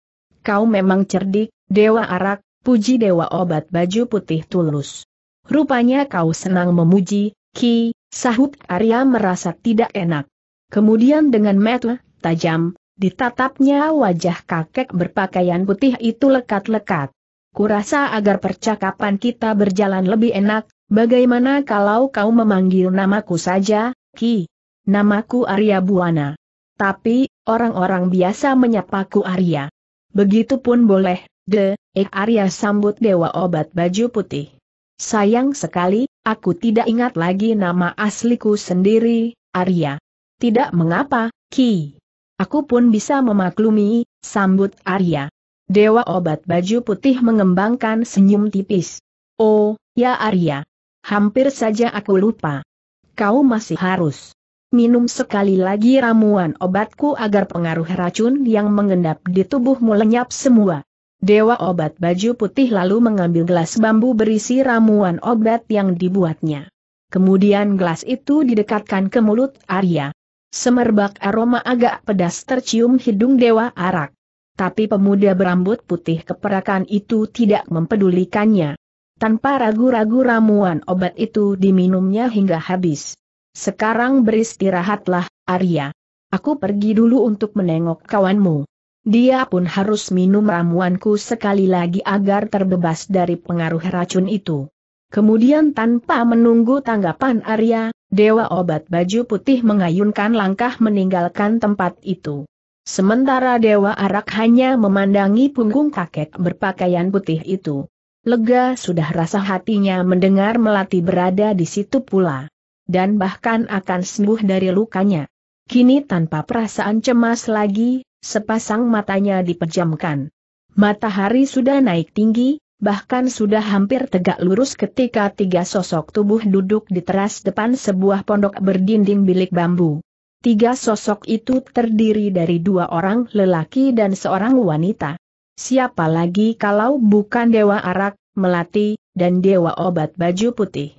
Kau memang cerdik, Dewa Arak, puji Dewa Obat Baju Putih tulus. Rupanya kau senang memuji, Ki, sahut Arya merasa tidak enak. Kemudian dengan mata tajam, ditatapnya wajah kakek berpakaian putih itu lekat-lekat. Kurasa agar percakapan kita berjalan lebih enak, bagaimana kalau kau memanggil namaku saja, Ki? Namaku Arya Buana. Tapi, orang-orang biasa menyapaku Arya. Begitupun boleh, de, ek Arya sambut Dewa Obat Baju Putih. Sayang sekali, aku tidak ingat lagi nama asliku sendiri, Arya. Tidak mengapa, Ki. Aku pun bisa memaklumi, sambut Arya. Dewa obat baju putih mengembangkan senyum tipis. Oh, ya Arya. Hampir saja aku lupa. Kau masih harus minum sekali lagi ramuan obatku agar pengaruh racun yang mengendap di tubuhmu lenyap semua. Dewa obat baju putih lalu mengambil gelas bambu berisi ramuan obat yang dibuatnya. Kemudian gelas itu didekatkan ke mulut Arya. Semerbak aroma agak pedas tercium hidung Dewa Arak. Tapi pemuda berambut putih keperakan itu tidak mempedulikannya. Tanpa ragu-ragu ramuan obat itu diminumnya hingga habis. Sekarang beristirahatlah, Arya. Aku pergi dulu untuk menengok kawanmu. Dia pun harus minum ramuanku sekali lagi agar terbebas dari pengaruh racun itu. Kemudian tanpa menunggu tanggapan Arya, Dewa Obat Baju Putih mengayunkan langkah meninggalkan tempat itu. Sementara Dewa Arak hanya memandangi punggung kakek berpakaian putih itu. Lega sudah rasa hatinya mendengar Melati berada di situ pula. Dan bahkan akan sembuh dari lukanya. Kini tanpa perasaan cemas lagi, sepasang matanya dipejamkan. Matahari sudah naik tinggi, bahkan sudah hampir tegak lurus ketika tiga sosok tubuh duduk di teras depan sebuah pondok berdinding bilik bambu. Tiga sosok itu terdiri dari dua orang lelaki dan seorang wanita. Siapa lagi kalau bukan Dewa Arak, Melati, dan Dewa Obat Baju Putih.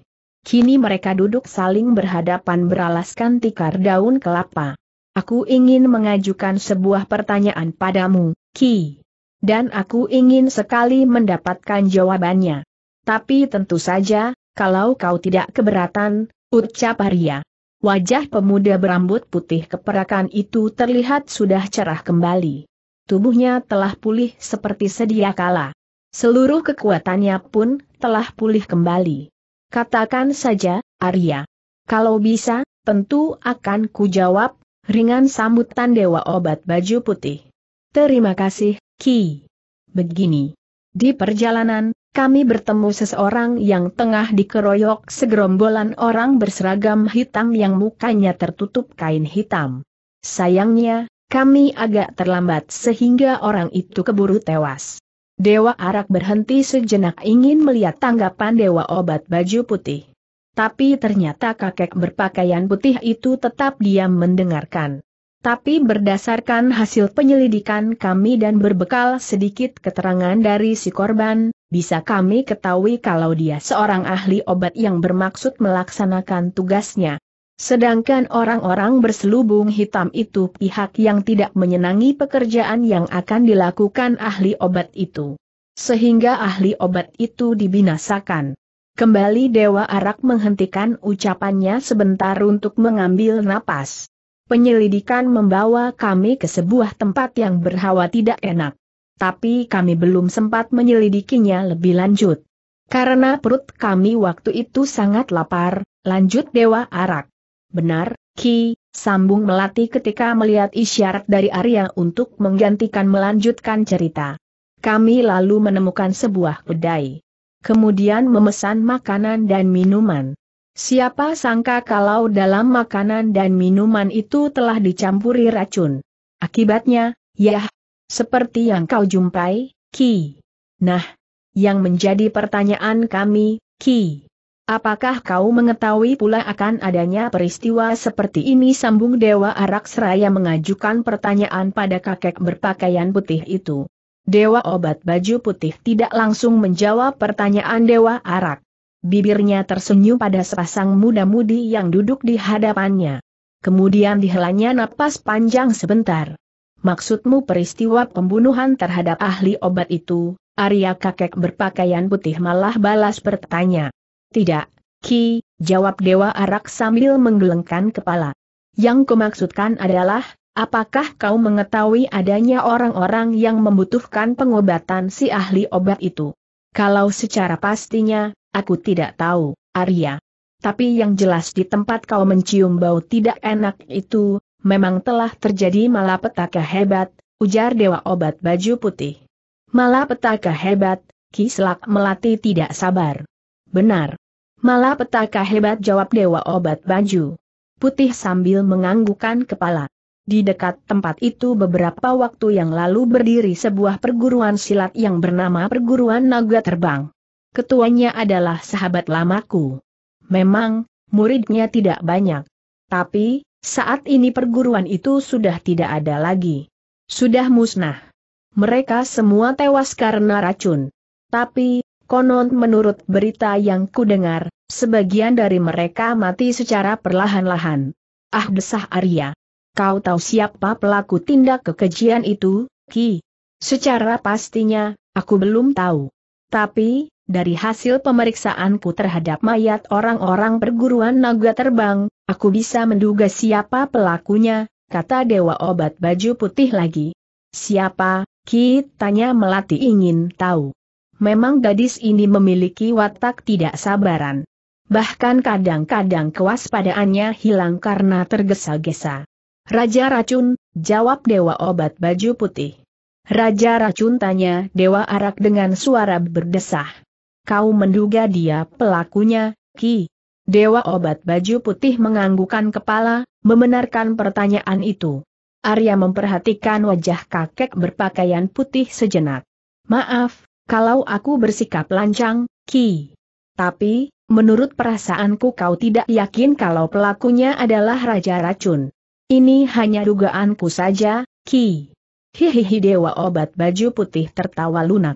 Kini mereka duduk saling berhadapan beralaskan tikar daun kelapa. Aku ingin mengajukan sebuah pertanyaan padamu, Ki. Dan aku ingin sekali mendapatkan jawabannya. Tapi tentu saja, kalau kau tidak keberatan, ucap Arya. Wajah pemuda berambut putih keperakan itu terlihat sudah cerah kembali. Tubuhnya telah pulih seperti sedia kala. Seluruh kekuatannya pun telah pulih kembali. Katakan saja, Arya. Kalau bisa, tentu akan kujawab, ringan sambutan Dewa Obat Baju Putih. Terima kasih, Ki. Begini. Di perjalanan, kami bertemu seseorang yang tengah dikeroyok segerombolan orang berseragam hitam yang mukanya tertutup kain hitam. Sayangnya, kami agak terlambat sehingga orang itu keburu tewas. Dewa Arak berhenti sejenak ingin melihat tanggapan Dewa Obat Baju Putih. Tapi ternyata kakek berpakaian putih itu tetap diam mendengarkan. Tapi berdasarkan hasil penyelidikan kami dan berbekal sedikit keterangan dari si korban, bisa kami ketahui kalau dia seorang ahli obat yang bermaksud melaksanakan tugasnya. Sedangkan orang-orang berselubung hitam itu pihak yang tidak menyenangi pekerjaan yang akan dilakukan ahli obat itu. Sehingga ahli obat itu dibinasakan. Kembali Dewa Arak menghentikan ucapannya sebentar untuk mengambil napas. Penyelidikan membawa kami ke sebuah tempat yang berhawa tidak enak. Tapi kami belum sempat menyelidikinya lebih lanjut. Karena perut kami waktu itu sangat lapar, lanjut Dewa Arak. Benar, Ki, sambung melati ketika melihat isyarat dari Arya untuk menggantikan melanjutkan cerita. Kami lalu menemukan sebuah kedai kemudian memesan makanan dan minuman. Siapa sangka kalau dalam makanan dan minuman itu telah dicampuri racun. Akibatnya, ya, seperti yang kau jumpai, Ki. Nah, yang menjadi pertanyaan kami, Ki. Apakah kau mengetahui pula akan adanya peristiwa seperti ini? Sambung Dewa Arak Seraya mengajukan pertanyaan pada kakek berpakaian putih itu. Dewa obat baju putih tidak langsung menjawab pertanyaan Dewa Arak. Bibirnya tersenyum pada sepasang muda-mudi yang duduk di hadapannya. Kemudian dihelanya napas panjang sebentar. Maksudmu peristiwa pembunuhan terhadap ahli obat itu, Arya kakek berpakaian putih malah balas bertanya. Tidak, Ki, jawab Dewa Arak sambil menggelengkan kepala. Yang kumaksudkan adalah, Apakah kau mengetahui adanya orang-orang yang membutuhkan pengobatan si ahli obat itu? Kalau secara pastinya, aku tidak tahu, Arya. Tapi yang jelas di tempat kau mencium bau tidak enak itu, memang telah terjadi malapetaka hebat, ujar Dewa Obat Baju Putih. Malapetaka hebat, Kislak Melati tidak sabar. Benar. Malapetaka hebat jawab Dewa Obat Baju Putih sambil menganggukkan kepala. Di dekat tempat itu beberapa waktu yang lalu berdiri sebuah perguruan silat yang bernama Perguruan Naga Terbang. Ketuanya adalah sahabat lamaku. Memang, muridnya tidak banyak. Tapi, saat ini perguruan itu sudah tidak ada lagi. Sudah musnah. Mereka semua tewas karena racun. Tapi, konon menurut berita yang kudengar, sebagian dari mereka mati secara perlahan-lahan. Ah desah Arya. Kau tahu siapa pelaku tindak kekejian itu, Ki? Secara pastinya, aku belum tahu. Tapi, dari hasil pemeriksaanku terhadap mayat orang-orang perguruan naga terbang, aku bisa menduga siapa pelakunya, kata Dewa Obat Baju Putih lagi. Siapa, Ki? Tanya Melati ingin tahu. Memang gadis ini memiliki watak tidak sabaran. Bahkan kadang-kadang kewaspadaannya hilang karena tergesa-gesa. Raja Racun, jawab Dewa Obat Baju Putih. Raja Racun tanya Dewa Arak dengan suara berdesah. Kau menduga dia pelakunya, Ki? Dewa Obat Baju Putih menganggukan kepala, membenarkan pertanyaan itu. Arya memperhatikan wajah kakek berpakaian putih sejenak. Maaf, kalau aku bersikap lancang, Ki. Tapi, menurut perasaanku kau tidak yakin kalau pelakunya adalah Raja Racun. Ini hanya dugaanku saja, Ki. Hihihi Dewa Obat Baju Putih tertawa lunak.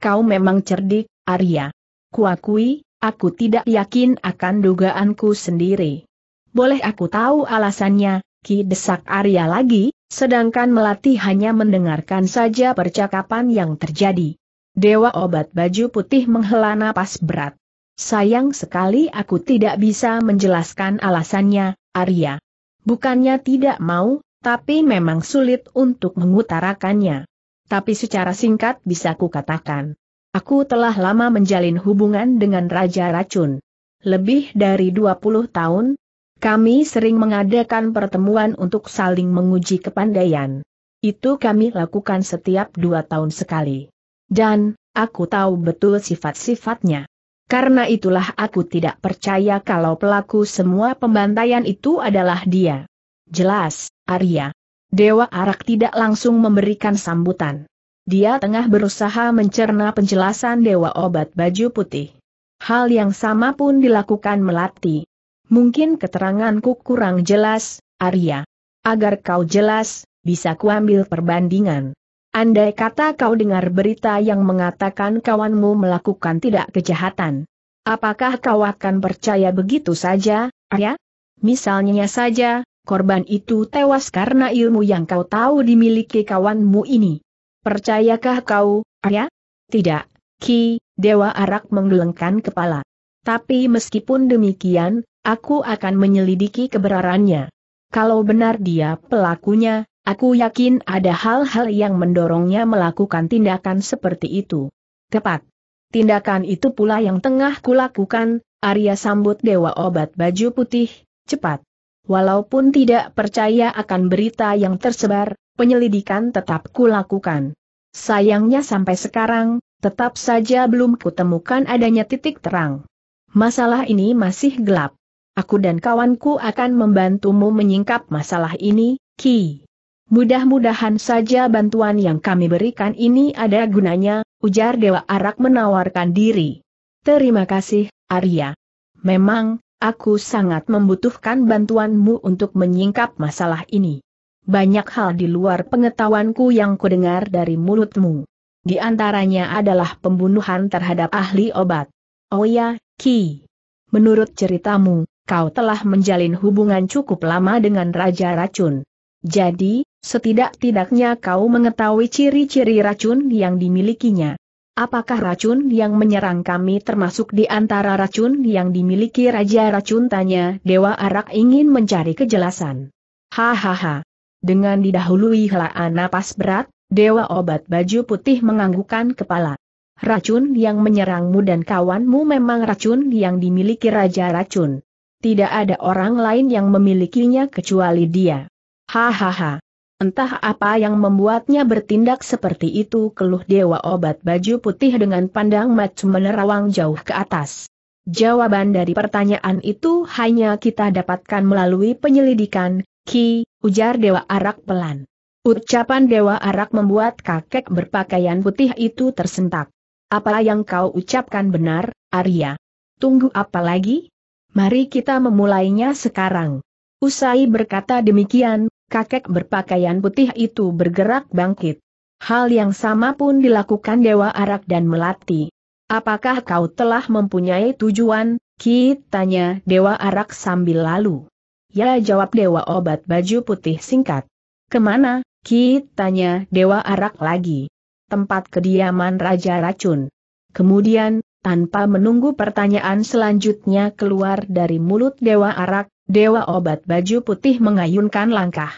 Kau memang cerdik, Arya. Kuakui, aku tidak yakin akan dugaanku sendiri. Boleh aku tahu alasannya, Ki desak Arya lagi, sedangkan Melati hanya mendengarkan saja percakapan yang terjadi. Dewa Obat Baju Putih menghela napas berat. Sayang sekali aku tidak bisa menjelaskan alasannya, Arya. Bukannya tidak mau, tapi memang sulit untuk mengutarakannya. Tapi secara singkat bisa kukatakan. Aku telah lama menjalin hubungan dengan Raja Racun. Lebih dari 20 tahun, kami sering mengadakan pertemuan untuk saling menguji kepandaian. Itu kami lakukan setiap dua tahun sekali. Dan, aku tahu betul sifat-sifatnya. Karena itulah aku tidak percaya kalau pelaku semua pembantaian itu adalah dia. Jelas, Arya. Dewa Arak tidak langsung memberikan sambutan. Dia tengah berusaha mencerna penjelasan Dewa Obat Baju Putih. Hal yang sama pun dilakukan Melati. Mungkin keteranganku kurang jelas, Arya. Agar kau jelas, bisa kuambil perbandingan. Andai kata kau dengar berita yang mengatakan kawanmu melakukan tidak kejahatan. Apakah kau akan percaya begitu saja, Arya? Misalnya saja, korban itu tewas karena ilmu yang kau tahu dimiliki kawanmu ini. Percayakah kau, Arya? Tidak, Ki, Dewa Arak menggelengkan kepala. Tapi meskipun demikian, aku akan menyelidiki kebenarannya. Kalau benar dia pelakunya, Aku yakin ada hal-hal yang mendorongnya melakukan tindakan seperti itu. Tepat. Tindakan itu pula yang tengah kulakukan, Arya sambut Dewa Obat Baju Putih, cepat. Walaupun tidak percaya akan berita yang tersebar, penyelidikan tetap kulakukan. Sayangnya sampai sekarang, tetap saja belum kutemukan adanya titik terang. Masalah ini masih gelap. Aku dan kawanku akan membantumu menyingkap masalah ini, Ki. Mudah-mudahan saja bantuan yang kami berikan ini ada gunanya, ujar Dewa Arak menawarkan diri. Terima kasih, Arya. Memang, aku sangat membutuhkan bantuanmu untuk menyingkap masalah ini. Banyak hal di luar pengetahuanku yang kudengar dari mulutmu. Di antaranya adalah pembunuhan terhadap ahli obat. Oh ya, Ki. Menurut ceritamu, kau telah menjalin hubungan cukup lama dengan Raja Racun. Jadi, setidak-tidaknya kau mengetahui ciri-ciri racun yang dimilikinya. Apakah racun yang menyerang kami termasuk di antara racun yang dimiliki Raja Racun? Tanya Dewa Arak ingin mencari kejelasan. Hahaha. Dengan didahului helaan napas berat, Dewa Obat Baju Putih menganggukkan kepala. Racun yang menyerangmu dan kawanmu memang racun yang dimiliki Raja Racun. Tidak ada orang lain yang memilikinya kecuali dia. Hahaha. Entah apa yang membuatnya bertindak seperti itu keluh dewa obat baju putih dengan pandang macu menerawang jauh ke atas. Jawaban dari pertanyaan itu hanya kita dapatkan melalui penyelidikan, Ki, ujar Dewa Arak pelan. Ucapan Dewa Arak membuat kakek berpakaian putih itu tersentak. Apa yang kau ucapkan benar, Arya? Tunggu apa lagi? Mari kita memulainya sekarang. Usai berkata demikian, kakek berpakaian putih itu bergerak bangkit. Hal yang sama pun dilakukan Dewa Arak dan Melati. Apakah kau telah mempunyai tujuan? kitanya tanya Dewa Arak sambil lalu. Ya jawab Dewa Obat Baju Putih singkat. Kemana? kitanya tanya Dewa Arak lagi. Tempat kediaman Raja Racun. Kemudian, tanpa menunggu pertanyaan selanjutnya keluar dari mulut Dewa Arak, Dewa obat baju putih mengayunkan langkah.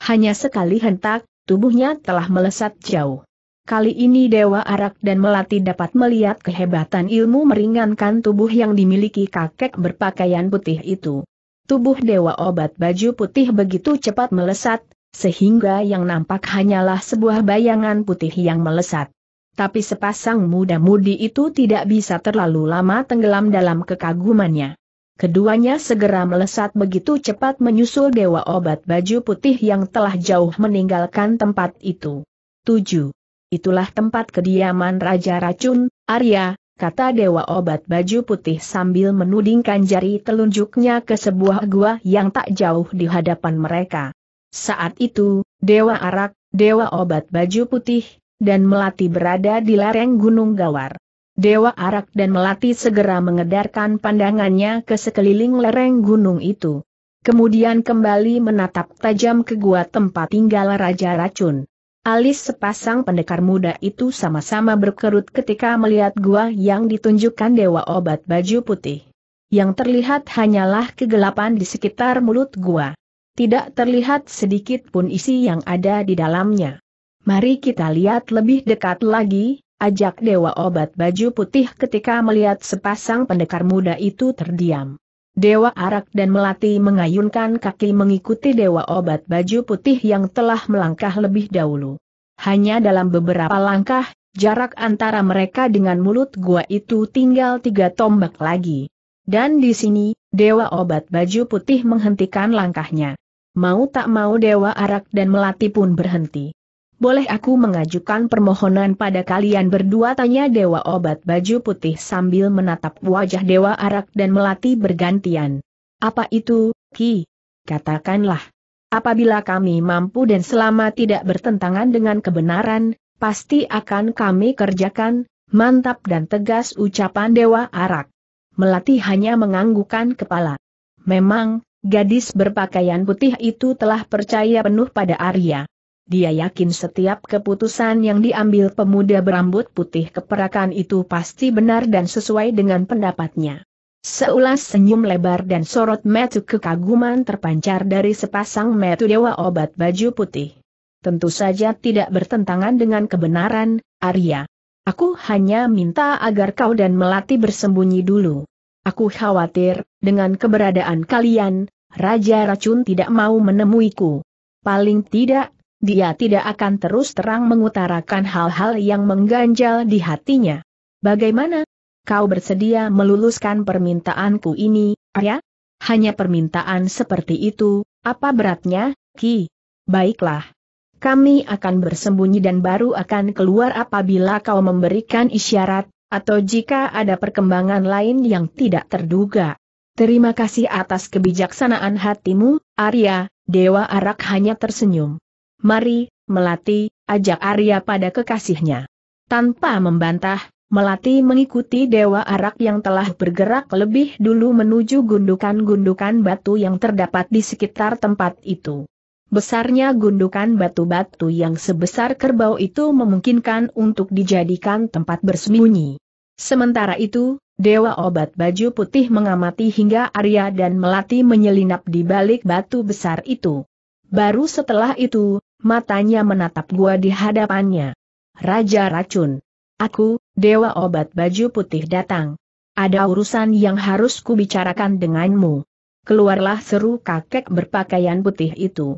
Hanya sekali hentak, tubuhnya telah melesat jauh. Kali ini Dewa Arak dan Melati dapat melihat kehebatan ilmu meringankan tubuh yang dimiliki kakek berpakaian putih itu. Tubuh Dewa Obat Baju Putih begitu cepat melesat, sehingga yang nampak hanyalah sebuah bayangan putih yang melesat. Tapi sepasang muda-mudi itu tidak bisa terlalu lama tenggelam dalam kekagumannya. Keduanya segera melesat begitu cepat menyusul dewa obat baju putih yang telah jauh meninggalkan tempat itu. 7. Itulah tempat kediaman Raja Racun, Arya, kata dewa obat baju putih sambil menudingkan jari telunjuknya ke sebuah gua yang tak jauh di hadapan mereka. Saat itu, Dewa Arak, Dewa Obat Baju Putih, dan Melati berada di lereng Gunung Gawar. Dewa Arak dan Melati segera mengedarkan pandangannya ke sekeliling lereng gunung itu. Kemudian kembali menatap tajam ke gua tempat tinggal Raja Racun. Alis sepasang pendekar muda itu sama-sama berkerut ketika melihat gua yang ditunjukkan Dewa Obat Baju Putih. Yang terlihat hanyalah kegelapan di sekitar mulut gua. Tidak terlihat sedikit pun isi yang ada di dalamnya. Mari kita lihat lebih dekat lagi, ajak Dewa Obat Baju Putih ketika melihat sepasang pendekar muda itu terdiam. Dewa Arak dan Melati mengayunkan kaki mengikuti Dewa Obat Baju Putih yang telah melangkah lebih dahulu. Hanya dalam beberapa langkah, jarak antara mereka dengan mulut gua itu tinggal tiga tombak lagi. Dan di sini, Dewa Obat Baju Putih menghentikan langkahnya. Mau tak mau Dewa Arak dan Melati pun berhenti boleh aku mengajukan permohonan pada kalian berdua tanya Dewa Obat Baju Putih sambil menatap wajah Dewa Arak dan Melati bergantian. Apa itu, Ki? Katakanlah. Apabila kami mampu dan selama tidak bertentangan dengan kebenaran, pasti akan kami kerjakan, mantap dan tegas ucapan Dewa Arak. Melati hanya menganggukan kepala. Memang, gadis berpakaian putih itu telah percaya penuh pada Arya. Dia yakin setiap keputusan yang diambil pemuda berambut putih keperakan itu pasti benar dan sesuai dengan pendapatnya. Seulas senyum lebar dan sorot metu kekaguman terpancar dari sepasang metu dewa obat baju putih. Tentu saja tidak bertentangan dengan kebenaran, Arya. Aku hanya minta agar kau dan Melati bersembunyi dulu. Aku khawatir, dengan keberadaan kalian, Raja Racun tidak mau menemuiku. Paling tidak, dia tidak akan terus terang mengutarakan hal-hal yang mengganjal di hatinya. Bagaimana? Kau bersedia meluluskan permintaanku ini, ya? Hanya permintaan seperti itu, apa beratnya, Ki? Baiklah. Kami akan bersembunyi dan baru akan keluar apabila kau memberikan isyarat, atau jika ada perkembangan lain yang tidak terduga. Terima kasih atas kebijaksanaan hatimu, Arya, Dewa Arak hanya tersenyum. Mari, Melati, ajak Arya pada kekasihnya. Tanpa membantah, Melati mengikuti Dewa Arak yang telah bergerak lebih dulu menuju gundukan-gundukan batu yang terdapat di sekitar tempat itu. Besarnya gundukan batu-batu yang sebesar kerbau itu memungkinkan untuk dijadikan tempat bersembunyi. Sementara itu, Dewa Obat Baju Putih mengamati hingga Arya dan Melati menyelinap di balik batu besar itu. Baru setelah itu, matanya menatap gua di hadapannya. Raja Racun. Aku, Dewa Obat Baju Putih datang. Ada urusan yang harus kubicarakan denganmu. Keluarlah seru kakek berpakaian putih itu.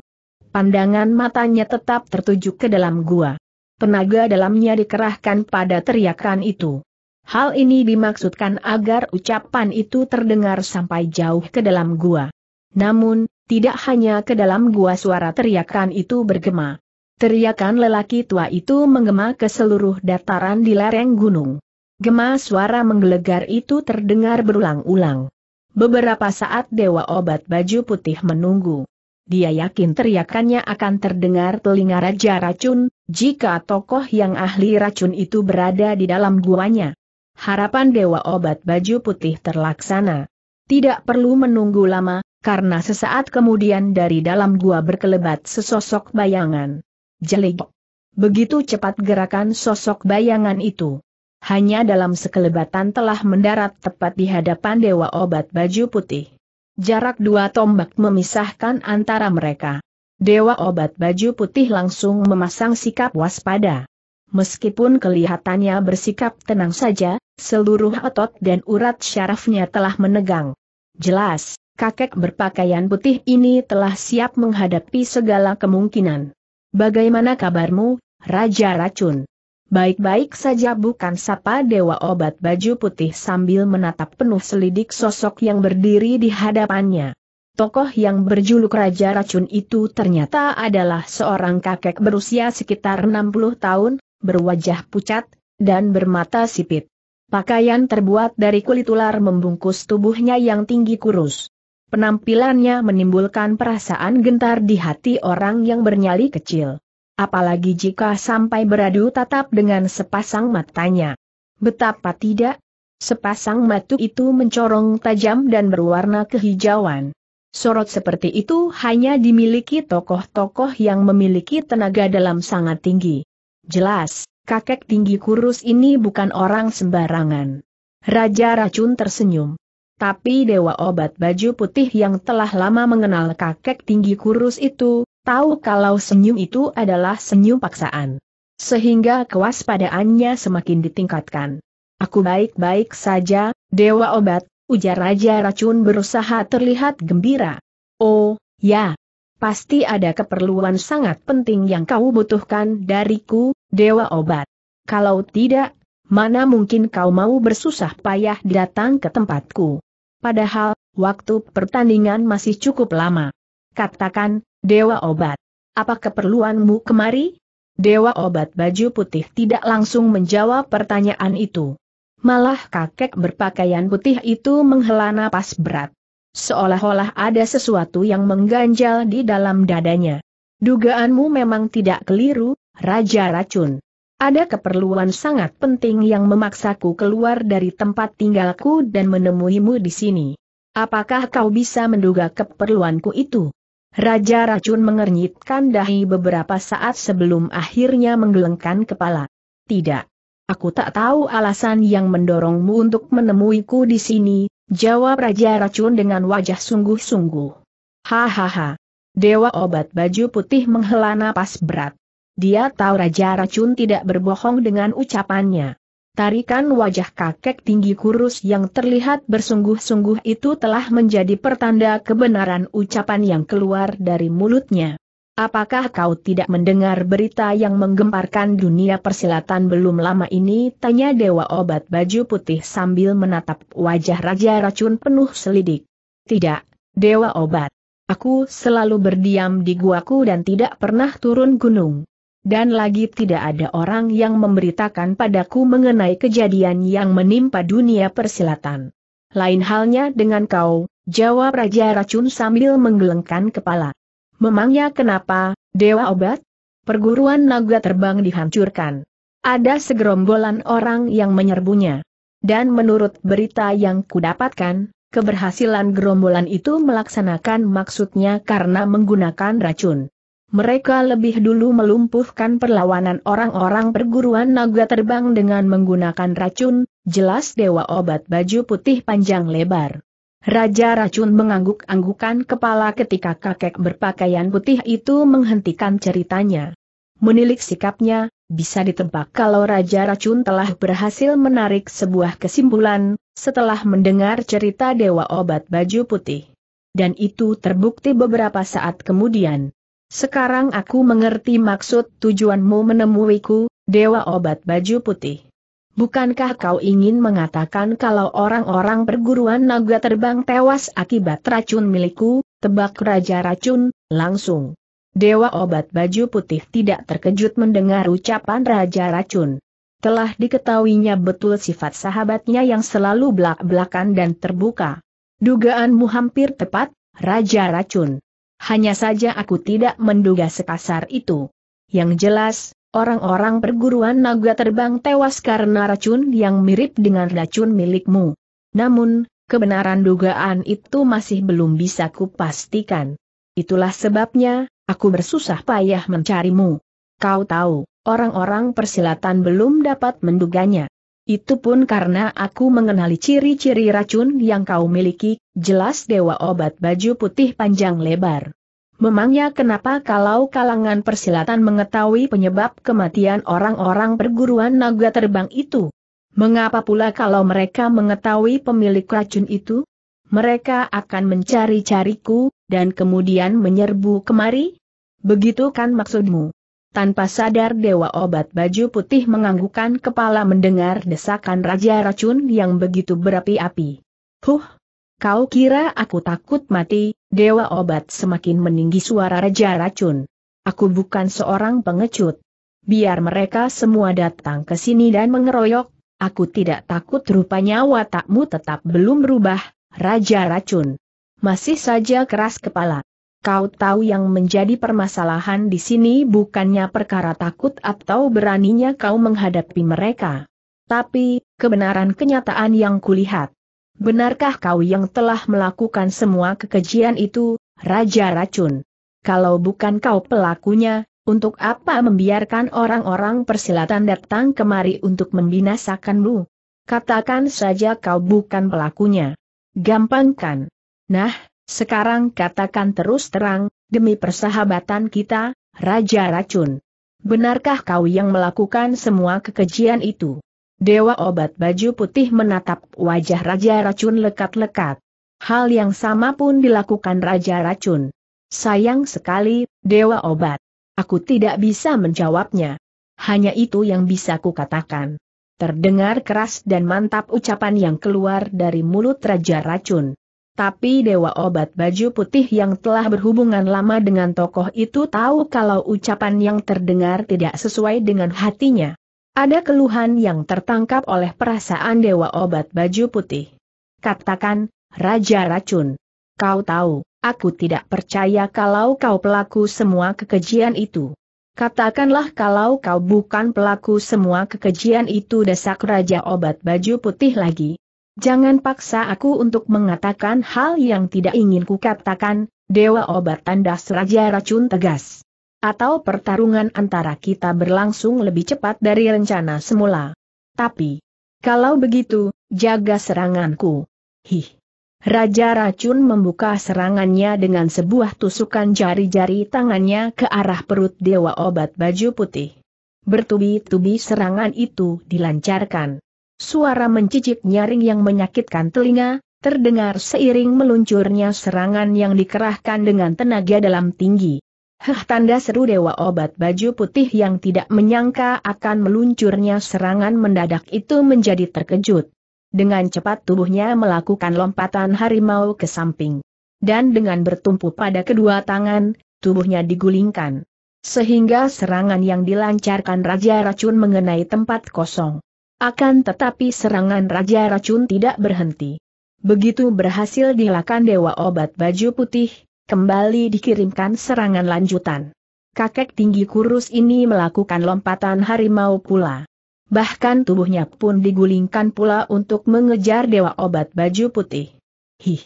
Pandangan matanya tetap tertuju ke dalam gua. Tenaga dalamnya dikerahkan pada teriakan itu. Hal ini dimaksudkan agar ucapan itu terdengar sampai jauh ke dalam gua. Namun, tidak hanya ke dalam gua suara teriakan itu bergema. Teriakan lelaki tua itu menggema ke seluruh dataran di lereng gunung. Gema suara menggelegar itu terdengar berulang-ulang. Beberapa saat Dewa Obat Baju Putih menunggu. Dia yakin teriakannya akan terdengar telinga Raja Racun, jika tokoh yang ahli racun itu berada di dalam guanya. Harapan Dewa Obat Baju Putih terlaksana. Tidak perlu menunggu lama, karena sesaat kemudian dari dalam gua berkelebat sesosok bayangan. Jelik. Begitu cepat gerakan sosok bayangan itu. Hanya dalam sekelebatan telah mendarat tepat di hadapan Dewa Obat Baju Putih. Jarak dua tombak memisahkan antara mereka. Dewa Obat Baju Putih langsung memasang sikap waspada. Meskipun kelihatannya bersikap tenang saja, seluruh otot dan urat syarafnya telah menegang. Jelas, kakek berpakaian putih ini telah siap menghadapi segala kemungkinan. Bagaimana kabarmu, Raja Racun? Baik-baik saja bukan sapa Dewa Obat Baju Putih sambil menatap penuh selidik sosok yang berdiri di hadapannya. Tokoh yang berjuluk Raja Racun itu ternyata adalah seorang kakek berusia sekitar 60 tahun, berwajah pucat, dan bermata sipit. Pakaian terbuat dari kulit ular membungkus tubuhnya yang tinggi kurus. Penampilannya menimbulkan perasaan gentar di hati orang yang bernyali kecil. Apalagi jika sampai beradu tatap dengan sepasang matanya. Betapa tidak, sepasang matu itu mencorong tajam dan berwarna kehijauan. Sorot seperti itu hanya dimiliki tokoh-tokoh yang memiliki tenaga dalam sangat tinggi. Jelas, kakek tinggi kurus ini bukan orang sembarangan. Raja racun tersenyum. Tapi Dewa Obat Baju Putih yang telah lama mengenal kakek tinggi kurus itu, tahu kalau senyum itu adalah senyum paksaan. Sehingga kewaspadaannya semakin ditingkatkan. Aku baik-baik saja, Dewa Obat, ujar Raja Racun berusaha terlihat gembira. Oh, ya. Pasti ada keperluan sangat penting yang kau butuhkan dariku, Dewa Obat. Kalau tidak, mana mungkin kau mau bersusah payah datang ke tempatku. Padahal, waktu pertandingan masih cukup lama. Katakan, Dewa Obat, apa keperluanmu kemari? Dewa Obat baju putih tidak langsung menjawab pertanyaan itu. Malah kakek berpakaian putih itu menghela napas berat. Seolah-olah ada sesuatu yang mengganjal di dalam dadanya. Dugaanmu memang tidak keliru, Raja Racun. Ada keperluan sangat penting yang memaksaku keluar dari tempat tinggalku dan menemuimu di sini. Apakah kau bisa menduga keperluanku itu? Raja racun mengernyitkan dahi beberapa saat sebelum akhirnya menggelengkan kepala. Tidak. Aku tak tahu alasan yang mendorongmu untuk menemuiku di sini, jawab Raja Racun dengan wajah sungguh-sungguh. Hahaha. Dewa obat baju putih menghela napas berat. Dia tahu Raja Racun tidak berbohong dengan ucapannya. Tarikan wajah kakek tinggi kurus yang terlihat bersungguh-sungguh itu telah menjadi pertanda kebenaran ucapan yang keluar dari mulutnya. Apakah kau tidak mendengar berita yang menggemparkan dunia persilatan belum lama ini? Tanya Dewa Obat Baju Putih sambil menatap wajah Raja Racun penuh selidik. Tidak, Dewa Obat. Aku selalu berdiam di guaku dan tidak pernah turun gunung. Dan lagi tidak ada orang yang memberitakan padaku mengenai kejadian yang menimpa dunia persilatan. Lain halnya dengan kau, jawab Raja Racun sambil menggelengkan kepala. Memangnya kenapa, Dewa Obat? Perguruan naga terbang dihancurkan. Ada segerombolan orang yang menyerbunya. Dan menurut berita yang kudapatkan, keberhasilan gerombolan itu melaksanakan maksudnya karena menggunakan racun. Mereka lebih dulu melumpuhkan perlawanan orang-orang perguruan naga terbang dengan menggunakan racun, jelas dewa obat baju putih panjang lebar. Raja racun mengangguk-anggukan kepala ketika kakek berpakaian putih itu menghentikan ceritanya. Menilik sikapnya, bisa ditebak kalau Raja Racun telah berhasil menarik sebuah kesimpulan, setelah mendengar cerita Dewa Obat Baju Putih. Dan itu terbukti beberapa saat kemudian. Sekarang aku mengerti maksud tujuanmu menemuiku, Dewa Obat Baju Putih. Bukankah kau ingin mengatakan kalau orang-orang perguruan naga terbang tewas akibat racun milikku, tebak Raja Racun, langsung. Dewa Obat Baju Putih tidak terkejut mendengar ucapan Raja Racun. Telah diketahuinya betul sifat sahabatnya yang selalu belak-belakan dan terbuka. Dugaanmu hampir tepat, Raja Racun hanya saja aku tidak menduga sekasar itu. Yang jelas, orang-orang perguruan naga terbang tewas karena racun yang mirip dengan racun milikmu. Namun, kebenaran dugaan itu masih belum bisa kupastikan. Itulah sebabnya, aku bersusah payah mencarimu. Kau tahu, orang-orang persilatan belum dapat menduganya. Itu pun karena aku mengenali ciri-ciri racun yang kau miliki, jelas dewa obat baju putih panjang lebar. Memangnya kenapa kalau kalangan persilatan mengetahui penyebab kematian orang-orang perguruan naga terbang itu? Mengapa pula kalau mereka mengetahui pemilik racun itu? Mereka akan mencari-cariku, dan kemudian menyerbu kemari? Begitu kan maksudmu? Tanpa sadar Dewa Obat Baju Putih menganggukkan kepala mendengar desakan Raja Racun yang begitu berapi-api. Huh! Kau kira aku takut mati, Dewa Obat semakin meninggi suara Raja Racun. Aku bukan seorang pengecut. Biar mereka semua datang ke sini dan mengeroyok, aku tidak takut rupanya watakmu tetap belum berubah, Raja Racun. Masih saja keras kepala. Kau tahu yang menjadi permasalahan di sini bukannya perkara takut atau beraninya kau menghadapi mereka. Tapi, kebenaran kenyataan yang kulihat. Benarkah kau yang telah melakukan semua kekejian itu, Raja Racun? Kalau bukan kau pelakunya, untuk apa membiarkan orang-orang persilatan datang kemari untuk membinasakanmu? Katakan saja kau bukan pelakunya. Gampangkan. Nah, sekarang katakan terus terang, demi persahabatan kita, Raja Racun. Benarkah kau yang melakukan semua kekejian itu? Dewa obat baju putih menatap wajah Raja Racun lekat-lekat. Hal yang sama pun dilakukan Raja Racun. Sayang sekali, Dewa obat. Aku tidak bisa menjawabnya. Hanya itu yang bisa kukatakan. Terdengar keras dan mantap ucapan yang keluar dari mulut Raja Racun. Tapi Dewa Obat Baju Putih yang telah berhubungan lama dengan tokoh itu tahu kalau ucapan yang terdengar tidak sesuai dengan hatinya. Ada keluhan yang tertangkap oleh perasaan Dewa Obat Baju Putih. Katakan, Raja Racun. Kau tahu, aku tidak percaya kalau kau pelaku semua kekejian itu. Katakanlah kalau kau bukan pelaku semua kekejian itu desak Raja Obat Baju Putih lagi, Jangan paksa aku untuk mengatakan hal yang tidak ingin kukatakan, Dewa Obat Tanda Seraja Racun Tegas. Atau pertarungan antara kita berlangsung lebih cepat dari rencana semula. Tapi, kalau begitu, jaga seranganku. Hih. Raja Racun membuka serangannya dengan sebuah tusukan jari-jari tangannya ke arah perut Dewa Obat Baju Putih. Bertubi-tubi serangan itu dilancarkan. Suara mencicik nyaring yang menyakitkan telinga, terdengar seiring meluncurnya serangan yang dikerahkan dengan tenaga dalam tinggi. Heh tanda seru dewa obat baju putih yang tidak menyangka akan meluncurnya serangan mendadak itu menjadi terkejut. Dengan cepat tubuhnya melakukan lompatan harimau ke samping. Dan dengan bertumpu pada kedua tangan, tubuhnya digulingkan. Sehingga serangan yang dilancarkan Raja Racun mengenai tempat kosong. Akan tetapi serangan Raja Racun tidak berhenti. Begitu berhasil dilakukan Dewa Obat Baju Putih, kembali dikirimkan serangan lanjutan. Kakek tinggi kurus ini melakukan lompatan harimau pula. Bahkan tubuhnya pun digulingkan pula untuk mengejar Dewa Obat Baju Putih. Hih!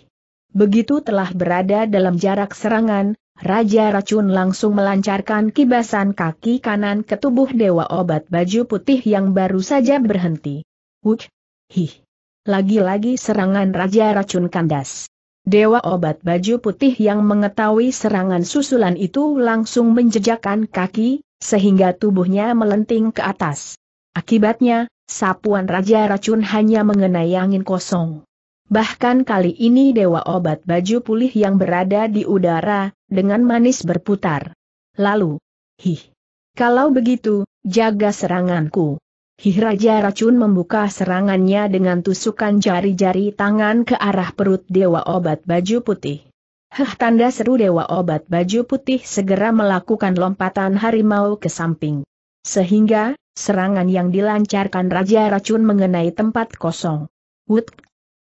Begitu telah berada dalam jarak serangan, Raja Racun langsung melancarkan kibasan kaki kanan ke tubuh Dewa Obat Baju Putih yang baru saja berhenti. Wuk! Hih! Lagi-lagi serangan Raja Racun kandas. Dewa Obat Baju Putih yang mengetahui serangan susulan itu langsung menjejakkan kaki, sehingga tubuhnya melenting ke atas. Akibatnya, sapuan Raja Racun hanya mengenai angin kosong. Bahkan kali ini dewa obat baju pulih yang berada di udara, dengan manis berputar. Lalu, hih. Kalau begitu, jaga seranganku. Hih Raja Racun membuka serangannya dengan tusukan jari-jari tangan ke arah perut Dewa Obat Baju Putih. Hah tanda seru Dewa Obat Baju Putih segera melakukan lompatan harimau ke samping. Sehingga, serangan yang dilancarkan Raja Racun mengenai tempat kosong. Wut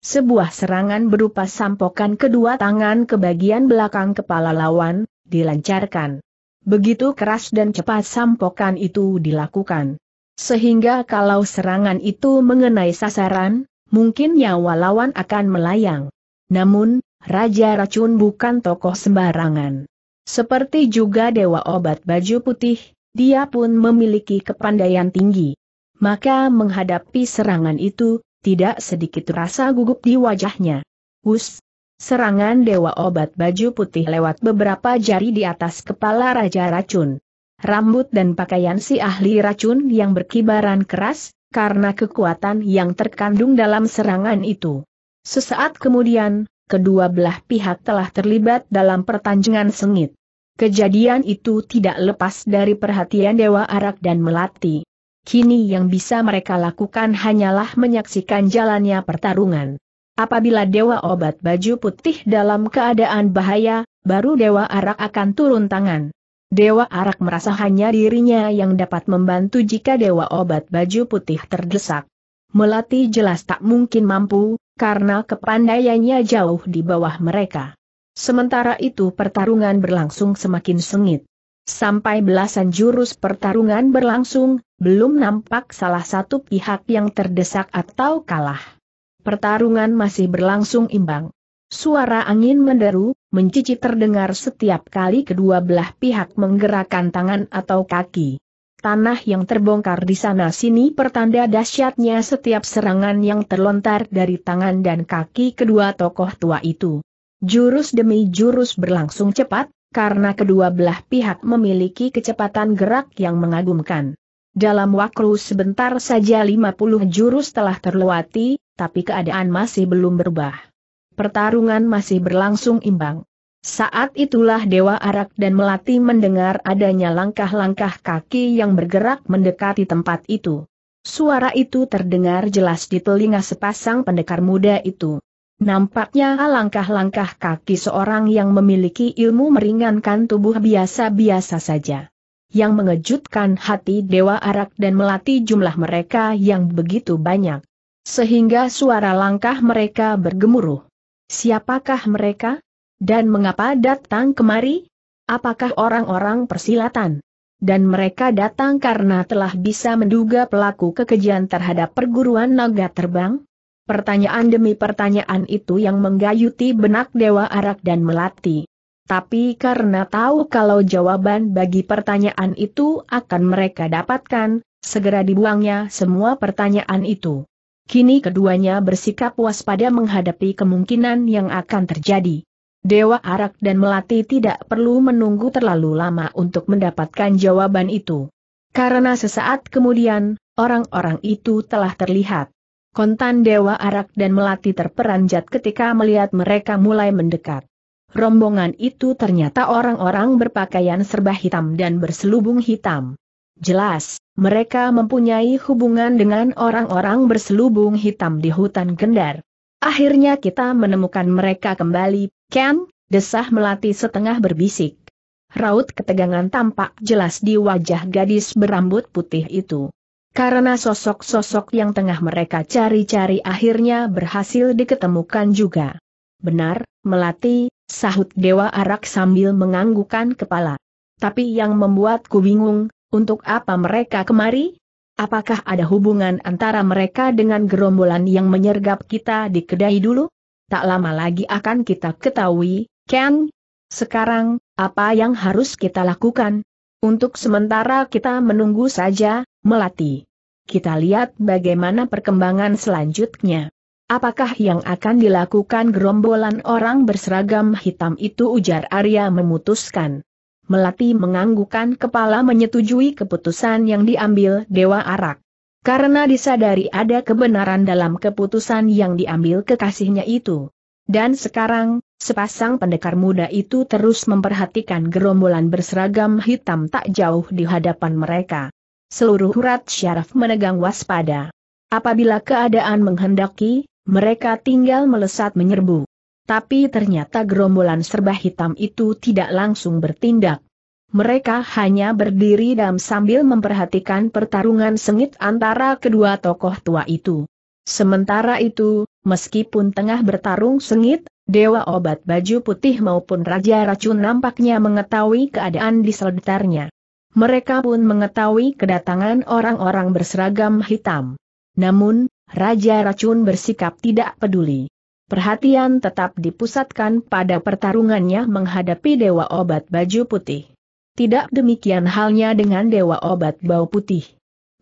sebuah serangan berupa sampokan kedua tangan ke bagian belakang kepala lawan, dilancarkan. Begitu keras dan cepat sampokan itu dilakukan. Sehingga kalau serangan itu mengenai sasaran, mungkin nyawa lawan akan melayang. Namun, Raja Racun bukan tokoh sembarangan. Seperti juga Dewa Obat Baju Putih, dia pun memiliki kepandaian tinggi. Maka menghadapi serangan itu, tidak sedikit rasa gugup di wajahnya. Wus! Serangan Dewa Obat Baju Putih lewat beberapa jari di atas kepala Raja Racun. Rambut dan pakaian si ahli racun yang berkibaran keras, karena kekuatan yang terkandung dalam serangan itu. Sesaat kemudian, kedua belah pihak telah terlibat dalam pertanjungan sengit. Kejadian itu tidak lepas dari perhatian Dewa Arak dan Melati. Kini yang bisa mereka lakukan hanyalah menyaksikan jalannya pertarungan. Apabila Dewa Obat Baju Putih dalam keadaan bahaya, baru Dewa Arak akan turun tangan. Dewa Arak merasa hanya dirinya yang dapat membantu jika Dewa Obat Baju Putih terdesak. Melati jelas tak mungkin mampu, karena kepandaiannya jauh di bawah mereka. Sementara itu pertarungan berlangsung semakin sengit. Sampai belasan jurus pertarungan berlangsung, belum nampak salah satu pihak yang terdesak atau kalah. Pertarungan masih berlangsung imbang. Suara angin menderu, mencicip terdengar setiap kali kedua belah pihak menggerakkan tangan atau kaki. Tanah yang terbongkar di sana-sini pertanda dahsyatnya setiap serangan yang terlontar dari tangan dan kaki kedua tokoh tua itu. Jurus demi jurus berlangsung cepat, karena kedua belah pihak memiliki kecepatan gerak yang mengagumkan. Dalam waktu sebentar saja 50 jurus telah terlewati, tapi keadaan masih belum berubah. Pertarungan masih berlangsung imbang. Saat itulah Dewa Arak dan Melati mendengar adanya langkah-langkah kaki yang bergerak mendekati tempat itu. Suara itu terdengar jelas di telinga sepasang pendekar muda itu. Nampaknya langkah-langkah kaki seorang yang memiliki ilmu meringankan tubuh biasa-biasa saja yang mengejutkan hati Dewa Arak dan melatih jumlah mereka yang begitu banyak. Sehingga suara langkah mereka bergemuruh. Siapakah mereka? Dan mengapa datang kemari? Apakah orang-orang persilatan? Dan mereka datang karena telah bisa menduga pelaku kekejian terhadap perguruan naga terbang? Pertanyaan demi pertanyaan itu yang menggayuti benak Dewa Arak dan Melati. Tapi karena tahu kalau jawaban bagi pertanyaan itu akan mereka dapatkan, segera dibuangnya semua pertanyaan itu. Kini keduanya bersikap waspada menghadapi kemungkinan yang akan terjadi. Dewa Arak dan Melati tidak perlu menunggu terlalu lama untuk mendapatkan jawaban itu. Karena sesaat kemudian, orang-orang itu telah terlihat. Kontan Dewa Arak dan Melati terperanjat ketika melihat mereka mulai mendekat. Rombongan itu ternyata orang-orang berpakaian serba hitam dan berselubung hitam. Jelas, mereka mempunyai hubungan dengan orang-orang berselubung hitam di hutan Gendar. Akhirnya kita menemukan mereka kembali, Ken, desah melati setengah berbisik. Raut ketegangan tampak jelas di wajah gadis berambut putih itu. Karena sosok-sosok yang tengah mereka cari-cari akhirnya berhasil diketemukan juga. Benar, Melati, sahut Dewa Arak sambil menganggukan kepala. Tapi yang membuatku bingung, untuk apa mereka kemari? Apakah ada hubungan antara mereka dengan gerombolan yang menyergap kita di kedai dulu? Tak lama lagi akan kita ketahui, Ken. Sekarang, apa yang harus kita lakukan? Untuk sementara kita menunggu saja, Melati. Kita lihat bagaimana perkembangan selanjutnya. Apakah yang akan dilakukan gerombolan orang berseragam hitam itu ujar Arya memutuskan. Melati menganggukan kepala menyetujui keputusan yang diambil Dewa Arak. Karena disadari ada kebenaran dalam keputusan yang diambil kekasihnya itu. Dan sekarang, Sepasang pendekar muda itu terus memperhatikan gerombolan berseragam hitam tak jauh di hadapan mereka. Seluruh urat syaraf menegang waspada. Apabila keadaan menghendaki, mereka tinggal melesat menyerbu. Tapi ternyata gerombolan serba hitam itu tidak langsung bertindak. Mereka hanya berdiri dan sambil memperhatikan pertarungan sengit antara kedua tokoh tua itu. Sementara itu, meskipun tengah bertarung sengit, Dewa Obat Baju Putih maupun Raja Racun nampaknya mengetahui keadaan di sekitarnya. Mereka pun mengetahui kedatangan orang-orang berseragam hitam. Namun, Raja Racun bersikap tidak peduli. Perhatian tetap dipusatkan pada pertarungannya menghadapi Dewa Obat Baju Putih. Tidak demikian halnya dengan Dewa Obat Bau Putih.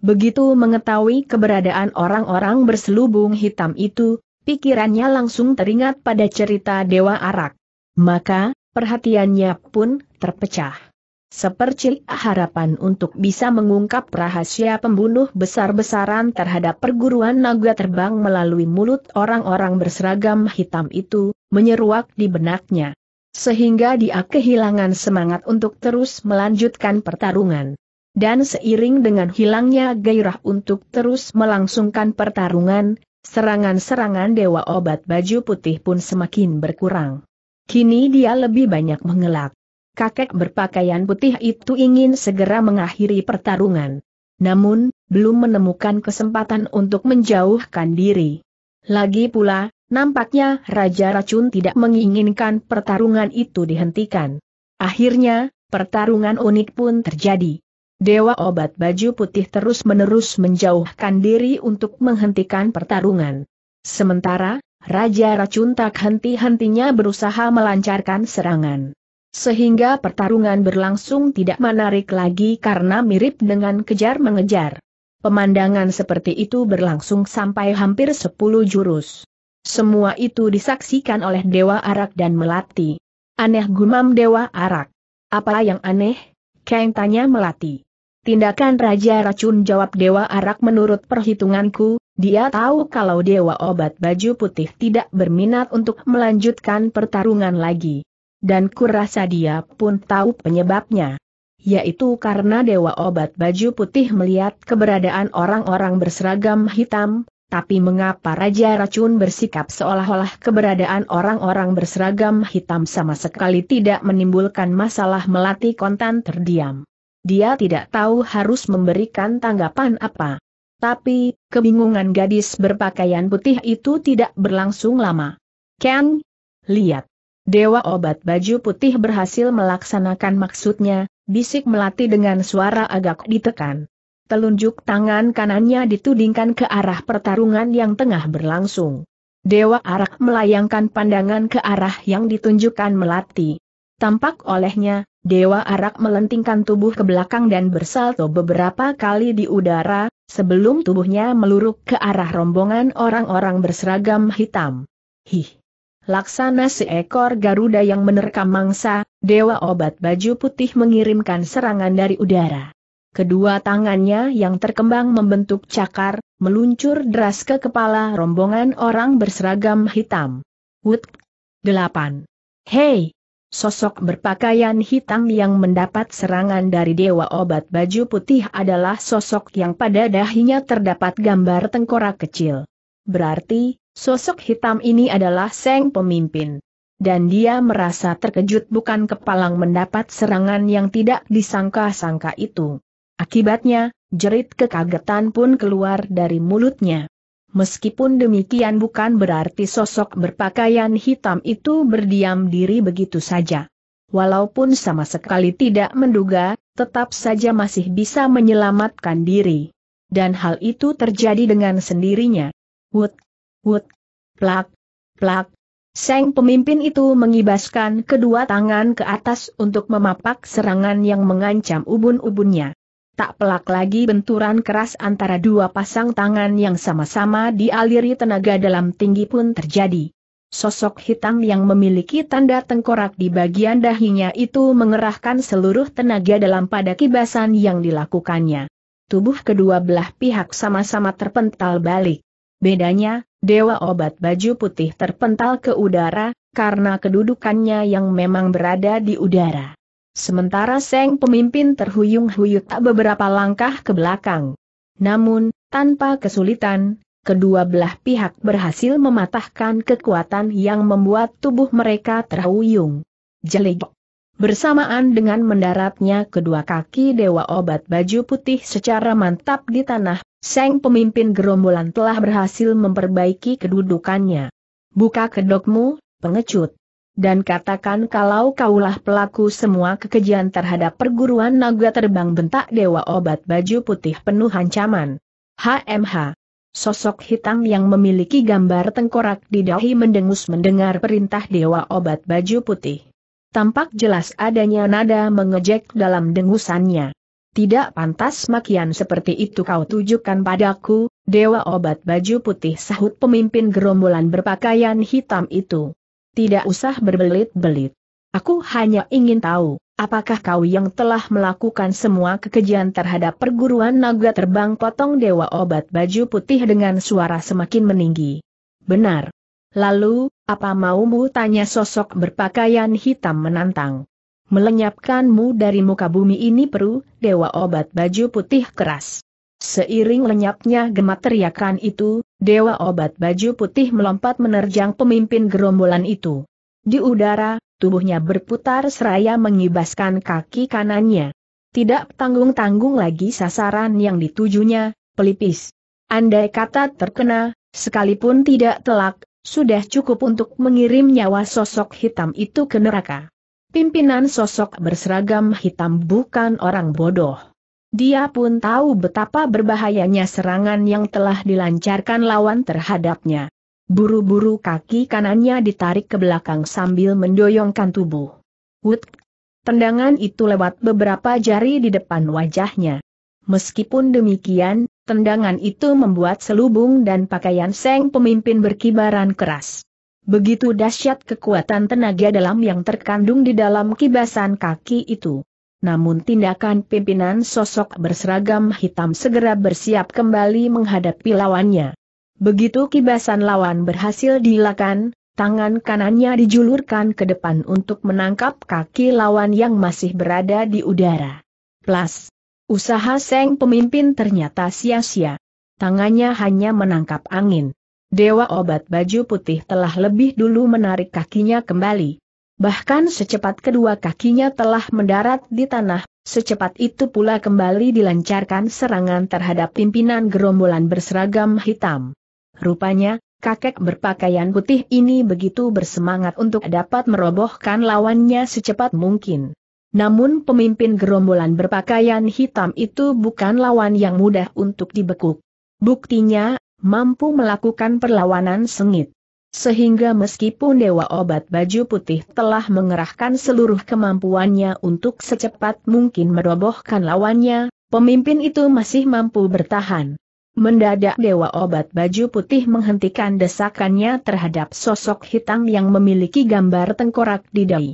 Begitu mengetahui keberadaan orang-orang berselubung hitam itu, pikirannya langsung teringat pada cerita Dewa Arak. Maka, perhatiannya pun terpecah. Sepercil harapan untuk bisa mengungkap rahasia pembunuh besar-besaran terhadap perguruan naga terbang melalui mulut orang-orang berseragam hitam itu, menyeruak di benaknya. Sehingga dia kehilangan semangat untuk terus melanjutkan pertarungan. Dan seiring dengan hilangnya gairah untuk terus melangsungkan pertarungan, serangan-serangan dewa obat baju putih pun semakin berkurang. Kini dia lebih banyak mengelak kakek berpakaian putih itu ingin segera mengakhiri pertarungan. Namun, belum menemukan kesempatan untuk menjauhkan diri. Lagi pula, nampaknya Raja Racun tidak menginginkan pertarungan itu dihentikan. Akhirnya, pertarungan unik pun terjadi. Dewa obat baju putih terus-menerus menjauhkan diri untuk menghentikan pertarungan. Sementara, Raja Racun tak henti-hentinya berusaha melancarkan serangan. Sehingga pertarungan berlangsung tidak menarik lagi karena mirip dengan kejar-mengejar. Pemandangan seperti itu berlangsung sampai hampir 10 jurus. Semua itu disaksikan oleh Dewa Arak dan Melati. Aneh gumam Dewa Arak. Apa yang aneh? Kang tanya Melati. Tindakan Raja Racun jawab Dewa Arak menurut perhitunganku, dia tahu kalau Dewa Obat Baju Putih tidak berminat untuk melanjutkan pertarungan lagi dan kurasa dia pun tahu penyebabnya. Yaitu karena Dewa Obat Baju Putih melihat keberadaan orang-orang berseragam hitam, tapi mengapa Raja Racun bersikap seolah-olah keberadaan orang-orang berseragam hitam sama sekali tidak menimbulkan masalah melatih kontan terdiam? Dia tidak tahu harus memberikan tanggapan apa. Tapi, kebingungan gadis berpakaian putih itu tidak berlangsung lama. Ken, lihat. Dewa obat baju putih berhasil melaksanakan maksudnya, bisik melati dengan suara agak ditekan. Telunjuk tangan kanannya ditudingkan ke arah pertarungan yang tengah berlangsung. Dewa Arak melayangkan pandangan ke arah yang ditunjukkan melati. Tampak olehnya, Dewa Arak melentingkan tubuh ke belakang dan bersalto beberapa kali di udara, sebelum tubuhnya meluruk ke arah rombongan orang-orang berseragam hitam. Hih! Laksana seekor Garuda yang menerkam mangsa, Dewa Obat Baju Putih mengirimkan serangan dari udara. Kedua tangannya yang terkembang membentuk cakar, meluncur deras ke kepala rombongan orang berseragam hitam. Wut 8. Hei! Sosok berpakaian hitam yang mendapat serangan dari Dewa Obat Baju Putih adalah sosok yang pada dahinya terdapat gambar tengkorak kecil. Berarti, Sosok hitam ini adalah Seng pemimpin. Dan dia merasa terkejut bukan kepalang mendapat serangan yang tidak disangka-sangka itu. Akibatnya, jerit kekagetan pun keluar dari mulutnya. Meskipun demikian bukan berarti sosok berpakaian hitam itu berdiam diri begitu saja. Walaupun sama sekali tidak menduga, tetap saja masih bisa menyelamatkan diri. Dan hal itu terjadi dengan sendirinya. Wut Wut. Plak. Plak. Seng pemimpin itu mengibaskan kedua tangan ke atas untuk memapak serangan yang mengancam ubun-ubunnya. Tak pelak lagi benturan keras antara dua pasang tangan yang sama-sama dialiri tenaga dalam tinggi pun terjadi. Sosok hitam yang memiliki tanda tengkorak di bagian dahinya itu mengerahkan seluruh tenaga dalam pada kibasan yang dilakukannya. Tubuh kedua belah pihak sama-sama terpental balik. Bedanya, Dewa Obat Baju Putih terpental ke udara, karena kedudukannya yang memang berada di udara. Sementara Seng pemimpin terhuyung-huyung tak beberapa langkah ke belakang. Namun, tanpa kesulitan, kedua belah pihak berhasil mematahkan kekuatan yang membuat tubuh mereka terhuyung. Jelik. Bersamaan dengan mendaratnya kedua kaki Dewa Obat Baju Putih secara mantap di tanah, Seng pemimpin gerombolan telah berhasil memperbaiki kedudukannya. Buka kedokmu, pengecut. Dan katakan kalau kaulah pelaku semua kekejian terhadap perguruan naga terbang bentak dewa obat baju putih penuh ancaman. HMH. Sosok hitam yang memiliki gambar tengkorak di dahi mendengus mendengar perintah Dewa Obat Baju Putih. Tampak jelas adanya nada mengejek dalam dengusannya. Tidak pantas makian seperti itu kau tujukan padaku, Dewa Obat Baju Putih sahut pemimpin gerombolan berpakaian hitam itu. Tidak usah berbelit-belit. Aku hanya ingin tahu, apakah kau yang telah melakukan semua kekejian terhadap perguruan naga terbang potong Dewa Obat Baju Putih dengan suara semakin meninggi. Benar. Lalu, apa maumu tanya sosok berpakaian hitam menantang? Melenyapkanmu dari muka bumi ini perlu, dewa obat baju putih keras. Seiring lenyapnya gemat teriakan itu, dewa obat baju putih melompat menerjang pemimpin gerombolan itu. Di udara, tubuhnya berputar seraya mengibaskan kaki kanannya. Tidak tanggung-tanggung lagi sasaran yang ditujunya, pelipis. Andai kata terkena, sekalipun tidak telak, sudah cukup untuk mengirim nyawa sosok hitam itu ke neraka. Pimpinan sosok berseragam hitam bukan orang bodoh. Dia pun tahu betapa berbahayanya serangan yang telah dilancarkan lawan terhadapnya. Buru-buru kaki kanannya ditarik ke belakang sambil mendoyongkan tubuh. Wut! Tendangan itu lewat beberapa jari di depan wajahnya. Meskipun demikian, tendangan itu membuat selubung dan pakaian seng pemimpin berkibaran keras. Begitu dahsyat kekuatan tenaga dalam yang terkandung di dalam kibasan kaki itu. Namun tindakan pimpinan sosok berseragam hitam segera bersiap kembali menghadapi lawannya. Begitu kibasan lawan berhasil dilakukan, tangan kanannya dijulurkan ke depan untuk menangkap kaki lawan yang masih berada di udara. Plus, usaha Seng pemimpin ternyata sia-sia. Tangannya hanya menangkap angin. Dewa obat baju putih telah lebih dulu menarik kakinya kembali. Bahkan secepat kedua kakinya telah mendarat di tanah, secepat itu pula kembali dilancarkan serangan terhadap pimpinan gerombolan berseragam hitam. Rupanya, kakek berpakaian putih ini begitu bersemangat untuk dapat merobohkan lawannya secepat mungkin. Namun pemimpin gerombolan berpakaian hitam itu bukan lawan yang mudah untuk dibekuk. Buktinya, mampu melakukan perlawanan sengit. Sehingga meskipun Dewa Obat Baju Putih telah mengerahkan seluruh kemampuannya untuk secepat mungkin merobohkan lawannya, pemimpin itu masih mampu bertahan. Mendadak Dewa Obat Baju Putih menghentikan desakannya terhadap sosok hitam yang memiliki gambar tengkorak di dahi.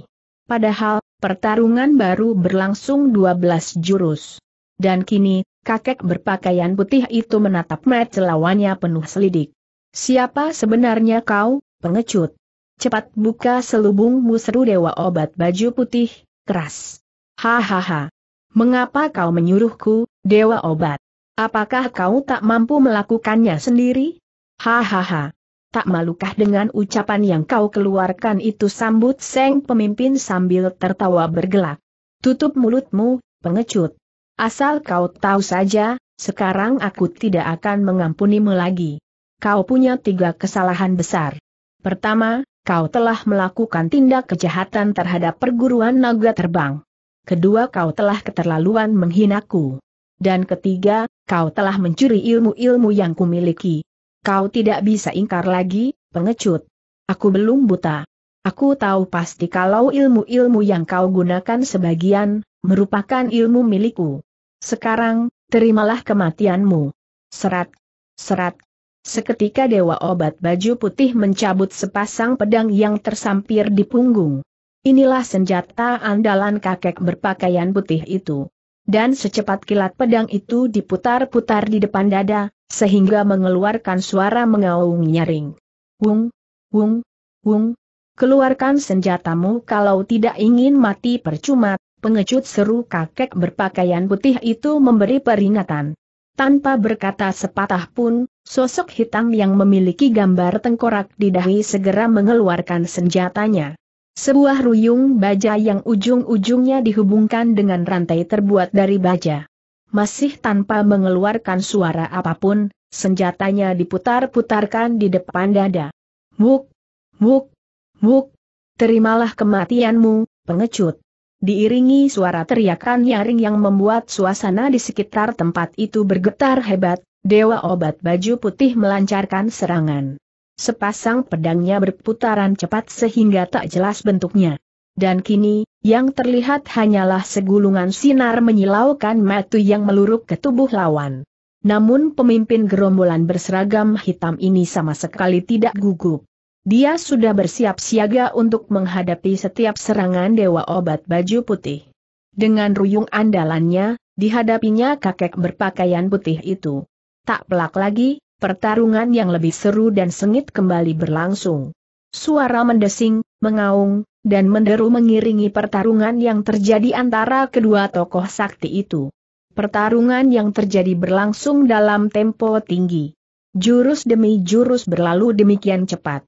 Padahal, pertarungan baru berlangsung 12 jurus. Dan kini, kakek berpakaian putih itu menatap met lawannya penuh selidik. Siapa sebenarnya kau, pengecut? Cepat buka selubungmu seru dewa obat baju putih, keras. Hahaha. Mengapa kau menyuruhku, dewa obat? Apakah kau tak mampu melakukannya sendiri? Hahaha. Tak malukah dengan ucapan yang kau keluarkan itu sambut Seng pemimpin sambil tertawa bergelak. Tutup mulutmu, pengecut. Asal kau tahu saja, sekarang aku tidak akan mengampunimu lagi. Kau punya tiga kesalahan besar. Pertama, kau telah melakukan tindak kejahatan terhadap perguruan naga terbang. Kedua, kau telah keterlaluan menghinaku. Dan ketiga, kau telah mencuri ilmu-ilmu yang kumiliki. Kau tidak bisa ingkar lagi, pengecut. Aku belum buta. Aku tahu pasti kalau ilmu-ilmu yang kau gunakan sebagian, merupakan ilmu milikku. Sekarang, terimalah kematianmu. Serat, serat. Seketika Dewa Obat Baju Putih mencabut sepasang pedang yang tersampir di punggung. Inilah senjata andalan kakek berpakaian putih itu. Dan secepat kilat pedang itu diputar-putar di depan dada, sehingga mengeluarkan suara mengaung nyaring. Wung, wung, wung, keluarkan senjatamu kalau tidak ingin mati percuma, pengecut seru kakek berpakaian putih itu memberi peringatan. Tanpa berkata sepatah pun, sosok hitam yang memiliki gambar tengkorak di dahi segera mengeluarkan senjatanya. Sebuah ruyung baja yang ujung-ujungnya dihubungkan dengan rantai terbuat dari baja. Masih tanpa mengeluarkan suara apapun, senjatanya diputar-putarkan di depan dada. Muk, muk, muk, terimalah kematianmu, pengecut diiringi suara teriakan nyaring yang membuat suasana di sekitar tempat itu bergetar hebat, Dewa Obat Baju Putih melancarkan serangan. Sepasang pedangnya berputaran cepat sehingga tak jelas bentuknya. Dan kini, yang terlihat hanyalah segulungan sinar menyilaukan matu yang meluruk ke tubuh lawan. Namun pemimpin gerombolan berseragam hitam ini sama sekali tidak gugup. Dia sudah bersiap siaga untuk menghadapi setiap serangan Dewa Obat Baju Putih. Dengan ruyung andalannya, dihadapinya kakek berpakaian putih itu. Tak pelak lagi, pertarungan yang lebih seru dan sengit kembali berlangsung. Suara mendesing, mengaung, dan menderu mengiringi pertarungan yang terjadi antara kedua tokoh sakti itu. Pertarungan yang terjadi berlangsung dalam tempo tinggi. Jurus demi jurus berlalu demikian cepat.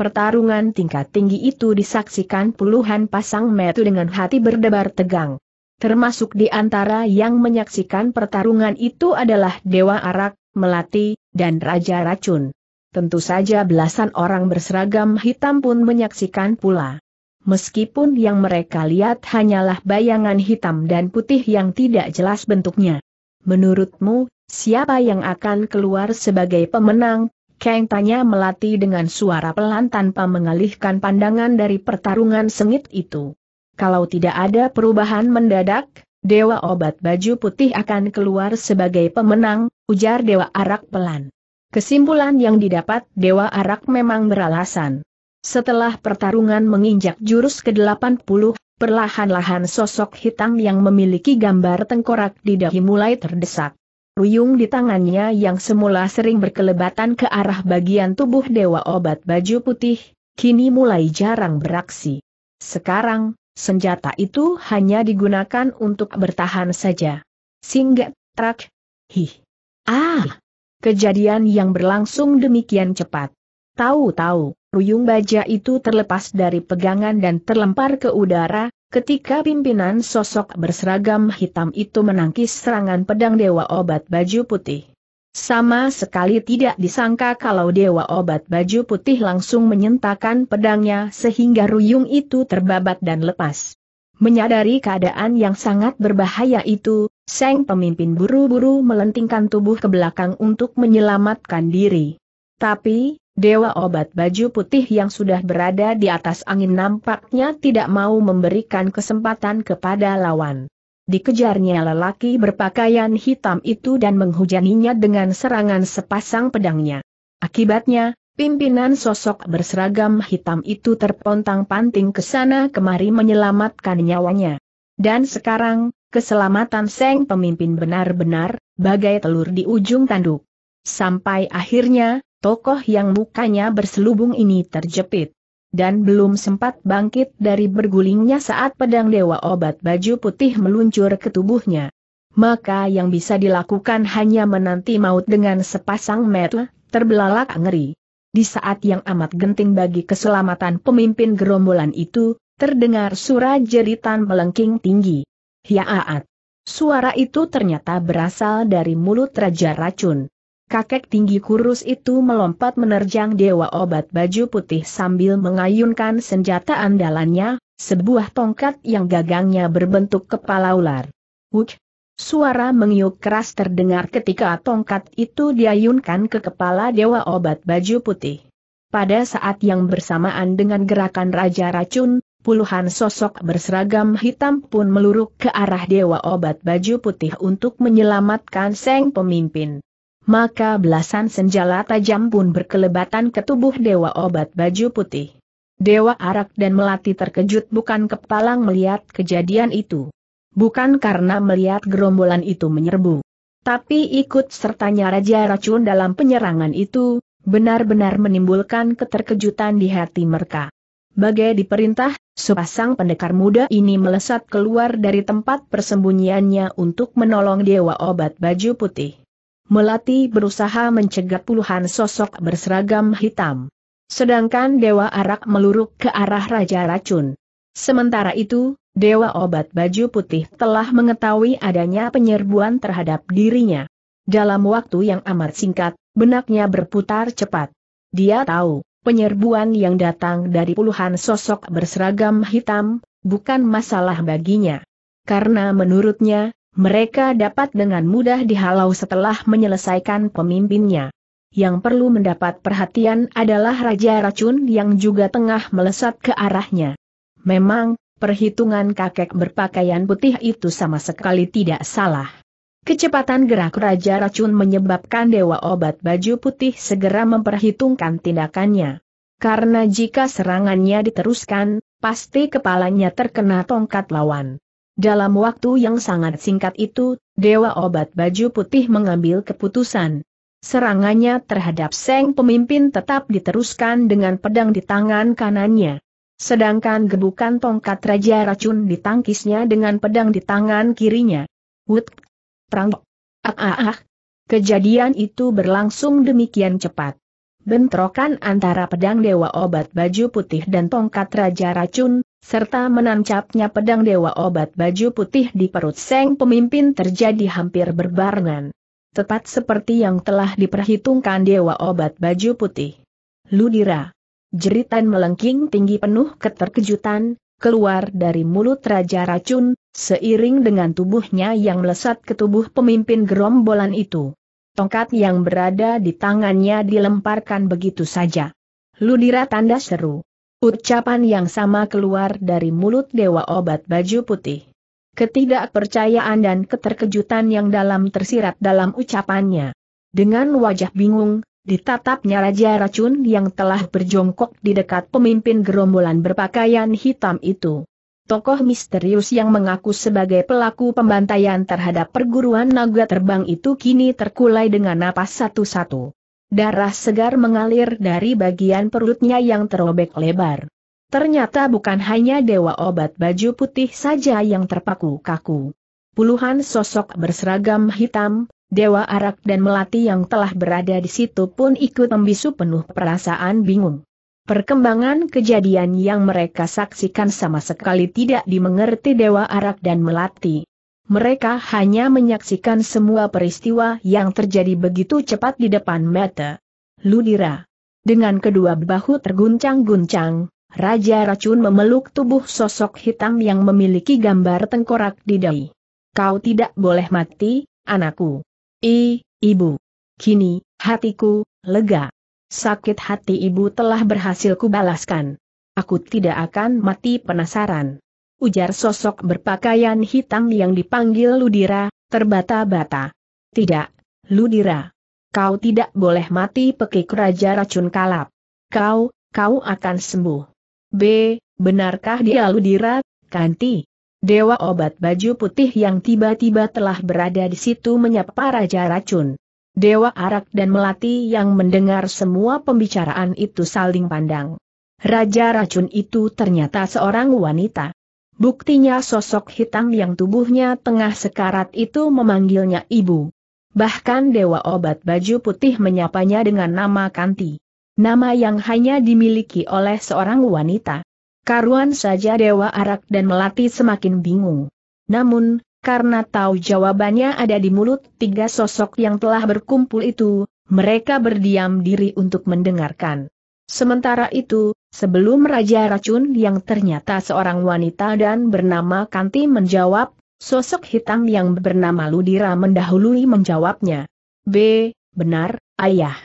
Pertarungan tingkat tinggi itu disaksikan puluhan pasang metu dengan hati berdebar tegang. Termasuk di antara yang menyaksikan pertarungan itu adalah Dewa Arak, Melati, dan Raja Racun. Tentu saja belasan orang berseragam hitam pun menyaksikan pula. Meskipun yang mereka lihat hanyalah bayangan hitam dan putih yang tidak jelas bentuknya. Menurutmu, siapa yang akan keluar sebagai pemenang, Kang tanya Melati dengan suara pelan tanpa mengalihkan pandangan dari pertarungan sengit itu. Kalau tidak ada perubahan mendadak, Dewa Obat Baju Putih akan keluar sebagai pemenang, ujar Dewa Arak pelan. Kesimpulan yang didapat Dewa Arak memang beralasan. Setelah pertarungan menginjak jurus ke-80, perlahan-lahan sosok hitam yang memiliki gambar tengkorak di dahi mulai terdesak. Ruyung di tangannya yang semula sering berkelebatan ke arah bagian tubuh Dewa Obat Baju Putih, kini mulai jarang beraksi. Sekarang, senjata itu hanya digunakan untuk bertahan saja. Singgah, trak, hih. Ah! Kejadian yang berlangsung demikian cepat. Tahu-tahu, Ruyung baja itu terlepas dari pegangan dan terlempar ke udara, ketika pimpinan sosok berseragam hitam itu menangkis serangan pedang Dewa Obat Baju Putih. Sama sekali tidak disangka kalau Dewa Obat Baju Putih langsung menyentakkan pedangnya sehingga Ruyung itu terbabat dan lepas. Menyadari keadaan yang sangat berbahaya itu, Seng pemimpin buru-buru melentingkan tubuh ke belakang untuk menyelamatkan diri. Tapi, Dewa obat baju putih yang sudah berada di atas angin nampaknya tidak mau memberikan kesempatan kepada lawan. Dikejarnya lelaki berpakaian hitam itu dan menghujaninya dengan serangan sepasang pedangnya. Akibatnya, pimpinan sosok berseragam hitam itu terpontang-panting ke sana kemari menyelamatkan nyawanya. Dan sekarang, keselamatan Seng pemimpin benar-benar, bagai telur di ujung tanduk. Sampai akhirnya, tokoh yang mukanya berselubung ini terjepit. Dan belum sempat bangkit dari bergulingnya saat pedang dewa obat baju putih meluncur ke tubuhnya. Maka yang bisa dilakukan hanya menanti maut dengan sepasang mata, terbelalak ngeri. Di saat yang amat genting bagi keselamatan pemimpin gerombolan itu, terdengar suara jeritan melengking tinggi. Hiaat! Suara itu ternyata berasal dari mulut Raja Racun. Kakek tinggi kurus itu melompat menerjang dewa obat baju putih sambil mengayunkan senjata andalannya, sebuah tongkat yang gagangnya berbentuk kepala ular. Wuk! Suara mengiuk keras terdengar ketika tongkat itu diayunkan ke kepala dewa obat baju putih. Pada saat yang bersamaan dengan gerakan Raja Racun, puluhan sosok berseragam hitam pun meluruk ke arah dewa obat baju putih untuk menyelamatkan Seng pemimpin maka belasan senjala tajam pun berkelebatan ke tubuh Dewa Obat Baju Putih. Dewa Arak dan Melati terkejut bukan kepalang melihat kejadian itu. Bukan karena melihat gerombolan itu menyerbu. Tapi ikut sertanya Raja Racun dalam penyerangan itu, benar-benar menimbulkan keterkejutan di hati mereka. Bagai diperintah, sepasang pendekar muda ini melesat keluar dari tempat persembunyiannya untuk menolong Dewa Obat Baju Putih. Melati berusaha mencegat puluhan sosok berseragam hitam. Sedangkan Dewa Arak meluruk ke arah Raja Racun. Sementara itu, Dewa Obat Baju Putih telah mengetahui adanya penyerbuan terhadap dirinya. Dalam waktu yang amat singkat, benaknya berputar cepat. Dia tahu, penyerbuan yang datang dari puluhan sosok berseragam hitam, bukan masalah baginya. Karena menurutnya, mereka dapat dengan mudah dihalau setelah menyelesaikan pemimpinnya. Yang perlu mendapat perhatian adalah Raja Racun yang juga tengah melesat ke arahnya. Memang, perhitungan kakek berpakaian putih itu sama sekali tidak salah. Kecepatan gerak Raja Racun menyebabkan Dewa Obat Baju Putih segera memperhitungkan tindakannya. Karena jika serangannya diteruskan, pasti kepalanya terkena tongkat lawan. Dalam waktu yang sangat singkat itu, Dewa Obat Baju Putih mengambil keputusan. Serangannya terhadap Seng pemimpin tetap diteruskan dengan pedang di tangan kanannya. Sedangkan gebukan tongkat Raja Racun ditangkisnya dengan pedang di tangan kirinya. Wut! Prang! Ah, ah, ah. Kejadian itu berlangsung demikian cepat. Bentrokan antara pedang Dewa Obat Baju Putih dan tongkat Raja Racun, serta menancapnya pedang dewa obat baju putih di perut Seng pemimpin terjadi hampir berbarengan. Tepat seperti yang telah diperhitungkan dewa obat baju putih. Ludira. Jeritan melengking tinggi penuh keterkejutan, keluar dari mulut Raja Racun, seiring dengan tubuhnya yang melesat ke tubuh pemimpin gerombolan itu. Tongkat yang berada di tangannya dilemparkan begitu saja. Ludira tanda seru. Ucapan yang sama keluar dari mulut Dewa Obat Baju Putih. Ketidakpercayaan dan keterkejutan yang dalam tersirat dalam ucapannya. Dengan wajah bingung, ditatapnya Raja Racun yang telah berjongkok di dekat pemimpin gerombolan berpakaian hitam itu. Tokoh misterius yang mengaku sebagai pelaku pembantaian terhadap perguruan naga terbang itu kini terkulai dengan napas satu-satu. Darah segar mengalir dari bagian perutnya yang terobek lebar. Ternyata bukan hanya dewa obat baju putih saja yang terpaku kaku. Puluhan sosok berseragam hitam, dewa arak dan melati yang telah berada di situ pun ikut membisu penuh perasaan bingung. Perkembangan kejadian yang mereka saksikan sama sekali tidak dimengerti dewa arak dan melati mereka hanya menyaksikan semua peristiwa yang terjadi begitu cepat di depan mata. Ludira. Dengan kedua bahu terguncang-guncang, Raja Racun memeluk tubuh sosok hitam yang memiliki gambar tengkorak di dahi. Kau tidak boleh mati, anakku. I, ibu. Kini, hatiku, lega. Sakit hati ibu telah berhasil kubalaskan. Aku tidak akan mati penasaran ujar sosok berpakaian hitam yang dipanggil Ludira, terbata-bata. Tidak, Ludira. Kau tidak boleh mati pekik Raja Racun Kalap. Kau, kau akan sembuh. B. Benarkah dia Ludira, Kanti? Dewa obat baju putih yang tiba-tiba telah berada di situ menyapa Raja Racun. Dewa Arak dan Melati yang mendengar semua pembicaraan itu saling pandang. Raja Racun itu ternyata seorang wanita. Buktinya sosok hitam yang tubuhnya tengah sekarat itu memanggilnya ibu. Bahkan Dewa Obat Baju Putih menyapanya dengan nama Kanti. Nama yang hanya dimiliki oleh seorang wanita. Karuan saja Dewa Arak dan Melati semakin bingung. Namun, karena tahu jawabannya ada di mulut tiga sosok yang telah berkumpul itu, mereka berdiam diri untuk mendengarkan. Sementara itu, sebelum Raja Racun yang ternyata seorang wanita dan bernama Kanti menjawab, sosok hitam yang bernama Ludira mendahului menjawabnya. B. Benar, ayah.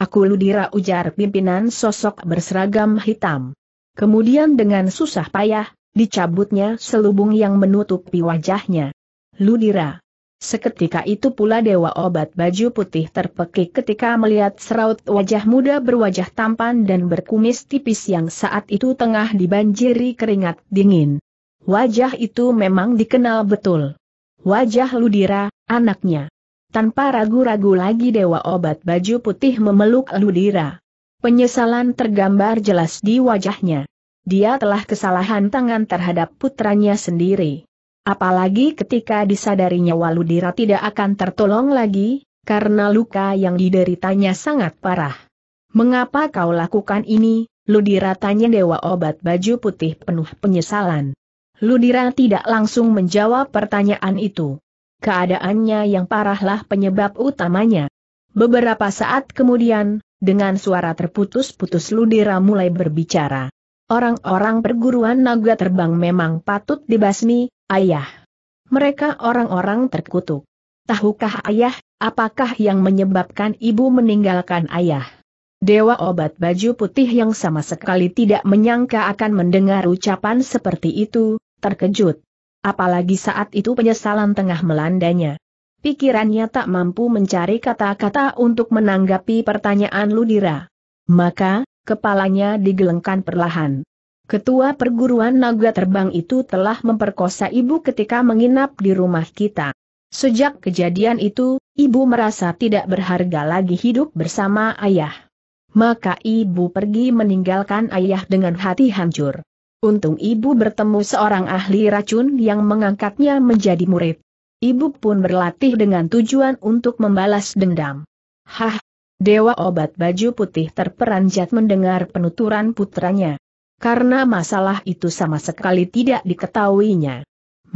Aku Ludira ujar pimpinan sosok berseragam hitam. Kemudian dengan susah payah, dicabutnya selubung yang menutupi wajahnya. Ludira. Seketika itu pula Dewa Obat Baju Putih terpekik ketika melihat seraut wajah muda berwajah tampan dan berkumis tipis yang saat itu tengah dibanjiri keringat dingin. Wajah itu memang dikenal betul. Wajah Ludira, anaknya. Tanpa ragu-ragu lagi Dewa Obat Baju Putih memeluk Ludira. Penyesalan tergambar jelas di wajahnya. Dia telah kesalahan tangan terhadap putranya sendiri. Apalagi ketika disadarinya Waludira tidak akan tertolong lagi, karena luka yang dideritanya sangat parah. Mengapa kau lakukan ini, Ludira tanya Dewa Obat Baju Putih penuh penyesalan. Ludira tidak langsung menjawab pertanyaan itu. Keadaannya yang parahlah penyebab utamanya. Beberapa saat kemudian, dengan suara terputus-putus Ludira mulai berbicara. Orang-orang perguruan naga terbang memang patut dibasmi, Ayah. Mereka orang-orang terkutuk. Tahukah ayah, apakah yang menyebabkan ibu meninggalkan ayah? Dewa obat baju putih yang sama sekali tidak menyangka akan mendengar ucapan seperti itu, terkejut. Apalagi saat itu penyesalan tengah melandanya. Pikirannya tak mampu mencari kata-kata untuk menanggapi pertanyaan Ludira. Maka, kepalanya digelengkan perlahan. Ketua perguruan naga terbang itu telah memperkosa ibu ketika menginap di rumah kita. Sejak kejadian itu, ibu merasa tidak berharga lagi hidup bersama ayah. Maka ibu pergi meninggalkan ayah dengan hati hancur. Untung ibu bertemu seorang ahli racun yang mengangkatnya menjadi murid. Ibu pun berlatih dengan tujuan untuk membalas dendam. Hah! Dewa obat baju putih terperanjat mendengar penuturan putranya karena masalah itu sama sekali tidak diketahuinya.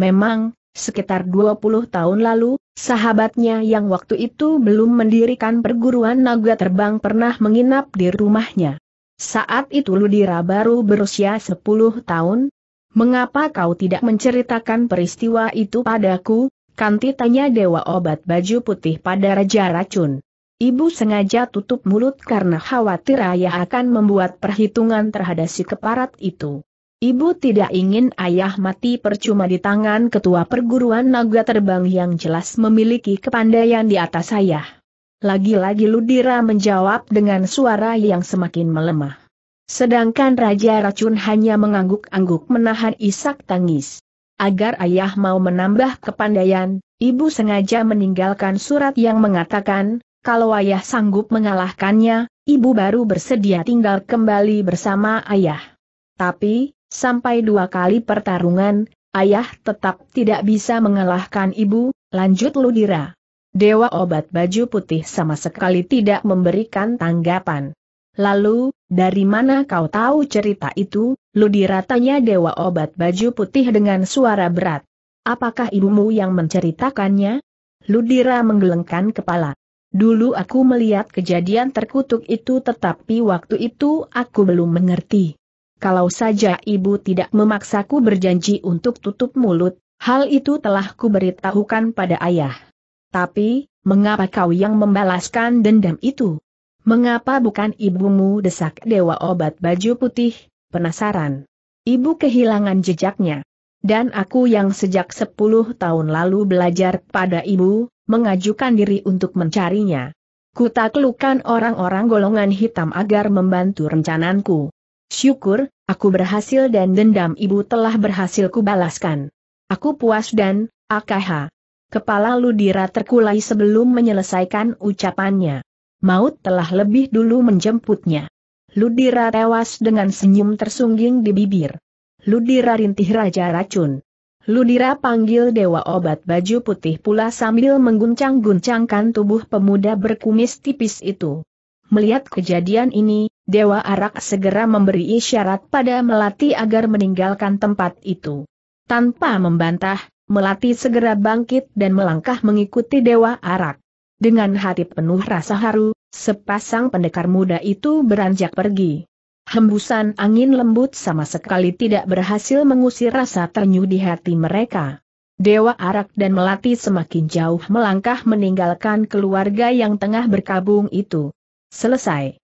Memang, sekitar 20 tahun lalu, sahabatnya yang waktu itu belum mendirikan perguruan naga terbang pernah menginap di rumahnya. Saat itu Ludira baru berusia 10 tahun. Mengapa kau tidak menceritakan peristiwa itu padaku, Kanti tanya Dewa Obat Baju Putih pada Raja Racun. Ibu sengaja tutup mulut karena khawatir ayah akan membuat perhitungan terhadap si keparat itu. Ibu tidak ingin ayah mati percuma di tangan ketua perguruan naga terbang yang jelas memiliki kepandaian di atas ayah. Lagi-lagi Ludira menjawab dengan suara yang semakin melemah. Sedangkan Raja Racun hanya mengangguk-angguk menahan isak tangis. Agar ayah mau menambah kepandaian, ibu sengaja meninggalkan surat yang mengatakan, kalau ayah sanggup mengalahkannya, ibu baru bersedia tinggal kembali bersama ayah. Tapi, sampai dua kali pertarungan, ayah tetap tidak bisa mengalahkan ibu, lanjut Ludira. Dewa obat baju putih sama sekali tidak memberikan tanggapan. Lalu, dari mana kau tahu cerita itu, Ludira tanya Dewa obat baju putih dengan suara berat. Apakah ibumu yang menceritakannya? Ludira menggelengkan kepala. Dulu aku melihat kejadian terkutuk itu tetapi waktu itu aku belum mengerti. Kalau saja ibu tidak memaksaku berjanji untuk tutup mulut, hal itu telah kuberitahukan pada ayah. Tapi, mengapa kau yang membalaskan dendam itu? Mengapa bukan ibumu desak dewa obat baju putih, penasaran? Ibu kehilangan jejaknya. Dan aku yang sejak sepuluh tahun lalu belajar pada ibu, mengajukan diri untuk mencarinya. Kutaklukan orang-orang golongan hitam agar membantu rencananku. Syukur, aku berhasil dan dendam ibu telah berhasil kubalaskan. Aku puas dan, AKH. Kepala Ludira terkulai sebelum menyelesaikan ucapannya. Maut telah lebih dulu menjemputnya. Ludira tewas dengan senyum tersungging di bibir. Ludira rintih Raja Racun. Ludira panggil Dewa Obat Baju Putih pula sambil mengguncang-guncangkan tubuh pemuda berkumis tipis itu. Melihat kejadian ini, Dewa Arak segera memberi isyarat pada Melati agar meninggalkan tempat itu. Tanpa membantah, Melati segera bangkit dan melangkah mengikuti Dewa Arak. Dengan hati penuh rasa haru, sepasang pendekar muda itu beranjak pergi hembusan angin lembut sama sekali tidak berhasil mengusir rasa terenyuh di hati mereka. Dewa Arak dan Melati semakin jauh melangkah meninggalkan keluarga yang tengah berkabung itu. Selesai.